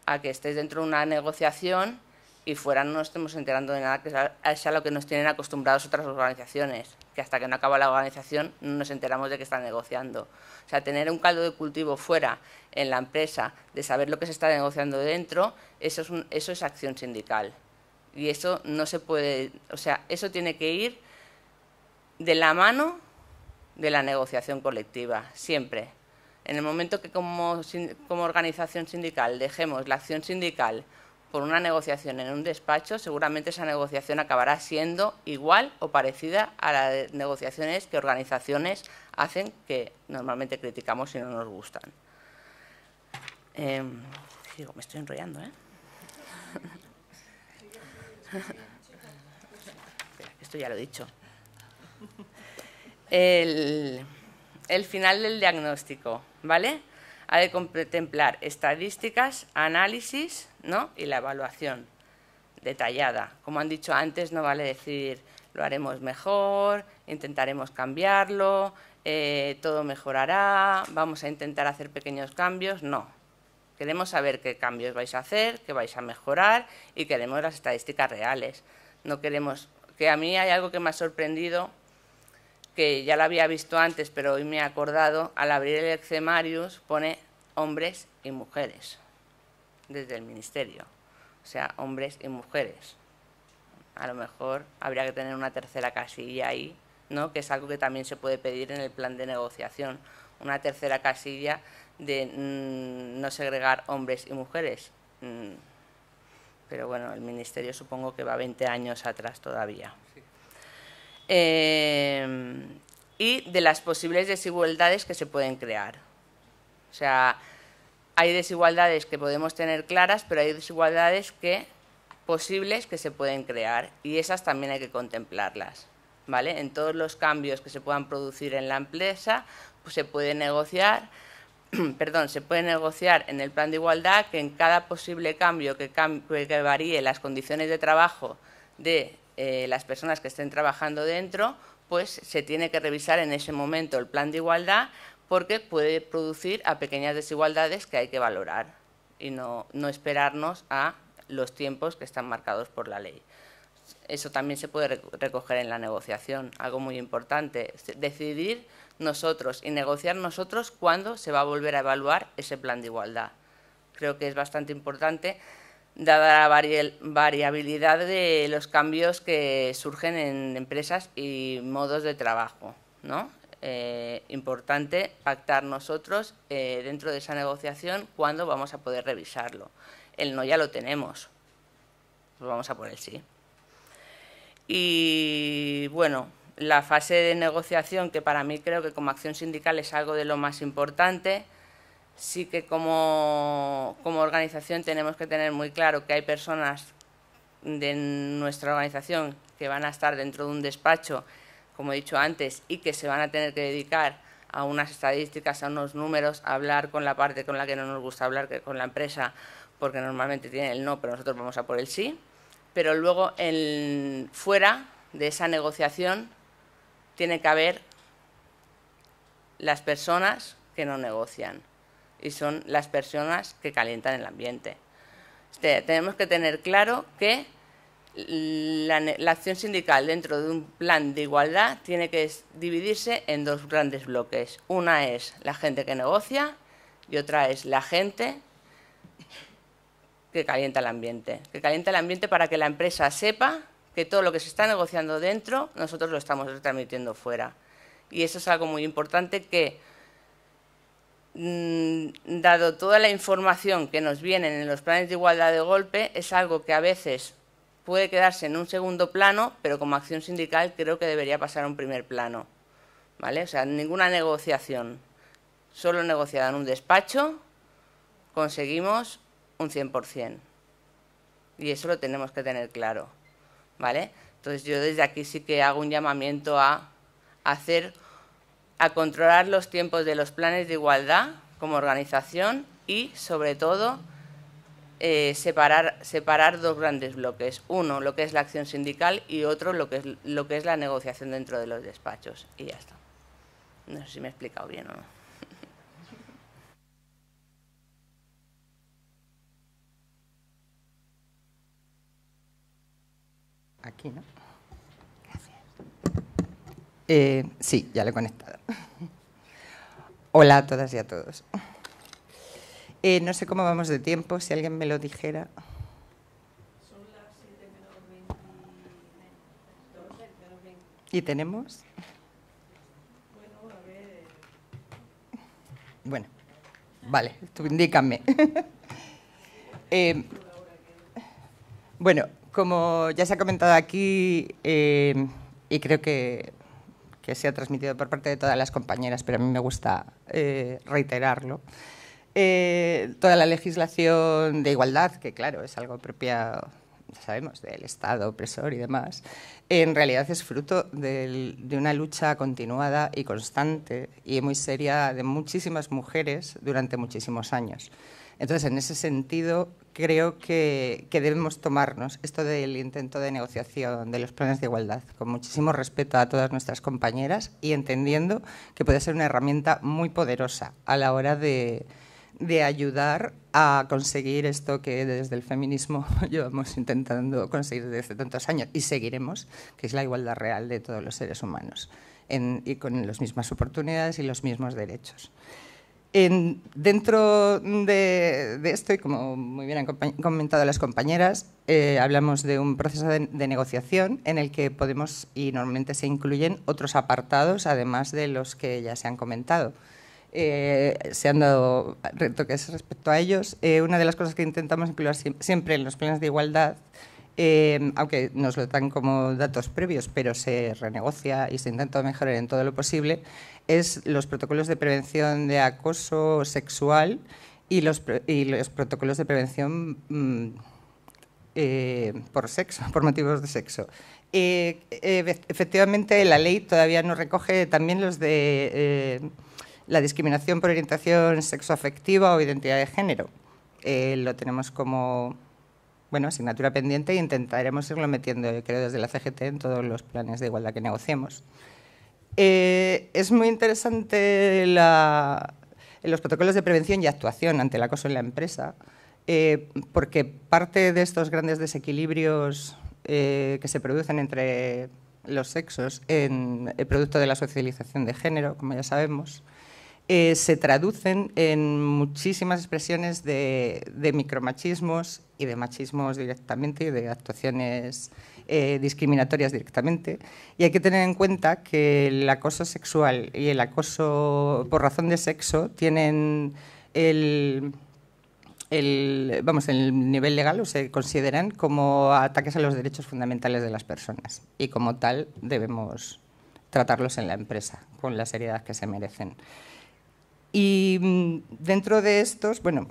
S5: A que estés dentro de una negociación y fuera no nos estemos enterando de nada, que es a lo que nos tienen acostumbrados otras organizaciones, que hasta que no acaba la organización no nos enteramos de que están negociando. O sea, tener un caldo de cultivo fuera, en la empresa, de saber lo que se está negociando dentro, eso es, eso acción sindical. Y eso no se puede, o sea, eso tiene que ir de la mano de la negociación colectiva, siempre. En el momento que como, como organización sindical dejemos la acción sindical por una negociación en un despacho, seguramente esa negociación acabará siendo igual o parecida a las negociaciones que organizaciones hacen que normalmente criticamos y no nos gustan. Em, me estoy enrollando, ¿eh? Esto ya lo he dicho. El, el final del diagnóstico, ¿vale? ha de contemplar estadísticas, análisis ¿no? y la evaluación detallada. Como han dicho antes, no vale decir lo haremos mejor, intentaremos cambiarlo, eh, todo mejorará, vamos a intentar hacer pequeños cambios. No. Queremos saber qué cambios vais a hacer, qué vais a mejorar y queremos las estadísticas reales. No queremos que a mí hay algo que me ha sorprendido que ya la había visto antes, pero hoy me he acordado, al abrir el Excemarius pone hombres y mujeres desde el ministerio, o sea, hombres y mujeres. A lo mejor habría que tener una tercera casilla ahí, ¿no? Que es algo que también se puede pedir en el plan de negociación, una tercera casilla de mm, no segregar hombres y mujeres. Mm. pero bueno, el ministerio supongo que va 20 años atrás todavía. Eh, y de las posibles desigualdades que se pueden crear. O sea, hay desigualdades que podemos tener claras, pero hay desigualdades que posibles que se pueden crear y esas también hay que contemplarlas. ¿vale? En todos los cambios que se puedan producir en la empresa, pues se puede negociar, perdón, se puede negociar en el plan de igualdad que en cada posible cambio que, que varíe las condiciones de trabajo de eh, las personas que estén trabajando dentro, pues se tiene que revisar en ese momento el plan de igualdad porque puede producir a pequeñas desigualdades que hay que valorar y no, no esperarnos a los tiempos que están marcados por la ley. Eso también se puede recoger en la negociación, algo muy importante, decidir nosotros y negociar nosotros cuándo se va a volver a evaluar ese plan de igualdad. Creo que es bastante importante dada la variabilidad de los cambios que surgen en empresas y modos de trabajo. ¿no? Eh, importante pactar nosotros eh, dentro de esa negociación cuándo vamos a poder revisarlo. El no ya lo tenemos, pues vamos a poner sí. Y bueno, la fase de negociación, que para mí creo que como acción sindical es algo de lo más importante, sí que como, organización tenemos que tener muy claro que hay personas de nuestra organización que van a estar dentro de un despacho, como he dicho antes, y que se van a tener que dedicar a unas estadísticas, a unos números, a hablar con la parte con la que no nos gusta hablar, que con la empresa, porque normalmente tiene el no, pero nosotros vamos a por el sí. Pero luego, fuera de esa negociación, tiene que haber las personas que no negocian y son las personas que calientan el ambiente. Este, tenemos que tener claro que la, la, acción sindical dentro de un plan de igualdad tiene que dividirse en dos grandes bloques. Una es la gente que negocia y otra es la gente que calienta el ambiente. Que calienta el ambiente para que la empresa sepa que todo lo que se está negociando dentro, nosotros lo estamos transmitiendo fuera. Y eso es algo muy importante que Mm, dado toda la información que nos viene en los planes de igualdad de golpe, es algo que a veces puede quedarse en un segundo plano, pero como acción sindical creo que debería pasar a un primer plano. ¿Vale? O sea, ninguna negociación, solo negociada en un despacho, conseguimos un 100%. Y eso lo tenemos que tener claro. ¿Vale? Entonces yo desde aquí sí que hago un llamamiento a hacer a controlar los tiempos de los planes de igualdad como organización y, sobre todo, eh, separar, separar dos grandes bloques. Uno, lo que es la acción sindical y otro, lo que es, lo que es la negociación dentro de los despachos. Y ya está. No sé si me he explicado bien o no.
S6: Aquí, ¿no? Eh, sí, ya lo he conectado. Hola a todas y a todos. Eh, no sé cómo vamos de tiempo, si alguien me lo dijera. Son las ¿Y tenemos? Bueno, a ver. Bueno, vale, tú indícame. Eh, bueno, como ya se ha comentado aquí, y creo que que se ha transmitido por parte de todas las compañeras, pero a mí me gusta eh, reiterarlo. Eh, toda la legislación de igualdad, que claro, es algo propia, ya sabemos, del Estado opresor y demás, en realidad es fruto de una lucha continuada y constante y muy seria de muchísimas mujeres durante muchísimos años. Entonces, en ese sentido, creo que, debemos tomarnos esto del intento de negociación de los planes de igualdad con muchísimo respeto a todas nuestras compañeras y entendiendo que puede ser una herramienta muy poderosa a la hora de, ayudar a conseguir esto que desde el feminismo llevamos intentando conseguir desde tantos años y seguiremos, que es la igualdad real de todos los seres humanos y con las mismas oportunidades y los mismos derechos dentro de, esto, y como muy bien han comentado las compañeras, eh, hablamos de un proceso de, negociación en el que podemos, y normalmente se incluyen otros apartados, además de los que ya se han comentado. Eh, se han dado retoques respecto a ellos. Eh, una de las cosas que intentamos incluir siempre en los planes de igualdad Em, aunque nos lo dan como datos previos, pero se renegocia y se intenta mejorar en todo lo posible, es los protocolos de prevención de acoso sexual y los, protocolos de prevención mm, eh, por sexo, por motivos de sexo. Eh, eh, efectivamente, la ley todavía no recoge también los de la discriminación por orientación sexoafectiva o identidad de género. lo tenemos como bueno, asignatura pendiente e intentaremos irlo metiendo, yo creo, desde la CGT en todos los planes de igualdad que negociemos. Eh, es muy interesante los protocolos de prevención y actuación ante el acoso en la empresa, eh, porque parte de estos grandes desequilibrios eh, que se producen entre los sexos en el producto de la socialización de género, como ya sabemos, eh, se traducen en muchísimas expresiones de, micromachismos y de machismos directamente y de actuaciones eh, discriminatorias directamente. Y hay que tener en cuenta que el acoso sexual y el acoso por razón de sexo tienen el, vamos, el nivel legal o se consideran como ataques a los derechos fundamentales de las personas y como tal debemos tratarlos en la empresa con la seriedad que se merecen. Y mm, dentro de estos, bueno,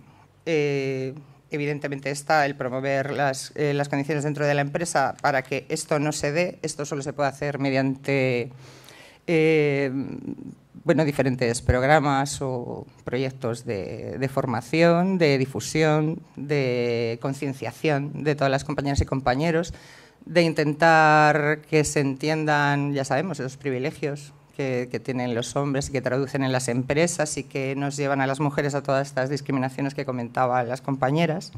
S6: eh, evidentemente está el promover eh, las, condiciones dentro de la empresa para que esto no se dé, esto solo se puede hacer mediante eh, bueno, diferentes programas o proyectos de, de, formación, de difusión, de concienciación de todas las compañeras y compañeros, de intentar que se entiendan, ya sabemos, esos privilegios que, tienen los hombres y que traducen en las empresas y que nos llevan a las mujeres a todas estas discriminaciones que comentaba las compañeras.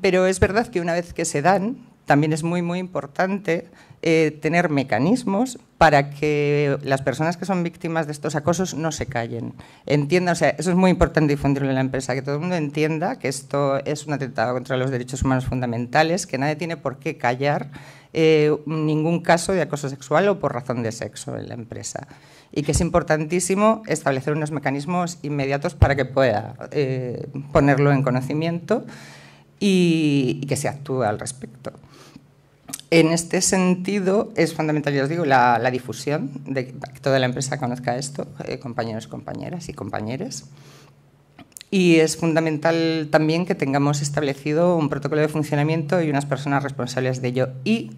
S6: pero es verdad que una vez que se dan, también es muy, muy importante eh, tener mecanismos para que las personas que son víctimas de estos acosos no se callen. entienda o sea, eso es muy importante difundirlo en la empresa, que todo el mundo entienda que esto es un atentado contra los derechos humanos fundamentales, que nadie tiene por qué callar eh, ningún caso de acoso sexual o por razón de sexo en la empresa. Y que es importantísimo establecer unos mecanismos inmediatos para que pueda eh, ponerlo en conocimiento y, que se actúe al respecto. En este sentido, es fundamental, ya os digo, la, difusión, de que toda la empresa conozca esto, eh, compañeros, compañeras y compañeros, Y es fundamental también que tengamos establecido un protocolo de funcionamiento y unas personas responsables de ello. Y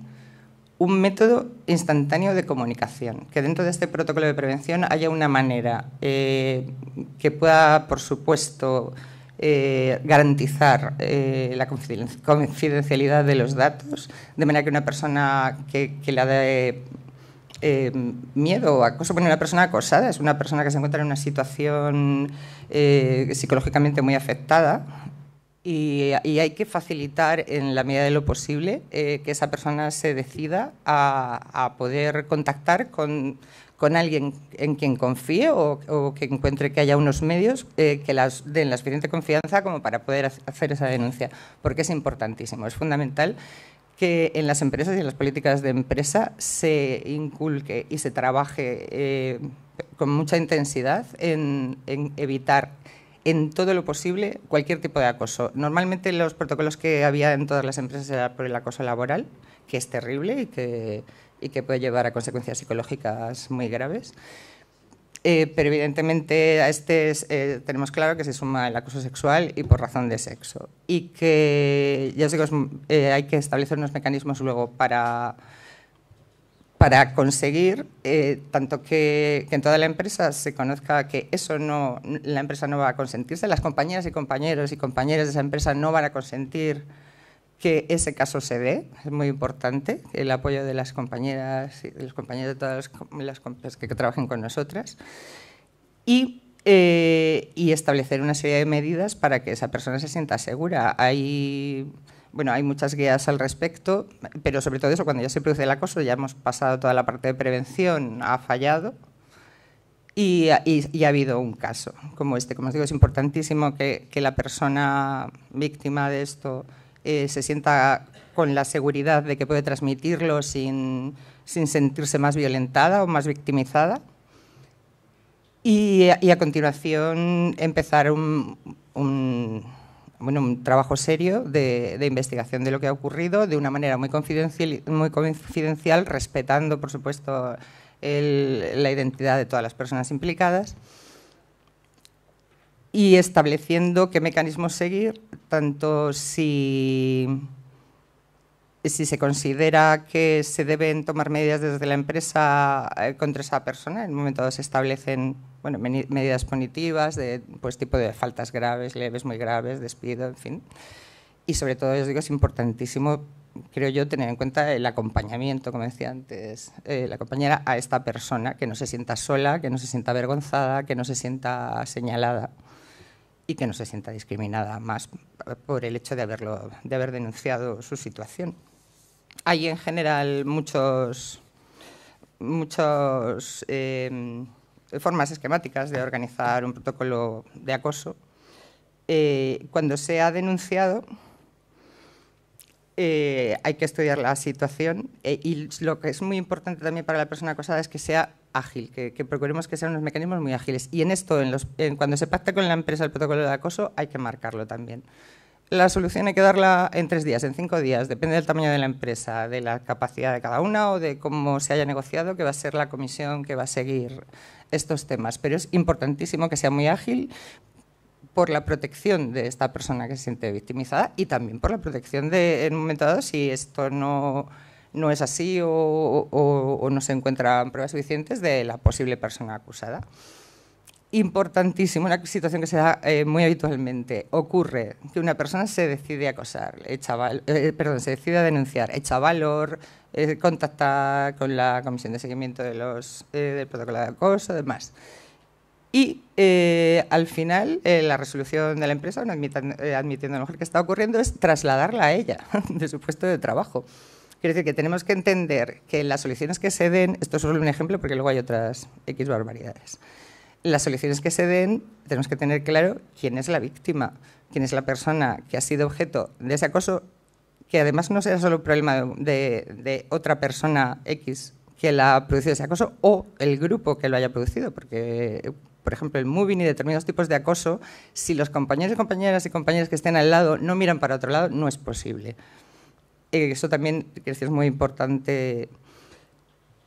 S6: un método instantáneo de comunicación, que dentro de este protocolo de prevención haya una manera eh, que pueda, por supuesto, eh, garantizar eh, la confidencialidad de los datos, de manera que una persona que, le la dé miedo o acoso. Bueno, una persona acosada es una persona que se encuentra en una situación psicológicamente muy afectada y, hay que facilitar en la medida de lo posible eh, que esa persona se decida a, poder contactar con, alguien en quien confíe o, que encuentre que haya unos medios eh, que las den la suficiente confianza como para poder hacer esa denuncia, porque es importantísimo, es fundamental que en las empresas y en las políticas de empresa se inculque y se trabaje eh, con mucha intensidad en evitar en todo lo posible cualquier tipo de acoso. Normalmente los protocolos que había en todas las empresas era por el acoso laboral, que es terrible y que, y que puede llevar a consecuencias psicológicas muy graves. Eh, pero evidentemente a este eh, tenemos claro que se suma el acoso sexual y por razón de sexo. Y que ya os digo, eh, hay que establecer unos mecanismos luego para para conseguir eh, tanto que, en toda la empresa se conozca que eso no, la empresa no va a consentirse, las compañeras y compañeros y compañeras de esa empresa no van a consentir que ese caso se dé, es muy importante el apoyo de las compañeras y de los compañeros de todas las, compañeras que, trabajen con nosotras y, eh, y establecer una serie de medidas para que esa persona se sienta segura. Hay bueno, hay muchas guías al respecto, pero sobre todo eso, cuando ya se produce el acoso, ya hemos pasado toda la parte de prevención, ha fallado y, ha habido un caso como este. Como os digo, es importantísimo que, la persona víctima de esto eh, se sienta con la seguridad de que puede transmitirlo sin, sentirse más violentada o más victimizada. Y, a continuación empezar un bueno, un trabajo serio de, investigación de lo que ha ocurrido de una manera muy confidencial, muy confidencial respetando, por supuesto, la identidad de todas las personas implicadas y estableciendo qué mecanismos seguir, tanto si, si se considera que se deben tomar medidas desde la empresa eh, contra esa persona, en el momento se establecen bueno, medidas punitivas de pues, tipo de faltas graves, leves, muy graves, despido, en fin. Y sobre todo, os digo, es importantísimo, creo yo, tener en cuenta el acompañamiento, como decía antes eh, la compañera, a esta persona, que no se sienta sola, que no se sienta avergonzada, que no se sienta señalada y que no se sienta discriminada más por el hecho de, haberlo, de haber denunciado su situación. Hay en general muchos, muchos em, formas esquemáticas de organizar un protocolo de acoso, eh, cuando se ha denunciado eh, hay que estudiar la situación eh, y lo que es muy importante también para la persona acosada es que sea ágil, que, procuremos que sean unos mecanismos muy ágiles. Y en esto, cuando se pacta con la empresa el protocolo de acoso, hay que marcarlo también. La solución hay que darla en tres días, en cinco días, depende del tamaño de la empresa, de la capacidad de cada una o de cómo se haya negociado, que va a ser la comisión que va a seguir estos temas. Pero es importantísimo que sea muy ágil por la protección de esta persona que se siente victimizada y también por la protección de, en un momento dado, si esto no, es así o no se encuentran pruebas suficientes de la posible persona acusada importantísimo, una situación que se da eh, muy habitualmente. Ocurre que una persona se decide a acosar, eh, perdón, se decide a denunciar, echa valor, eh, contacta con la comisión de seguimiento de los, del protocolo de acoso, demás. Y al final, la resolución de la empresa, admitiendo a la que está ocurriendo, es trasladarla a ella de su puesto de trabajo. Quiere decir que tenemos que entender que las soluciones que se den, esto es solo un ejemplo porque luego hay otras X barbaridades las soluciones que se den tenemos que tener claro quién es la víctima, quién es la persona que ha sido objeto de ese acoso, que además no sea solo un problema de, otra persona X que la ha producido ese acoso o el grupo que lo haya producido, porque por ejemplo, el moving y determinados tipos de acoso, si los compañeros y compañeras y compañeras que estén al lado no miran para otro lado, no es posible. Eh, eso también es muy importante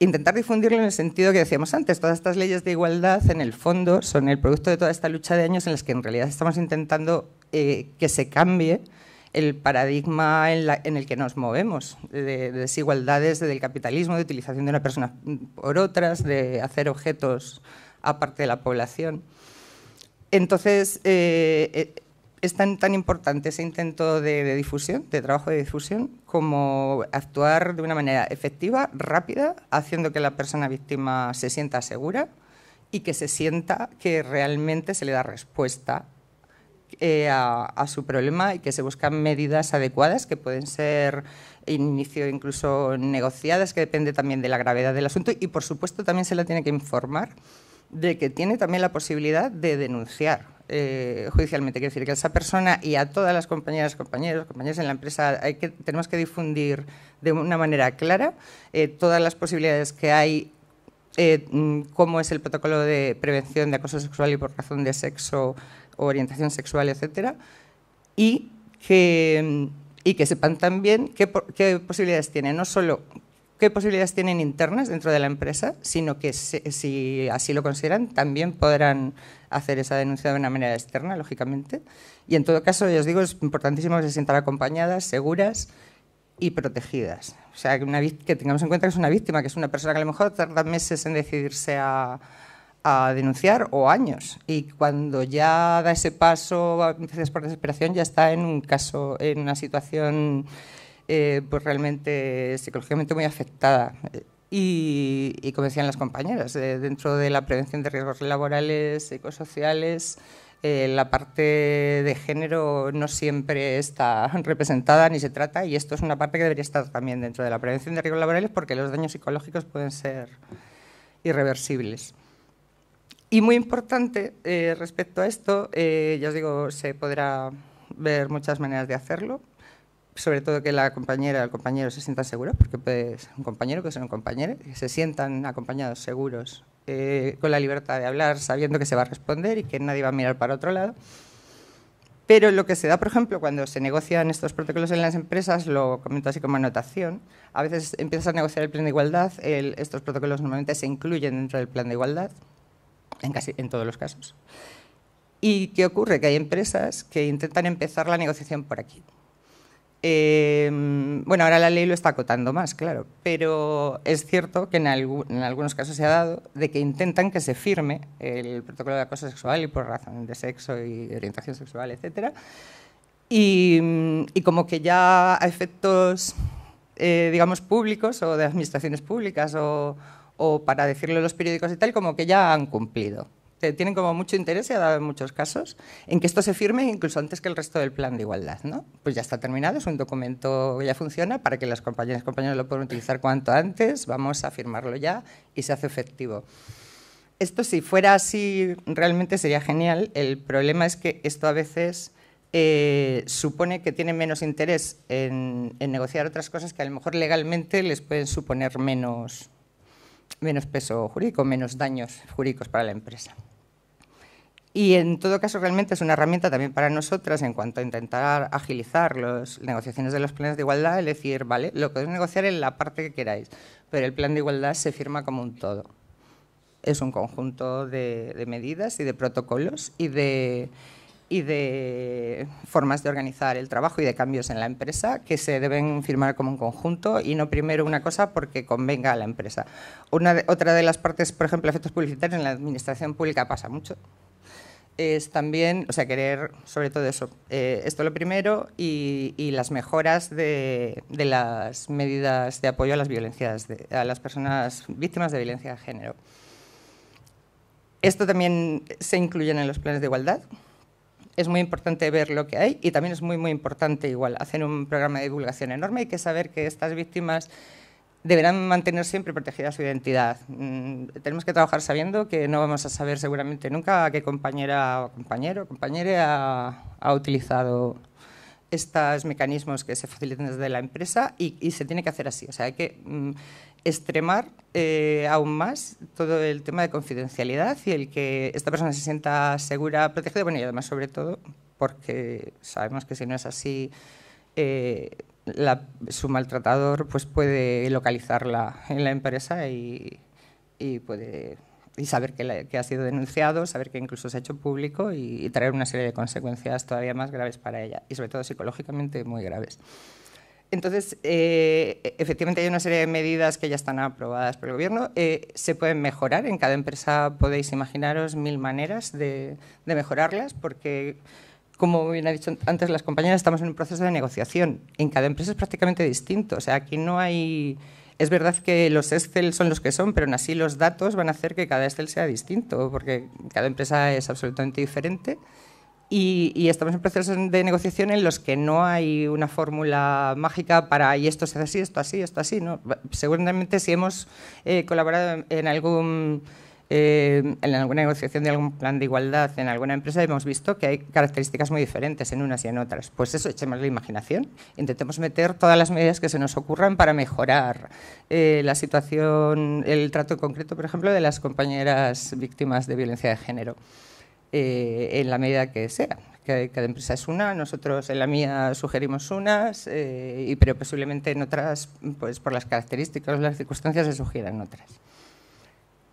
S6: intentar difundirlo en el sentido que decíamos antes. Todas estas leyes de igualdad, en el fondo, son el producto de toda esta lucha de años en las que en realidad estamos intentando eh, que se cambie el paradigma en, el que nos movemos, de, desigualdades del capitalismo, de utilización de una persona por otras, de hacer objetos aparte de la población. Entonces, eh, eh, es tan, importante ese intento de, difusión, de trabajo de difusión, como actuar de una manera efectiva, rápida, haciendo que la persona víctima se sienta segura y que se sienta que realmente se le da respuesta eh, a, su problema y que se buscan medidas adecuadas que pueden ser inicio incluso negociadas, que depende también de la gravedad del asunto y por supuesto también se la tiene que informar de que tiene también la posibilidad de denunciar eh, judicialmente. Quiere decir que a esa persona y a todas las compañeras, compañeros, compañeros en la empresa tenemos que difundir de una manera clara eh, todas las posibilidades que hay eh, mm, cómo es el protocolo de prevención de acoso sexual y por razón de sexo o orientación sexual, etcétera, y que, mm, sepan también qué, posibilidades tienen, no solo qué posibilidades tienen internas dentro de la empresa, sino que si así lo consideran, también podrán hacer esa denuncia de una manera externa, lógicamente. Y en todo caso, yo os digo, es importantísimo que se sientan acompañadas, seguras y protegidas. O sea, que, tengamos en cuenta que es una víctima, que es una persona que a lo mejor tarda meses en decidirse a, denunciar o años. Y cuando ya da ese paso, a veces por desesperación, ya está en un caso, en una situación eh, pues realmente psicológicamente muy afectada y, como decían las compañeras, eh, dentro de la prevención de riesgos laborales, psicosociales, eh, la parte de género no siempre está representada ni se trata y esto es una parte que debería estar también dentro de la prevención de riesgos laborales porque los daños psicológicos pueden ser irreversibles. Y muy importante eh, respecto a esto, eh, ya os digo, se podrá ver muchas maneras de hacerlo sobre todo que la compañera o el compañero se sientan seguros, porque puede ser un compañero, puede ser un compañero, que se sientan acompañados, seguros, eh, con la libertad de hablar, sabiendo que se va a responder y que nadie va a mirar para otro lado. Pero lo que se da, por ejemplo, cuando se negocian estos protocolos en las empresas, lo comento así como anotación, a veces empiezas a negociar el plan de igualdad, estos protocolos normalmente se incluyen dentro del plan de igualdad, en casi en todos los casos. ¿Y qué ocurre? Que hay empresas que intentan empezar la negociación por aquí Em, bueno, ahora la ley lo está acotando más, claro, pero es cierto que en, algunos casos se ha dado de que intentan que se firme el protocolo de acoso sexual y por razón de sexo y orientación sexual, etc. Y, como que ya a efectos, eh, digamos, públicos o de administraciones públicas o, o para decirlo en los periódicos y tal, como que ya han cumplido tienen como mucho interés, se ha dado en muchos casos, en que esto se firme incluso antes que el resto del plan de igualdad. ¿no? Pues ya está terminado, es un documento ya funciona para que las compañeras y compañeros lo puedan utilizar cuanto antes, vamos a firmarlo ya y se hace efectivo. Esto si fuera así realmente sería genial, el problema es que esto a veces... Eh, supone que tienen menos interés en, negociar otras cosas que a lo mejor legalmente les pueden suponer menos peso jurídico, menos daños jurídicos para la empresa. Y en todo caso, realmente es una herramienta también para nosotras en cuanto a intentar agilizar las negociaciones de los planes de igualdad, es decir, vale, lo podéis negociar en la parte que queráis, pero el plan de igualdad se firma como un todo. Es un conjunto de, medidas y de protocolos y de, formas de organizar el trabajo y de cambios en la empresa que se deben firmar como un conjunto y no primero una cosa porque convenga a la empresa. otra de las partes, por ejemplo, efectos publicitarios en la administración pública pasa mucho es también, o sea, querer sobre todo eso, eh, esto lo primero y, y las mejoras de, de, las medidas de apoyo a las violencias, a las personas víctimas de violencia de género. Esto también se incluye en los planes de igualdad. Es muy importante ver lo que hay y también es muy, muy importante igual hacer un programa de divulgación enorme. Hay que saber que estas víctimas deberán mantener siempre protegida su identidad. Mm, tenemos que trabajar sabiendo que no vamos a saber seguramente nunca a qué compañera o compañero o compañera ha, utilizado estos mecanismos que se facilitan desde la empresa y, se tiene que hacer así. O sea, hay que mm, extremar eh, aún más todo el tema de confidencialidad y el que esta persona se sienta segura, protegida, bueno, y además sobre todo porque sabemos que si no es así, eh, su maltratador pues puede localizarla en la empresa y, puede saber que, ha sido denunciado, saber que incluso se ha hecho público y, traer una serie de consecuencias todavía más graves para ella y sobre todo psicológicamente muy graves. Entonces, eh, e, efectivamente hay una serie de medidas que ya están aprobadas por el Gobierno. Eh, se pueden mejorar. En cada empresa podéis imaginaros mil maneras de mejorarlas porque como bien ha dicho antes las compañeras, estamos en un proceso de negociación. En cada empresa es prácticamente distinto. O sea, aquí no hay... Es verdad que los Excel son los que son, pero aún así los datos van a hacer que cada Excel sea distinto, porque cada empresa es absolutamente diferente. Y, estamos en procesos de negociación en los que no hay una fórmula mágica para y esto se hace así, esto así, esto así. ¿no? Seguramente si hemos eh, colaborado en algún eh, en alguna negociación de algún plan de igualdad en alguna empresa hemos visto que hay características muy diferentes en unas y en otras. Pues eso, echemos la imaginación, intentemos meter todas las medidas que se nos ocurran para mejorar eh, la situación, el trato concreto, por ejemplo, de las compañeras víctimas de violencia de género, eh, en la medida que sea. Cada empresa es una, nosotros en la mía sugerimos unas, y, pero posiblemente en otras, pues por las características o las circunstancias se sugieran otras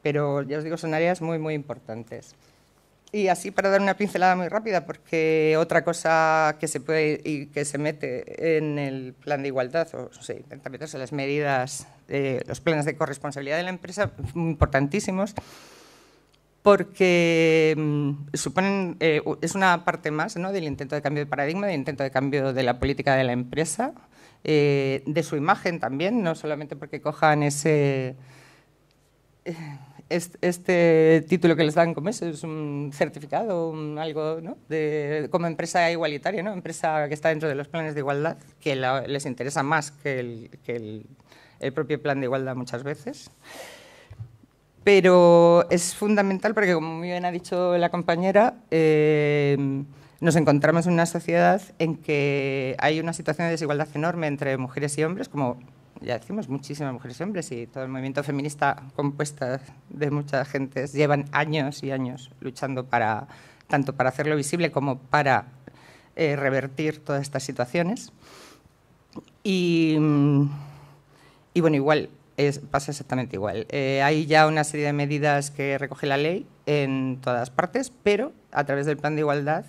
S6: pero ya os digo, son áreas muy, muy importantes. Y así para dar una pincelada muy rápida, porque otra cosa que se puede y que se mete en el plan de igualdad, o, se intenta meterse las medidas, los planes de corresponsabilidad de la empresa, importantísimos, porque mm, suponen, eh, es una parte más ¿no? del intento de cambio de paradigma, del intento de cambio de la política de la empresa, eh, de su imagen también, no solamente porque cojan ese eh, este, título que les dan como eso es un certificado, algo, ¿no? como empresa igualitaria, ¿no? Empresa que está dentro de los planes de igualdad, que les interesa más que, el, propio plan de igualdad muchas veces pero es fundamental porque, como muy bien ha dicho la compañera, eh, nos encontramos en una sociedad en que hay una situación de desigualdad enorme entre mujeres y hombres, como ya decimos, muchísimas mujeres y hombres y todo el movimiento feminista compuesta de muchas gentes, llevan años y años luchando para tanto para hacerlo visible como para eh, revertir todas estas situaciones. Y, mm, y bueno, igual es, pasa exactamente igual. Eh, hay ya una serie de medidas que recoge la ley en todas partes, pero a través del plan de igualdad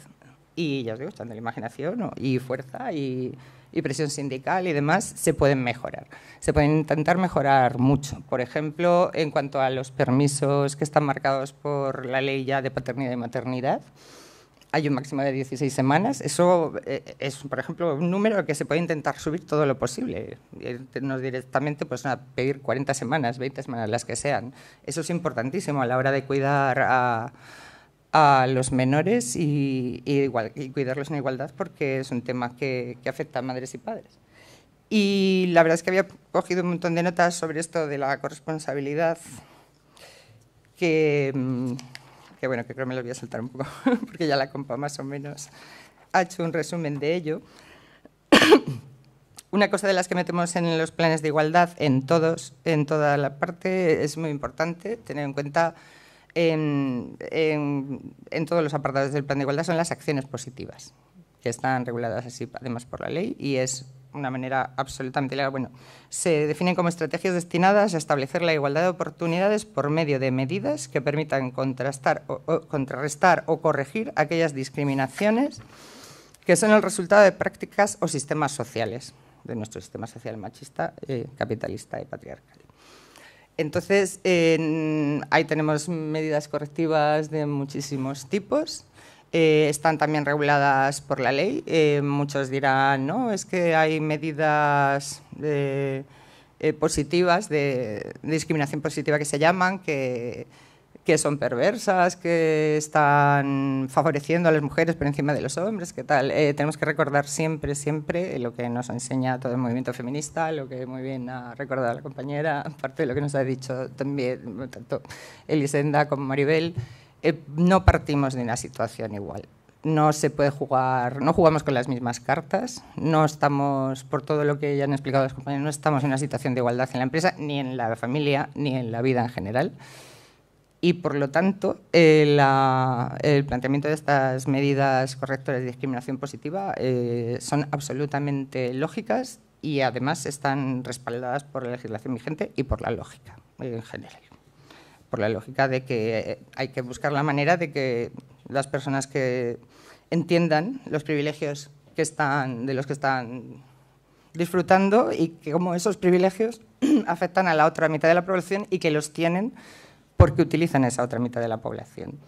S6: y, ya os digo, echando la imaginación y fuerza y y presión sindical y demás, se pueden mejorar. Se pueden intentar mejorar mucho. Por ejemplo, en cuanto a los permisos que están marcados por la ley ya de paternidad y maternidad, hay un máximo de 16 semanas. Eso eh, es, por ejemplo, un número que se puede intentar subir todo lo posible. Irnos eh, directamente pues, a pedir 40 semanas, 20 semanas, las que sean. Eso es importantísimo a la hora de cuidar a a los menores y, cuidarlos en igualdad porque es un tema que, afecta a madres y padres. Y la verdad es que había cogido un montón de notas sobre esto de la corresponsabilidad, que, mm, que bueno, que creo me lo voy a saltar un poco, porque ya la compa más o menos ha hecho un resumen de ello. Una cosa de las que metemos en los planes de igualdad, en todos, en toda la parte, es muy importante tener en cuenta en, todos los apartados del plan de igualdad son las acciones positivas, que están reguladas así además por la ley y es una manera absolutamente legal. Bueno, se definen como estrategias destinadas a establecer la igualdad de oportunidades por medio de medidas que permitan contrastar o, contrarrestar o corregir aquellas discriminaciones que son el resultado de prácticas o sistemas sociales, de nuestro sistema social machista, eh, capitalista y patriarcal. Entonces, ahí tenemos medidas correctivas de muchísimos tipos. Eh, están también reguladas por la ley. Eh, muchos dirán, no, es que hay medidas eh, positivas, de discriminación positiva que se llaman, que que son perversas, que están favoreciendo a las mujeres por encima de los hombres, ¿qué tal? Eh, tenemos que recordar siempre, siempre lo que nos enseña todo el movimiento feminista, lo que muy bien ha recordado la compañera, parte de lo que nos ha dicho también tanto Elisenda como Maribel, eh, no partimos de una situación igual no se puede jugar, no jugamos con las mismas cartas, no estamos, por todo lo que ya han explicado las compañeras, no estamos en una situación de igualdad en la empresa, ni en la familia, ni en la vida en general y por lo tanto eh, el planteamiento de estas medidas correctoras de discriminación positiva eh, son absolutamente lógicas y además están respaldadas por la legislación vigente y por la lógica en general. Por la lógica de que eh, hay que buscar la manera de que las personas que entiendan los privilegios que de los que están disfrutando y que como esos privilegios afectan a la otra mitad de la población y que los tienen porque utilizan esa otra mitad de la población.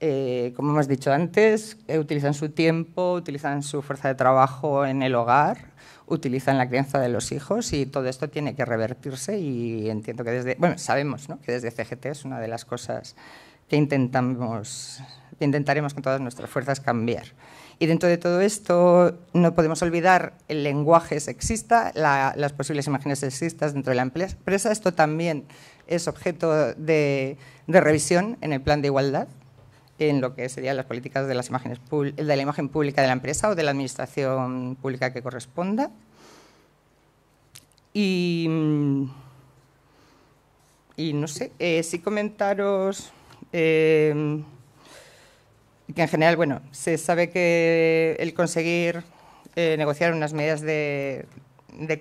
S6: Eh, como hemos dicho antes, eh, utilizan su tiempo, utilizan su fuerza de trabajo en el hogar, utilizan la crianza de los hijos y todo esto tiene que revertirse y entiendo que desde, bueno, sabemos que desde CGT es una de las cosas que intentamos, intentaremos con todas nuestras fuerzas cambiar. Y dentro de todo esto no podemos olvidar el lenguaje sexista, las posibles imágenes sexistas dentro de la empresa. Esto también es objeto de, revisión en el plan de igualdad, en lo que serían las políticas de, las imágenes, de la imagen pública de la empresa o de la administración pública que corresponda. Y, no sé, eh, si comentaros eh, que en general, bueno, se sabe que el conseguir eh, negociar unas medidas de,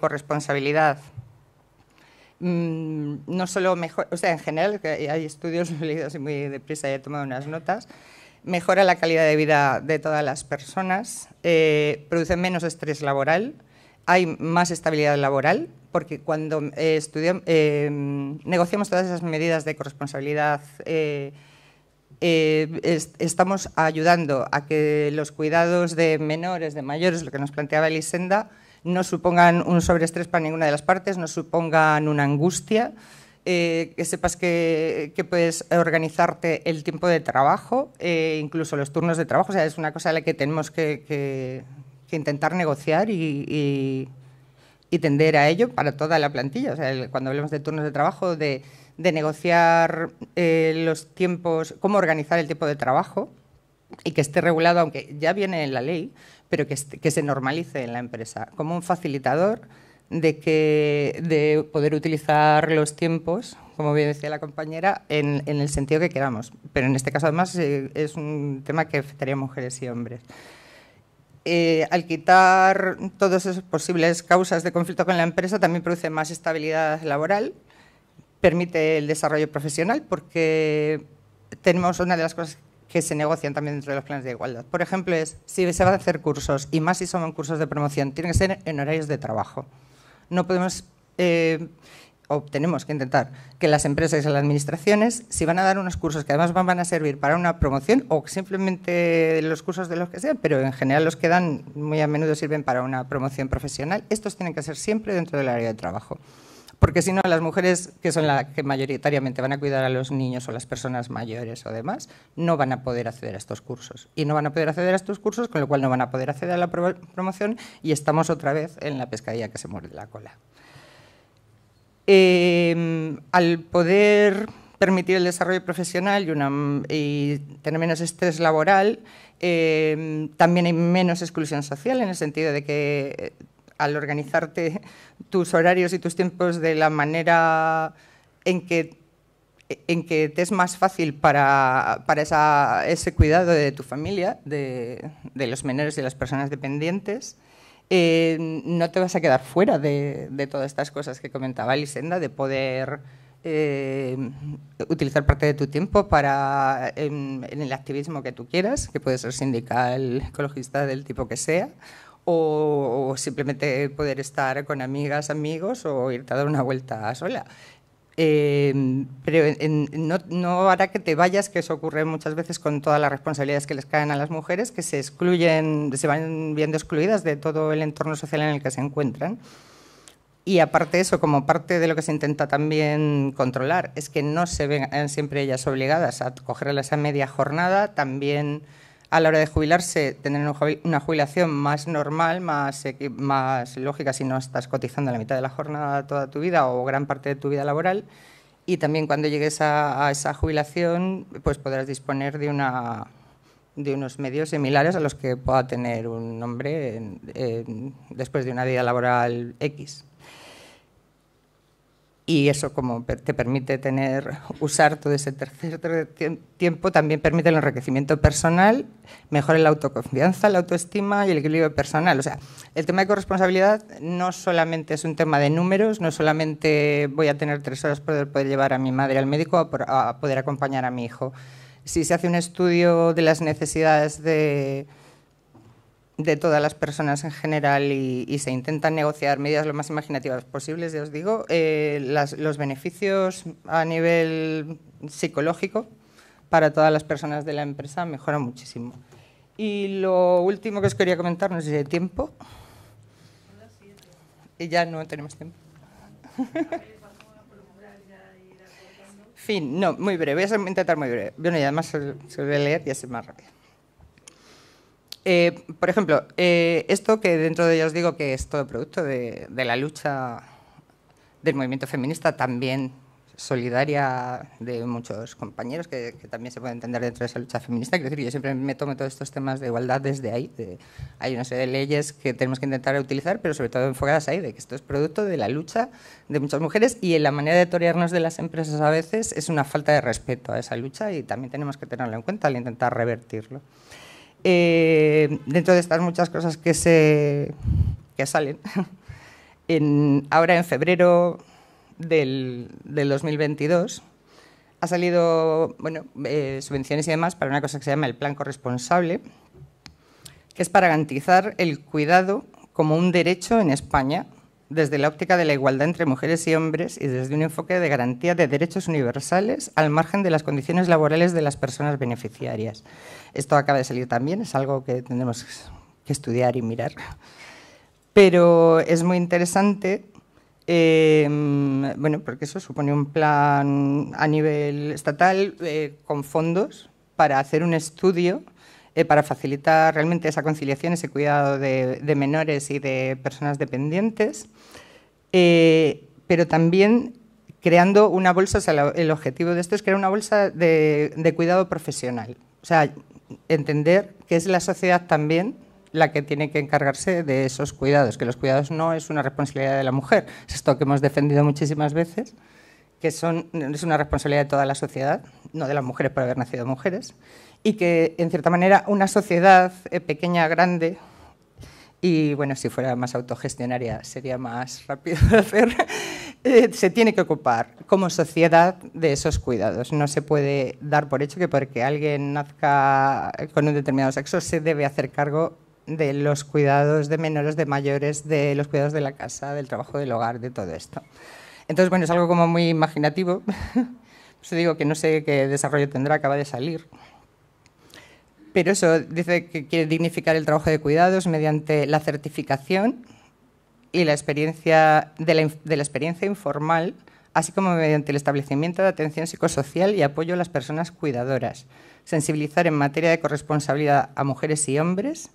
S6: corresponsabilidad mm, no solo mejor, o sea, en general, que hay estudios, he leído muy deprisa y he tomado unas notas, mejora la calidad de vida de todas las personas, eh, produce menos estrés laboral, hay más estabilidad laboral, porque cuando eh, eh, negociamos todas esas medidas de corresponsabilidad, estamos ayudando a que los cuidados de menores, de mayores, lo que nos planteaba Elisenda, no supongan un sobreestrés para ninguna de las partes, no supongan una angustia, eh, que sepas que, puedes organizarte el tiempo de trabajo, eh, incluso los turnos de trabajo. O sea, es una cosa a la que tenemos que, intentar negociar y, tender a ello para toda la plantilla. cuando hablemos de turnos de trabajo, de, negociar eh, los tiempos, cómo organizar el tiempo de trabajo y que esté regulado, aunque ya viene en la ley, pero que, se normalice en la empresa, como un facilitador de, que, de poder utilizar los tiempos, como bien decía la compañera, en, el sentido que queramos. Pero en este caso, además, eh, es un tema que afectaría a mujeres y hombres. Eh, al quitar todas esas posibles causas de conflicto con la empresa, también produce más estabilidad laboral, permite el desarrollo profesional, porque tenemos una de las cosas que se negocian también dentro de los planes de igualdad. Por ejemplo, es si se van a hacer cursos, y más si son cursos de promoción, tienen que ser en horarios de trabajo. No podemos, eh, o tenemos que intentar que las empresas y las administraciones, si van a dar unos cursos que además van a servir para una promoción, o simplemente los cursos de los que sean, pero en general los que dan muy a menudo sirven para una promoción profesional, estos tienen que ser siempre dentro del área de trabajo porque si no las mujeres, que son las que mayoritariamente van a cuidar a los niños o las personas mayores o demás, no van a poder acceder a estos cursos. Y no van a poder acceder a estos cursos, con lo cual no van a poder acceder a la promoción y estamos otra vez en la pescadilla que se muerde la cola. Em, al poder permitir el desarrollo profesional y, tener menos estrés laboral, em, también hay menos exclusión social en el sentido de que al organizarte tus horarios y tus tiempos de la manera en que, en que te es más fácil para, ese cuidado de tu familia, de, los menores y las personas dependientes, eh, no te vas a quedar fuera de, todas estas cosas que comentaba Lisenda, de poder eh, utilizar parte de tu tiempo para en, el activismo que tú quieras, que puede ser sindical, ecologista, del tipo que sea, o, simplemente poder estar con amigas, amigos o irte a dar una vuelta sola. Em, pero no, hará que te vayas, que eso ocurre muchas veces con todas las responsabilidades que les caen a las mujeres, que se excluyen, se van viendo excluidas de todo el entorno social en el que se encuentran. Y aparte de eso, como parte de lo que se intenta también controlar, es que no se vean siempre ellas obligadas a cogerlas a media jornada, también a la hora de jubilarse tener una jubilación más normal, más, más lógica si no estás cotizando la mitad de la jornada toda tu vida o gran parte de tu vida laboral. Y también cuando llegues a, esa jubilación, pues podrás disponer de, una, de unos medios similares a los que pueda tener un hombre después de una vida laboral X y eso como te permite tener, usar todo ese tercer tiempo, también permite el enriquecimiento personal, mejora la autoconfianza, la autoestima y el equilibrio personal. O sea, el tema de corresponsabilidad no solamente es un tema de números, no solamente voy a tener tres horas para poder llevar a mi madre al médico o a poder acompañar a mi hijo. Si se hace un estudio de las necesidades de de todas las personas en general y, se intentan negociar medidas lo más imaginativas posibles, ya os digo, eh, los beneficios a nivel psicológico para todas las personas de la empresa mejoran muchísimo. Y lo último que os quería comentar, no sé si hay tiempo. Y ya no tenemos tiempo. fin, no, muy breve, voy a intentar muy breve. Bueno, y además se, lo voy a leer y así más rápido. Eh, por ejemplo, eh, esto que dentro de os digo que es todo producto de, la lucha del movimiento feminista, también solidaria de muchos compañeros que, también se puede entender dentro de esa lucha feminista. Quiero decir, yo siempre me tomo todos estos temas de igualdad desde ahí. hay una serie de leyes que tenemos que intentar utilizar, pero sobre todo enfocadas ahí, de que esto es producto de la lucha de muchas mujeres y en la manera de torearnos de las empresas a veces es una falta de respeto a esa lucha y también tenemos que tenerlo en cuenta al intentar revertirlo. Eh, dentro de estas muchas cosas que, se, salen, ahora en febrero del, del 2022 ha salido bueno, eh, subvenciones y demás para una cosa que se llama el plan corresponsable, que es para garantizar el cuidado como un derecho en España desde la óptica de la igualdad entre mujeres y hombres y desde un enfoque de garantía de derechos universales al margen de las condiciones laborales de las personas beneficiarias. Esto acaba de salir también, es algo que tenemos que estudiar y mirar. Pero es muy interesante, em, bueno, porque eso supone un plan a nivel estatal eh, con fondos para hacer un estudio eh, para facilitar realmente esa conciliación, ese cuidado de, menores y de personas dependientes, eh, pero también creando una bolsa, el objetivo de esto es crear una bolsa de, cuidado profesional. O sea, entender que es la sociedad también la que tiene que encargarse de esos cuidados, que los cuidados no es una responsabilidad de la mujer, es esto que hemos defendido muchísimas veces, que es una responsabilidad de toda la sociedad, no de las mujeres por haber nacido mujeres, y que, en cierta manera, una sociedad eh, pequeña, grande, y bueno, si fuera más autogestionaria sería más rápido de hacer, eh, se tiene que ocupar como sociedad de esos cuidados. No se puede dar por hecho que porque alguien nazca eh, con un determinado sexo se debe hacer cargo de los cuidados de menores, de mayores, de los cuidados de la casa, del trabajo del hogar, de todo esto. Entonces, bueno, es algo como muy imaginativo. se digo que no sé qué desarrollo tendrá, acaba de salir. Pero eso dice que quiere dignificar el trabajo de cuidados mediante la certificación y la experiencia de la, experiencia informal, así como mediante el establecimiento de atención psicosocial y apoyo a las personas cuidadoras, sensibilizar en materia de corresponsabilidad a mujeres y hombres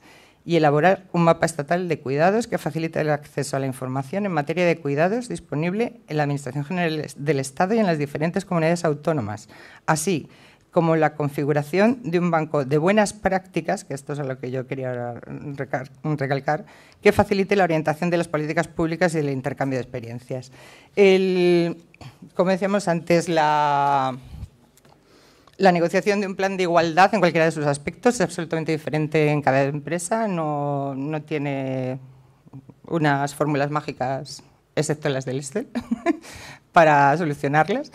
S6: y elaborar un mapa estatal de cuidados que facilite el acceso a la información en materia de cuidados disponible en la Administración General del Estado y en las diferentes comunidades autónomas, así como la configuración de un banco de buenas prácticas, que esto es a lo que yo quería recalcar, que facilite la orientación de las políticas públicas y el intercambio de experiencias. como decíamos antes, la, la negociación de un plan de igualdad en cualquiera de sus aspectos es absolutamente diferente en cada empresa, no, no tiene unas fórmulas mágicas, excepto las del Excel, para solucionarlas.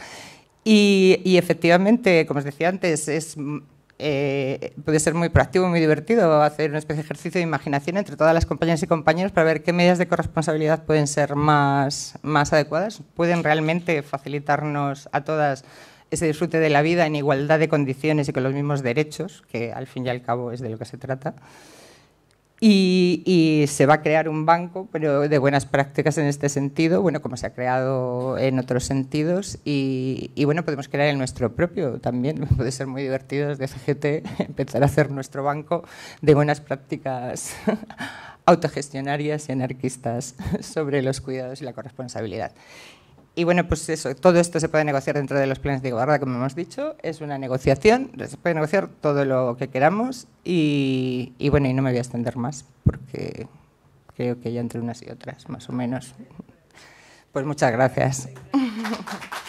S6: Y, efectivamente, como os decía antes, mm, eh, puede ser muy proactivo, muy divertido hacer una especie de ejercicio de imaginación entre todas las compañías y compañeros para ver qué medidas de corresponsabilidad pueden ser más adecuadas, pueden realmente facilitarnos a todas ese disfrute de la vida en igualdad de condiciones y con los mismos derechos, que al fin y al cabo es de lo que se trata. Y, se va a crear un banco pero de buenas prácticas en este sentido, bueno, como se ha creado en otros sentidos, y, bueno, podemos crear el nuestro propio también. Puede ser muy divertido desde CGT empezar a hacer nuestro banco de buenas prácticas autogestionarias y anarquistas sobre los cuidados y la corresponsabilidad. Y bueno, pues eso, todo esto se puede negociar dentro de los planes de igualdad, como hemos dicho, es una negociación, se puede negociar todo lo que queramos y, y bueno, y no me voy a extender más porque creo que ya entre unas y otras, más o menos. Pues muchas gracias.